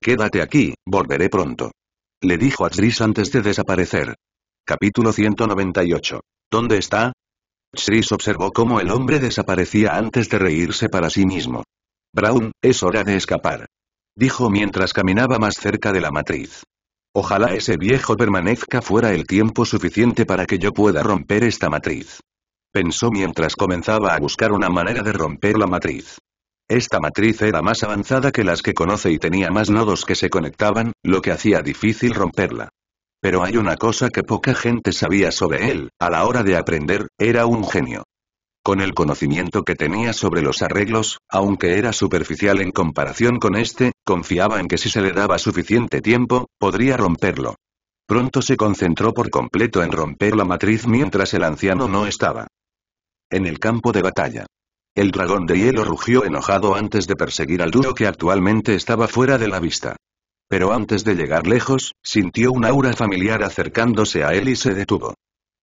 Quédate aquí, volveré pronto. Le dijo a Tris antes de desaparecer. Capítulo 198. ¿Dónde está? Chris observó cómo el hombre desaparecía antes de reírse para sí mismo. Brown, es hora de escapar. Dijo mientras caminaba más cerca de la matriz. Ojalá ese viejo permanezca fuera el tiempo suficiente para que yo pueda romper esta matriz. Pensó mientras comenzaba a buscar una manera de romper la matriz. Esta matriz era más avanzada que las que conoce y tenía más nodos que se conectaban, lo que hacía difícil romperla. Pero hay una cosa que poca gente sabía sobre él, a la hora de aprender, era un genio. Con el conocimiento que tenía sobre los arreglos, aunque era superficial en comparación con este, confiaba en que si se le daba suficiente tiempo, podría romperlo. Pronto se concentró por completo en romper la matriz mientras el anciano no estaba. En el campo de batalla. El dragón de hielo rugió enojado antes de perseguir al duro que actualmente estaba fuera de la vista. Pero antes de llegar lejos, sintió un aura familiar acercándose a él y se detuvo.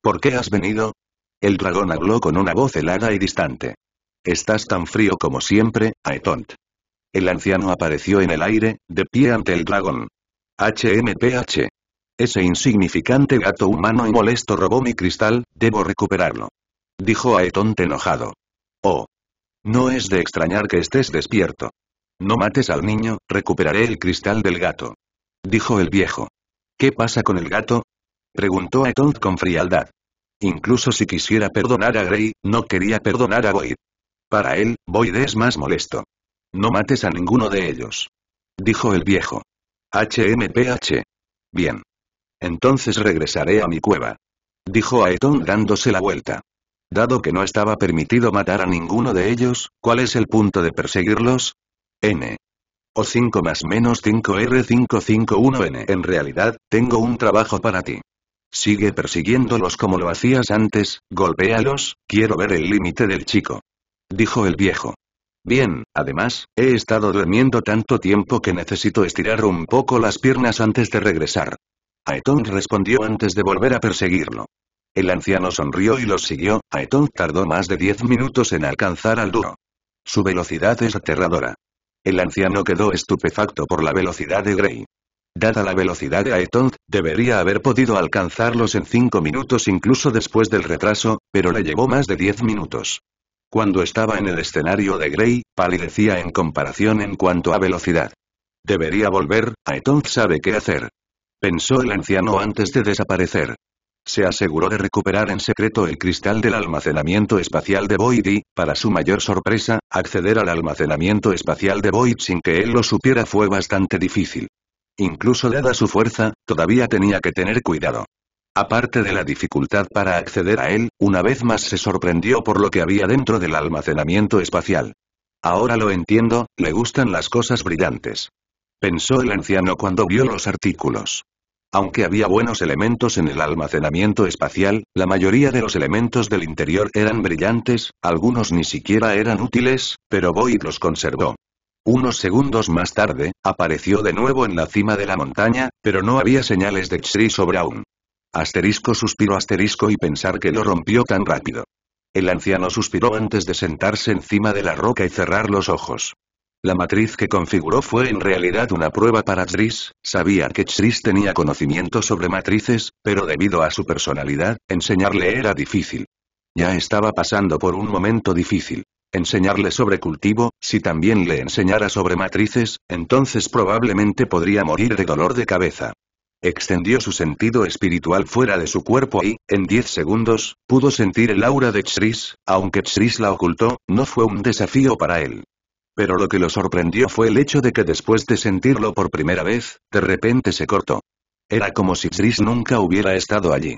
¿Por qué has venido? El dragón habló con una voz helada y distante. Estás tan frío como siempre, Aetont. El anciano apareció en el aire, de pie ante el dragón. HMPH. Ese insignificante gato humano y molesto robó mi cristal, debo recuperarlo. Dijo Aetont enojado. Oh. No es de extrañar que estés despierto. No mates al niño, recuperaré el cristal del gato. Dijo el viejo. ¿Qué pasa con el gato? Preguntó a con frialdad. Incluso si quisiera perdonar a Grey, no quería perdonar a Void. Para él, Void es más molesto. No mates a ninguno de ellos. Dijo el viejo. HMPH. Bien. Entonces regresaré a mi cueva. Dijo Aeton dándose la vuelta. Dado que no estaba permitido matar a ninguno de ellos, ¿cuál es el punto de perseguirlos? N. O 5 más menos 5R551N. En realidad, tengo un trabajo para ti. Sigue persiguiéndolos como lo hacías antes, golpéalos, quiero ver el límite del chico. Dijo el viejo. Bien, además, he estado durmiendo tanto tiempo que necesito estirar un poco las piernas antes de regresar. Aetón respondió antes de volver a perseguirlo. El anciano sonrió y los siguió, Aetón tardó más de 10 minutos en alcanzar al duro. Su velocidad es aterradora. El anciano quedó estupefacto por la velocidad de Gray. Dada la velocidad de Aeton, debería haber podido alcanzarlos en cinco minutos incluso después del retraso, pero le llevó más de diez minutos. Cuando estaba en el escenario de Grey, palidecía en comparación en cuanto a velocidad. Debería volver, Aeton sabe qué hacer. Pensó el anciano antes de desaparecer. Se aseguró de recuperar en secreto el cristal del almacenamiento espacial de Boyd y, para su mayor sorpresa, acceder al almacenamiento espacial de Boyd sin que él lo supiera fue bastante difícil. Incluso dada su fuerza, todavía tenía que tener cuidado. Aparte de la dificultad para acceder a él, una vez más se sorprendió por lo que había dentro del almacenamiento espacial. Ahora lo entiendo, le gustan las cosas brillantes. Pensó el anciano cuando vio los artículos. Aunque había buenos elementos en el almacenamiento espacial, la mayoría de los elementos del interior eran brillantes, algunos ni siquiera eran útiles, pero Boyd los conservó. Unos segundos más tarde, apareció de nuevo en la cima de la montaña, pero no había señales de Chris sobre aún. Asterisco suspiró asterisco y pensar que lo rompió tan rápido. El anciano suspiró antes de sentarse encima de la roca y cerrar los ojos. La matriz que configuró fue en realidad una prueba para Tris. sabía que Tris tenía conocimiento sobre matrices, pero debido a su personalidad, enseñarle era difícil. Ya estaba pasando por un momento difícil. Enseñarle sobre cultivo, si también le enseñara sobre matrices, entonces probablemente podría morir de dolor de cabeza. Extendió su sentido espiritual fuera de su cuerpo y, en 10 segundos, pudo sentir el aura de Tris, aunque Tris la ocultó, no fue un desafío para él pero lo que lo sorprendió fue el hecho de que después de sentirlo por primera vez, de repente se cortó. Era como si Chris nunca hubiera estado allí.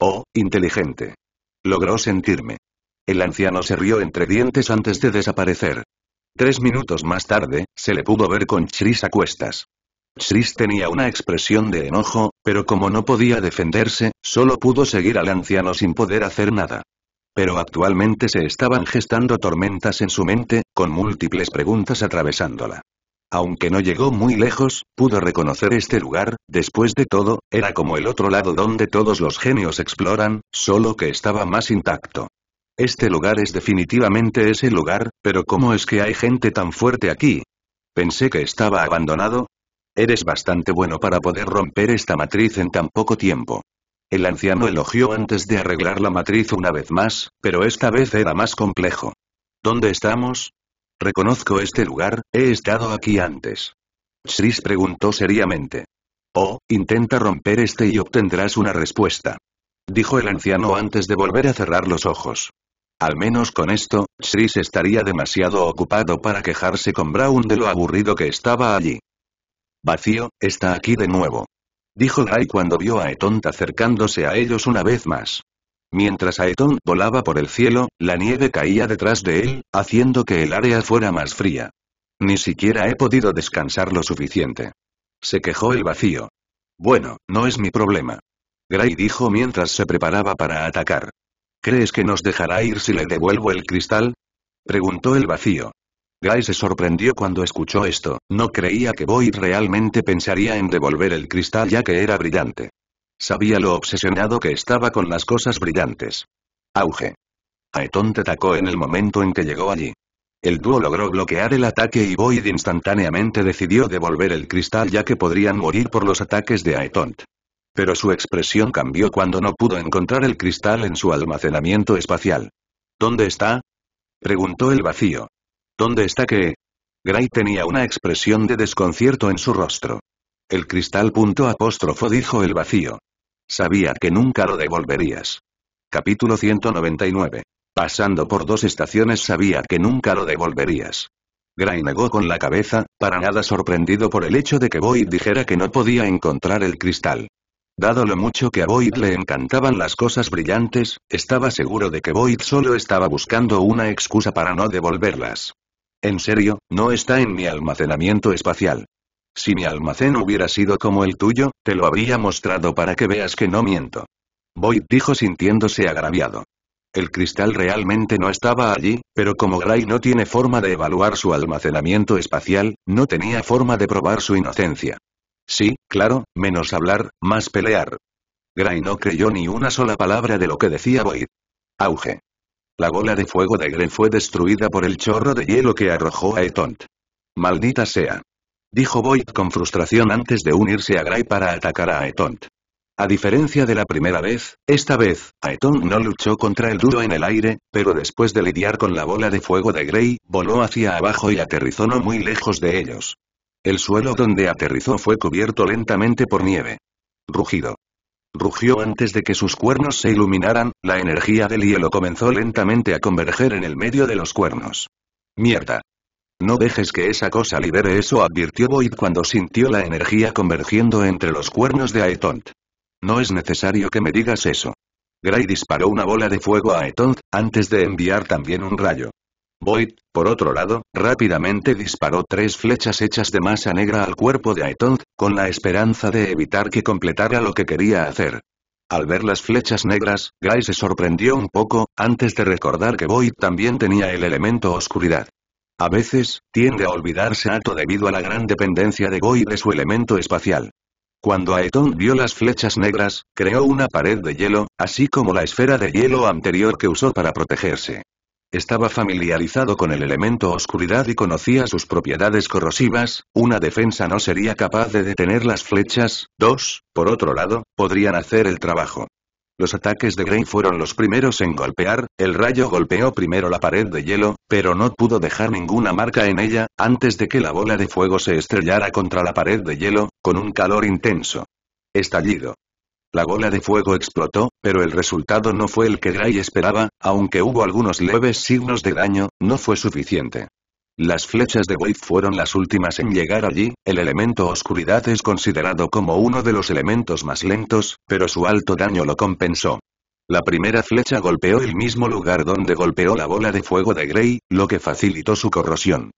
Oh, inteligente. Logró sentirme. El anciano se rió entre dientes antes de desaparecer. Tres minutos más tarde, se le pudo ver con Chris a cuestas. Chris tenía una expresión de enojo, pero como no podía defenderse, solo pudo seguir al anciano sin poder hacer nada. Pero actualmente se estaban gestando tormentas en su mente, con múltiples preguntas atravesándola. Aunque no llegó muy lejos, pudo reconocer este lugar, después de todo, era como el otro lado donde todos los genios exploran, solo que estaba más intacto. Este lugar es definitivamente ese lugar, pero ¿cómo es que hay gente tan fuerte aquí? Pensé que estaba abandonado. Eres bastante bueno para poder romper esta matriz en tan poco tiempo. El anciano elogió antes de arreglar la matriz una vez más, pero esta vez era más complejo. ¿Dónde estamos? Reconozco este lugar, he estado aquí antes. Chris preguntó seriamente. Oh, intenta romper este y obtendrás una respuesta. Dijo el anciano antes de volver a cerrar los ojos. Al menos con esto, Chris estaría demasiado ocupado para quejarse con Brown de lo aburrido que estaba allí. Vacío, está aquí de nuevo dijo Gray cuando vio a Etont acercándose a ellos una vez más. Mientras Aetón volaba por el cielo, la nieve caía detrás de él, haciendo que el área fuera más fría. Ni siquiera he podido descansar lo suficiente. Se quejó el vacío. Bueno, no es mi problema. Gray dijo mientras se preparaba para atacar. ¿Crees que nos dejará ir si le devuelvo el cristal? Preguntó el vacío. Guy se sorprendió cuando escuchó esto, no creía que Boyd realmente pensaría en devolver el cristal ya que era brillante. Sabía lo obsesionado que estaba con las cosas brillantes. Auge. Aeton atacó en el momento en que llegó allí. El dúo logró bloquear el ataque y Boyd instantáneamente decidió devolver el cristal ya que podrían morir por los ataques de Aetont. Pero su expresión cambió cuando no pudo encontrar el cristal en su almacenamiento espacial. ¿Dónde está? Preguntó el vacío. ¿Dónde está que...? Gray tenía una expresión de desconcierto en su rostro. El cristal punto apóstrofo dijo el vacío. Sabía que nunca lo devolverías. Capítulo 199. Pasando por dos estaciones sabía que nunca lo devolverías. Gray negó con la cabeza, para nada sorprendido por el hecho de que Boyd dijera que no podía encontrar el cristal. Dado lo mucho que a Boyd le encantaban las cosas brillantes, estaba seguro de que Boyd solo estaba buscando una excusa para no devolverlas. En serio, no está en mi almacenamiento espacial. Si mi almacén hubiera sido como el tuyo, te lo habría mostrado para que veas que no miento. Boyd dijo sintiéndose agraviado. El cristal realmente no estaba allí, pero como Gray no tiene forma de evaluar su almacenamiento espacial, no tenía forma de probar su inocencia. Sí, claro, menos hablar, más pelear. Gray no creyó ni una sola palabra de lo que decía Boyd. Auge. La bola de fuego de Grey fue destruida por el chorro de hielo que arrojó a Etont. Maldita sea. Dijo Boyd con frustración antes de unirse a Grey para atacar a Etont. A diferencia de la primera vez, esta vez, Aeton no luchó contra el duro en el aire, pero después de lidiar con la bola de fuego de Grey, voló hacia abajo y aterrizó no muy lejos de ellos. El suelo donde aterrizó fue cubierto lentamente por nieve. Rugido rugió antes de que sus cuernos se iluminaran, la energía del hielo comenzó lentamente a converger en el medio de los cuernos. Mierda. No dejes que esa cosa libere eso advirtió Void cuando sintió la energía convergiendo entre los cuernos de Aetont. No es necesario que me digas eso. Gray disparó una bola de fuego a Aetont, antes de enviar también un rayo. Boyd, por otro lado, rápidamente disparó tres flechas hechas de masa negra al cuerpo de Aetón, con la esperanza de evitar que completara lo que quería hacer. Al ver las flechas negras, Guy se sorprendió un poco, antes de recordar que Boyd también tenía el elemento oscuridad. A veces, tiende a olvidarse Ato debido a la gran dependencia de Void de su elemento espacial. Cuando Aetond vio las flechas negras, creó una pared de hielo, así como la esfera de hielo anterior que usó para protegerse. Estaba familiarizado con el elemento oscuridad y conocía sus propiedades corrosivas, una defensa no sería capaz de detener las flechas, dos, por otro lado, podrían hacer el trabajo. Los ataques de Grey fueron los primeros en golpear, el rayo golpeó primero la pared de hielo, pero no pudo dejar ninguna marca en ella, antes de que la bola de fuego se estrellara contra la pared de hielo, con un calor intenso. Estallido. La bola de fuego explotó, pero el resultado no fue el que Gray esperaba, aunque hubo algunos leves signos de daño, no fue suficiente. Las flechas de Wave fueron las últimas en llegar allí, el elemento oscuridad es considerado como uno de los elementos más lentos, pero su alto daño lo compensó. La primera flecha golpeó el mismo lugar donde golpeó la bola de fuego de Grey, lo que facilitó su corrosión.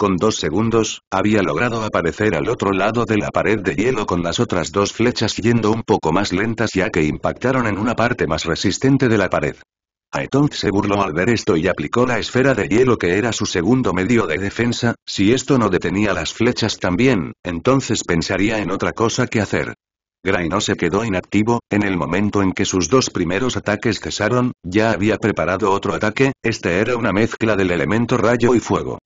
Con dos segundos, había logrado aparecer al otro lado de la pared de hielo con las otras dos flechas yendo un poco más lentas ya que impactaron en una parte más resistente de la pared. Aetong se burló al ver esto y aplicó la esfera de hielo que era su segundo medio de defensa, si esto no detenía las flechas también, entonces pensaría en otra cosa que hacer. no se quedó inactivo, en el momento en que sus dos primeros ataques cesaron, ya había preparado otro ataque, este era una mezcla del elemento rayo y fuego.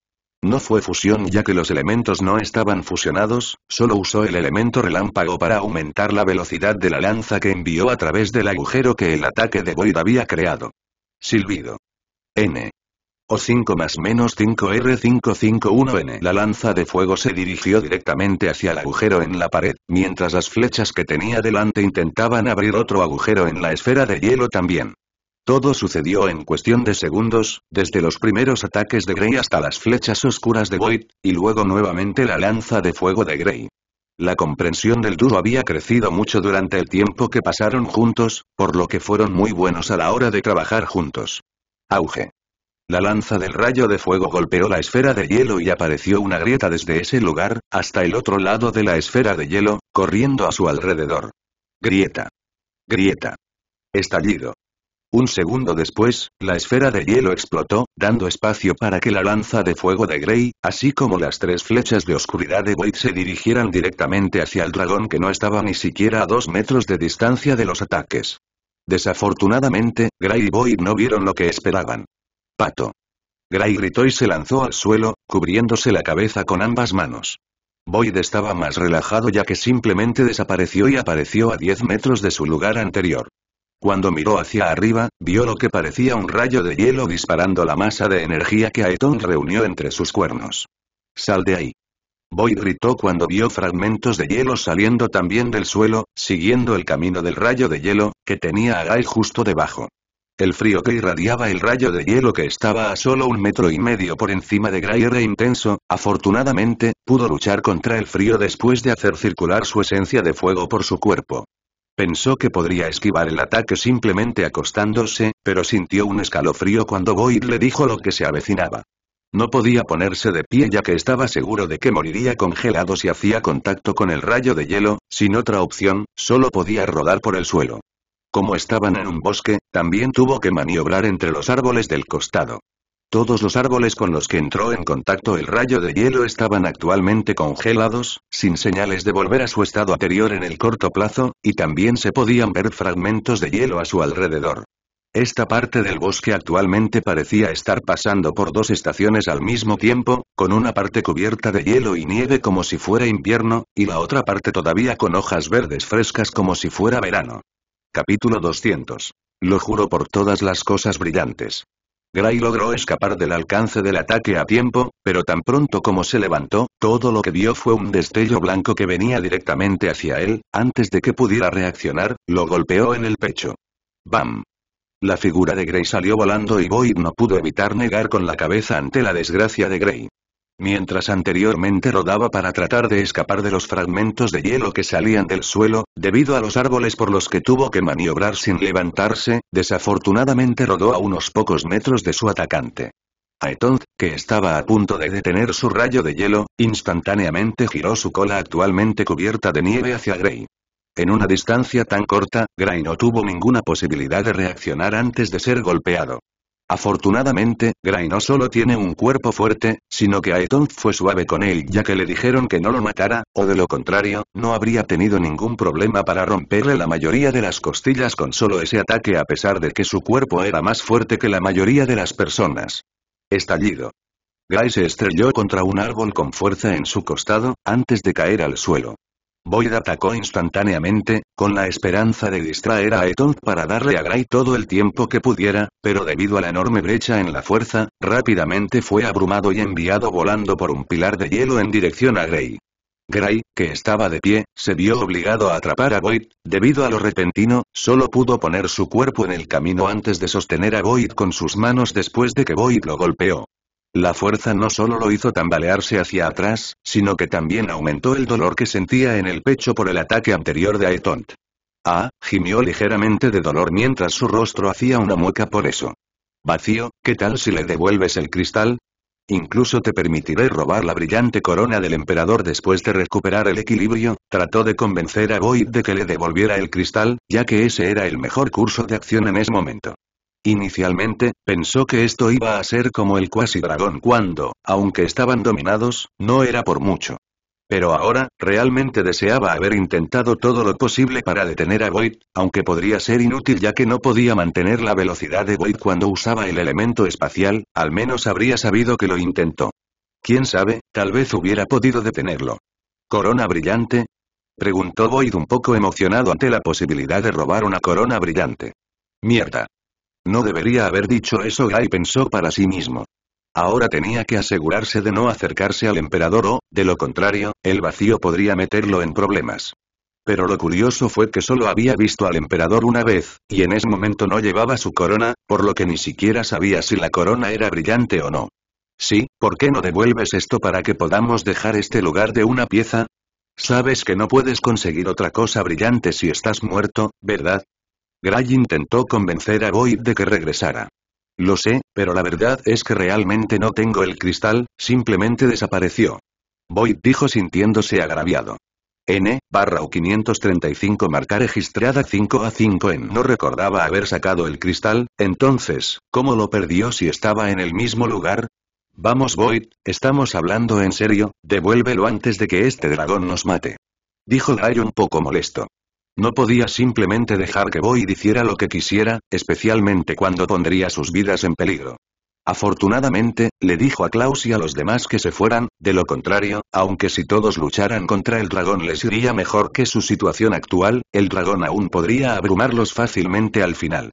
No fue fusión ya que los elementos no estaban fusionados, solo usó el elemento relámpago para aumentar la velocidad de la lanza que envió a través del agujero que el ataque de Void había creado. Silbido. N. O 5 más menos 5R551N. La lanza de fuego se dirigió directamente hacia el agujero en la pared, mientras las flechas que tenía delante intentaban abrir otro agujero en la esfera de hielo también. Todo sucedió en cuestión de segundos, desde los primeros ataques de Grey hasta las flechas oscuras de Void, y luego nuevamente la lanza de fuego de Grey. La comprensión del dúo había crecido mucho durante el tiempo que pasaron juntos, por lo que fueron muy buenos a la hora de trabajar juntos. Auge. La lanza del rayo de fuego golpeó la esfera de hielo y apareció una grieta desde ese lugar, hasta el otro lado de la esfera de hielo, corriendo a su alrededor. Grieta. Grieta. Estallido. Un segundo después, la esfera de hielo explotó, dando espacio para que la lanza de fuego de Grey, así como las tres flechas de oscuridad de Void se dirigieran directamente hacia el dragón que no estaba ni siquiera a dos metros de distancia de los ataques. Desafortunadamente, Grey y Void no vieron lo que esperaban. Pato. Gray gritó y se lanzó al suelo, cubriéndose la cabeza con ambas manos. Boyd estaba más relajado ya que simplemente desapareció y apareció a 10 metros de su lugar anterior. Cuando miró hacia arriba, vio lo que parecía un rayo de hielo disparando la masa de energía que Aeton reunió entre sus cuernos. ¡Sal de ahí! Boy gritó cuando vio fragmentos de hielo saliendo también del suelo, siguiendo el camino del rayo de hielo, que tenía a Gai justo debajo. El frío que irradiaba el rayo de hielo que estaba a solo un metro y medio por encima de Gray era intenso, afortunadamente, pudo luchar contra el frío después de hacer circular su esencia de fuego por su cuerpo. Pensó que podría esquivar el ataque simplemente acostándose, pero sintió un escalofrío cuando Boyd le dijo lo que se avecinaba. No podía ponerse de pie ya que estaba seguro de que moriría congelado si hacía contacto con el rayo de hielo, sin otra opción, solo podía rodar por el suelo. Como estaban en un bosque, también tuvo que maniobrar entre los árboles del costado. Todos los árboles con los que entró en contacto el rayo de hielo estaban actualmente congelados, sin señales de volver a su estado anterior en el corto plazo, y también se podían ver fragmentos de hielo a su alrededor. Esta parte del bosque actualmente parecía estar pasando por dos estaciones al mismo tiempo, con una parte cubierta de hielo y nieve como si fuera invierno, y la otra parte todavía con hojas verdes frescas como si fuera verano. Capítulo 200. Lo juro por todas las cosas brillantes. Gray logró escapar del alcance del ataque a tiempo, pero tan pronto como se levantó, todo lo que vio fue un destello blanco que venía directamente hacia él, antes de que pudiera reaccionar, lo golpeó en el pecho. ¡Bam! La figura de Gray salió volando y Boyd no pudo evitar negar con la cabeza ante la desgracia de Gray. Mientras anteriormente rodaba para tratar de escapar de los fragmentos de hielo que salían del suelo, debido a los árboles por los que tuvo que maniobrar sin levantarse, desafortunadamente rodó a unos pocos metros de su atacante. Aetond, que estaba a punto de detener su rayo de hielo, instantáneamente giró su cola actualmente cubierta de nieve hacia Grey. En una distancia tan corta, Gray no tuvo ninguna posibilidad de reaccionar antes de ser golpeado. Afortunadamente, Gray no solo tiene un cuerpo fuerte, sino que Aeton fue suave con él ya que le dijeron que no lo matara, o de lo contrario, no habría tenido ningún problema para romperle la mayoría de las costillas con solo ese ataque a pesar de que su cuerpo era más fuerte que la mayoría de las personas. Estallido. Gray se estrelló contra un árbol con fuerza en su costado, antes de caer al suelo. Boyd atacó instantáneamente, con la esperanza de distraer a Eton para darle a Gray todo el tiempo que pudiera, pero debido a la enorme brecha en la fuerza, rápidamente fue abrumado y enviado volando por un pilar de hielo en dirección a Gray. Gray, que estaba de pie, se vio obligado a atrapar a Boyd, debido a lo repentino, solo pudo poner su cuerpo en el camino antes de sostener a Boyd con sus manos después de que Boyd lo golpeó. La fuerza no solo lo hizo tambalearse hacia atrás, sino que también aumentó el dolor que sentía en el pecho por el ataque anterior de Aetont. Ah, gimió ligeramente de dolor mientras su rostro hacía una mueca por eso. Vacío, ¿qué tal si le devuelves el cristal? Incluso te permitiré robar la brillante corona del emperador después de recuperar el equilibrio, trató de convencer a Void de que le devolviera el cristal, ya que ese era el mejor curso de acción en ese momento. Inicialmente, pensó que esto iba a ser como el cuasi dragón cuando, aunque estaban dominados, no era por mucho. Pero ahora, realmente deseaba haber intentado todo lo posible para detener a Void, aunque podría ser inútil ya que no podía mantener la velocidad de Void cuando usaba el elemento espacial, al menos habría sabido que lo intentó. Quién sabe, tal vez hubiera podido detenerlo. ¿Corona brillante? Preguntó Void un poco emocionado ante la posibilidad de robar una corona brillante. Mierda. No debería haber dicho eso Gai pensó para sí mismo. Ahora tenía que asegurarse de no acercarse al emperador o, de lo contrario, el vacío podría meterlo en problemas. Pero lo curioso fue que solo había visto al emperador una vez, y en ese momento no llevaba su corona, por lo que ni siquiera sabía si la corona era brillante o no. Sí, ¿por qué no devuelves esto para que podamos dejar este lugar de una pieza? Sabes que no puedes conseguir otra cosa brillante si estás muerto, ¿verdad? Gray intentó convencer a Void de que regresara. Lo sé, pero la verdad es que realmente no tengo el cristal, simplemente desapareció. Void dijo sintiéndose agraviado. N, barra 535 marca registrada 5 a 5 en no recordaba haber sacado el cristal, entonces, ¿cómo lo perdió si estaba en el mismo lugar? Vamos Boyd, estamos hablando en serio, devuélvelo antes de que este dragón nos mate. Dijo Gray un poco molesto. No podía simplemente dejar que Boyd hiciera lo que quisiera, especialmente cuando pondría sus vidas en peligro. Afortunadamente, le dijo a Klaus y a los demás que se fueran, de lo contrario, aunque si todos lucharan contra el dragón les iría mejor que su situación actual, el dragón aún podría abrumarlos fácilmente al final.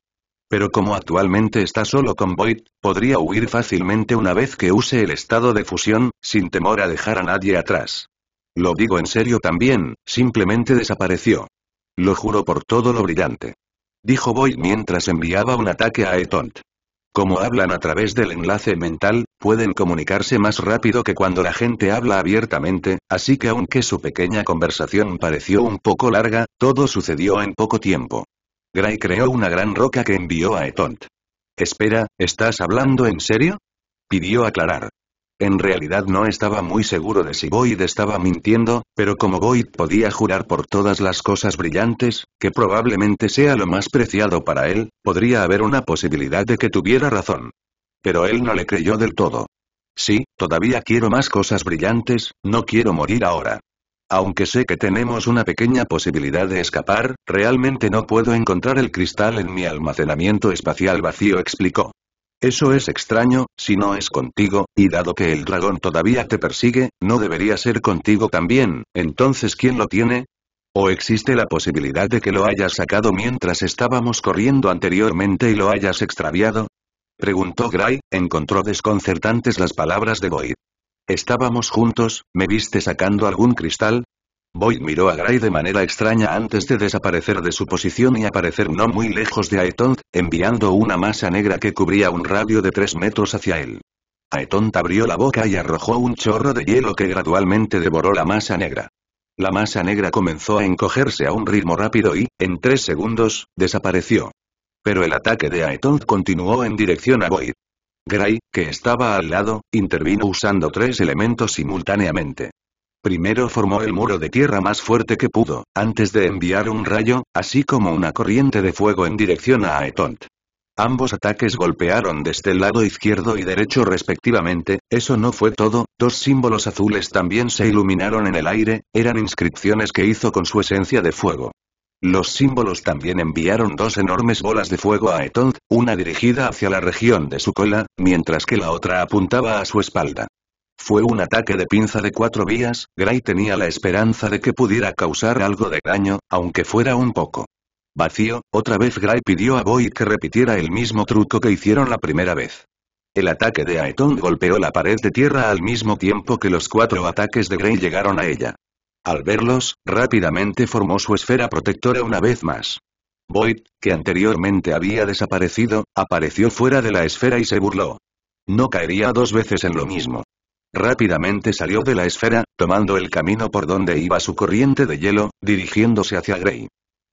Pero como actualmente está solo con Void, podría huir fácilmente una vez que use el estado de fusión, sin temor a dejar a nadie atrás. Lo digo en serio también, simplemente desapareció. Lo juro por todo lo brillante. Dijo Boy mientras enviaba un ataque a Etont. Como hablan a través del enlace mental, pueden comunicarse más rápido que cuando la gente habla abiertamente, así que aunque su pequeña conversación pareció un poco larga, todo sucedió en poco tiempo. Gray creó una gran roca que envió a Etont. Espera, ¿estás hablando en serio? Pidió aclarar. En realidad no estaba muy seguro de si Void estaba mintiendo, pero como Void podía jurar por todas las cosas brillantes, que probablemente sea lo más preciado para él, podría haber una posibilidad de que tuviera razón. Pero él no le creyó del todo. Sí, todavía quiero más cosas brillantes, no quiero morir ahora. Aunque sé que tenemos una pequeña posibilidad de escapar, realmente no puedo encontrar el cristal en mi almacenamiento espacial vacío, explicó. Eso es extraño, si no es contigo, y dado que el dragón todavía te persigue, no debería ser contigo también, entonces ¿quién lo tiene? ¿O existe la posibilidad de que lo hayas sacado mientras estábamos corriendo anteriormente y lo hayas extraviado? Preguntó Gray, encontró desconcertantes las palabras de Void. Estábamos juntos, me viste sacando algún cristal, Boyd miró a Gray de manera extraña antes de desaparecer de su posición y aparecer no muy lejos de Aetond, enviando una masa negra que cubría un radio de tres metros hacia él. Aetond abrió la boca y arrojó un chorro de hielo que gradualmente devoró la masa negra. La masa negra comenzó a encogerse a un ritmo rápido y, en tres segundos, desapareció. Pero el ataque de Aetond continuó en dirección a Boyd. Gray, que estaba al lado, intervino usando tres elementos simultáneamente. Primero formó el muro de tierra más fuerte que pudo, antes de enviar un rayo, así como una corriente de fuego en dirección a Aetont. Ambos ataques golpearon desde el este lado izquierdo y derecho respectivamente, eso no fue todo, dos símbolos azules también se iluminaron en el aire, eran inscripciones que hizo con su esencia de fuego. Los símbolos también enviaron dos enormes bolas de fuego a Etond, una dirigida hacia la región de su cola, mientras que la otra apuntaba a su espalda. Fue un ataque de pinza de cuatro vías, Gray tenía la esperanza de que pudiera causar algo de daño, aunque fuera un poco. Vacío, otra vez Gray pidió a Boyd que repitiera el mismo truco que hicieron la primera vez. El ataque de Aeton golpeó la pared de tierra al mismo tiempo que los cuatro ataques de Gray llegaron a ella. Al verlos, rápidamente formó su esfera protectora una vez más. Boyd, que anteriormente había desaparecido, apareció fuera de la esfera y se burló. No caería dos veces en lo mismo. Rápidamente salió de la esfera, tomando el camino por donde iba su corriente de hielo, dirigiéndose hacia Grey.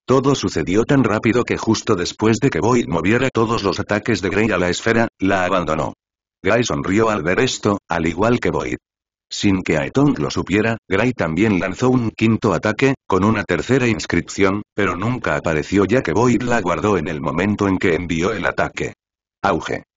Todo sucedió tan rápido que justo después de que Void moviera todos los ataques de Grey a la esfera, la abandonó. Gray sonrió al ver esto, al igual que Void. Sin que Aetong lo supiera, Gray también lanzó un quinto ataque, con una tercera inscripción, pero nunca apareció ya que Void la guardó en el momento en que envió el ataque. Auge.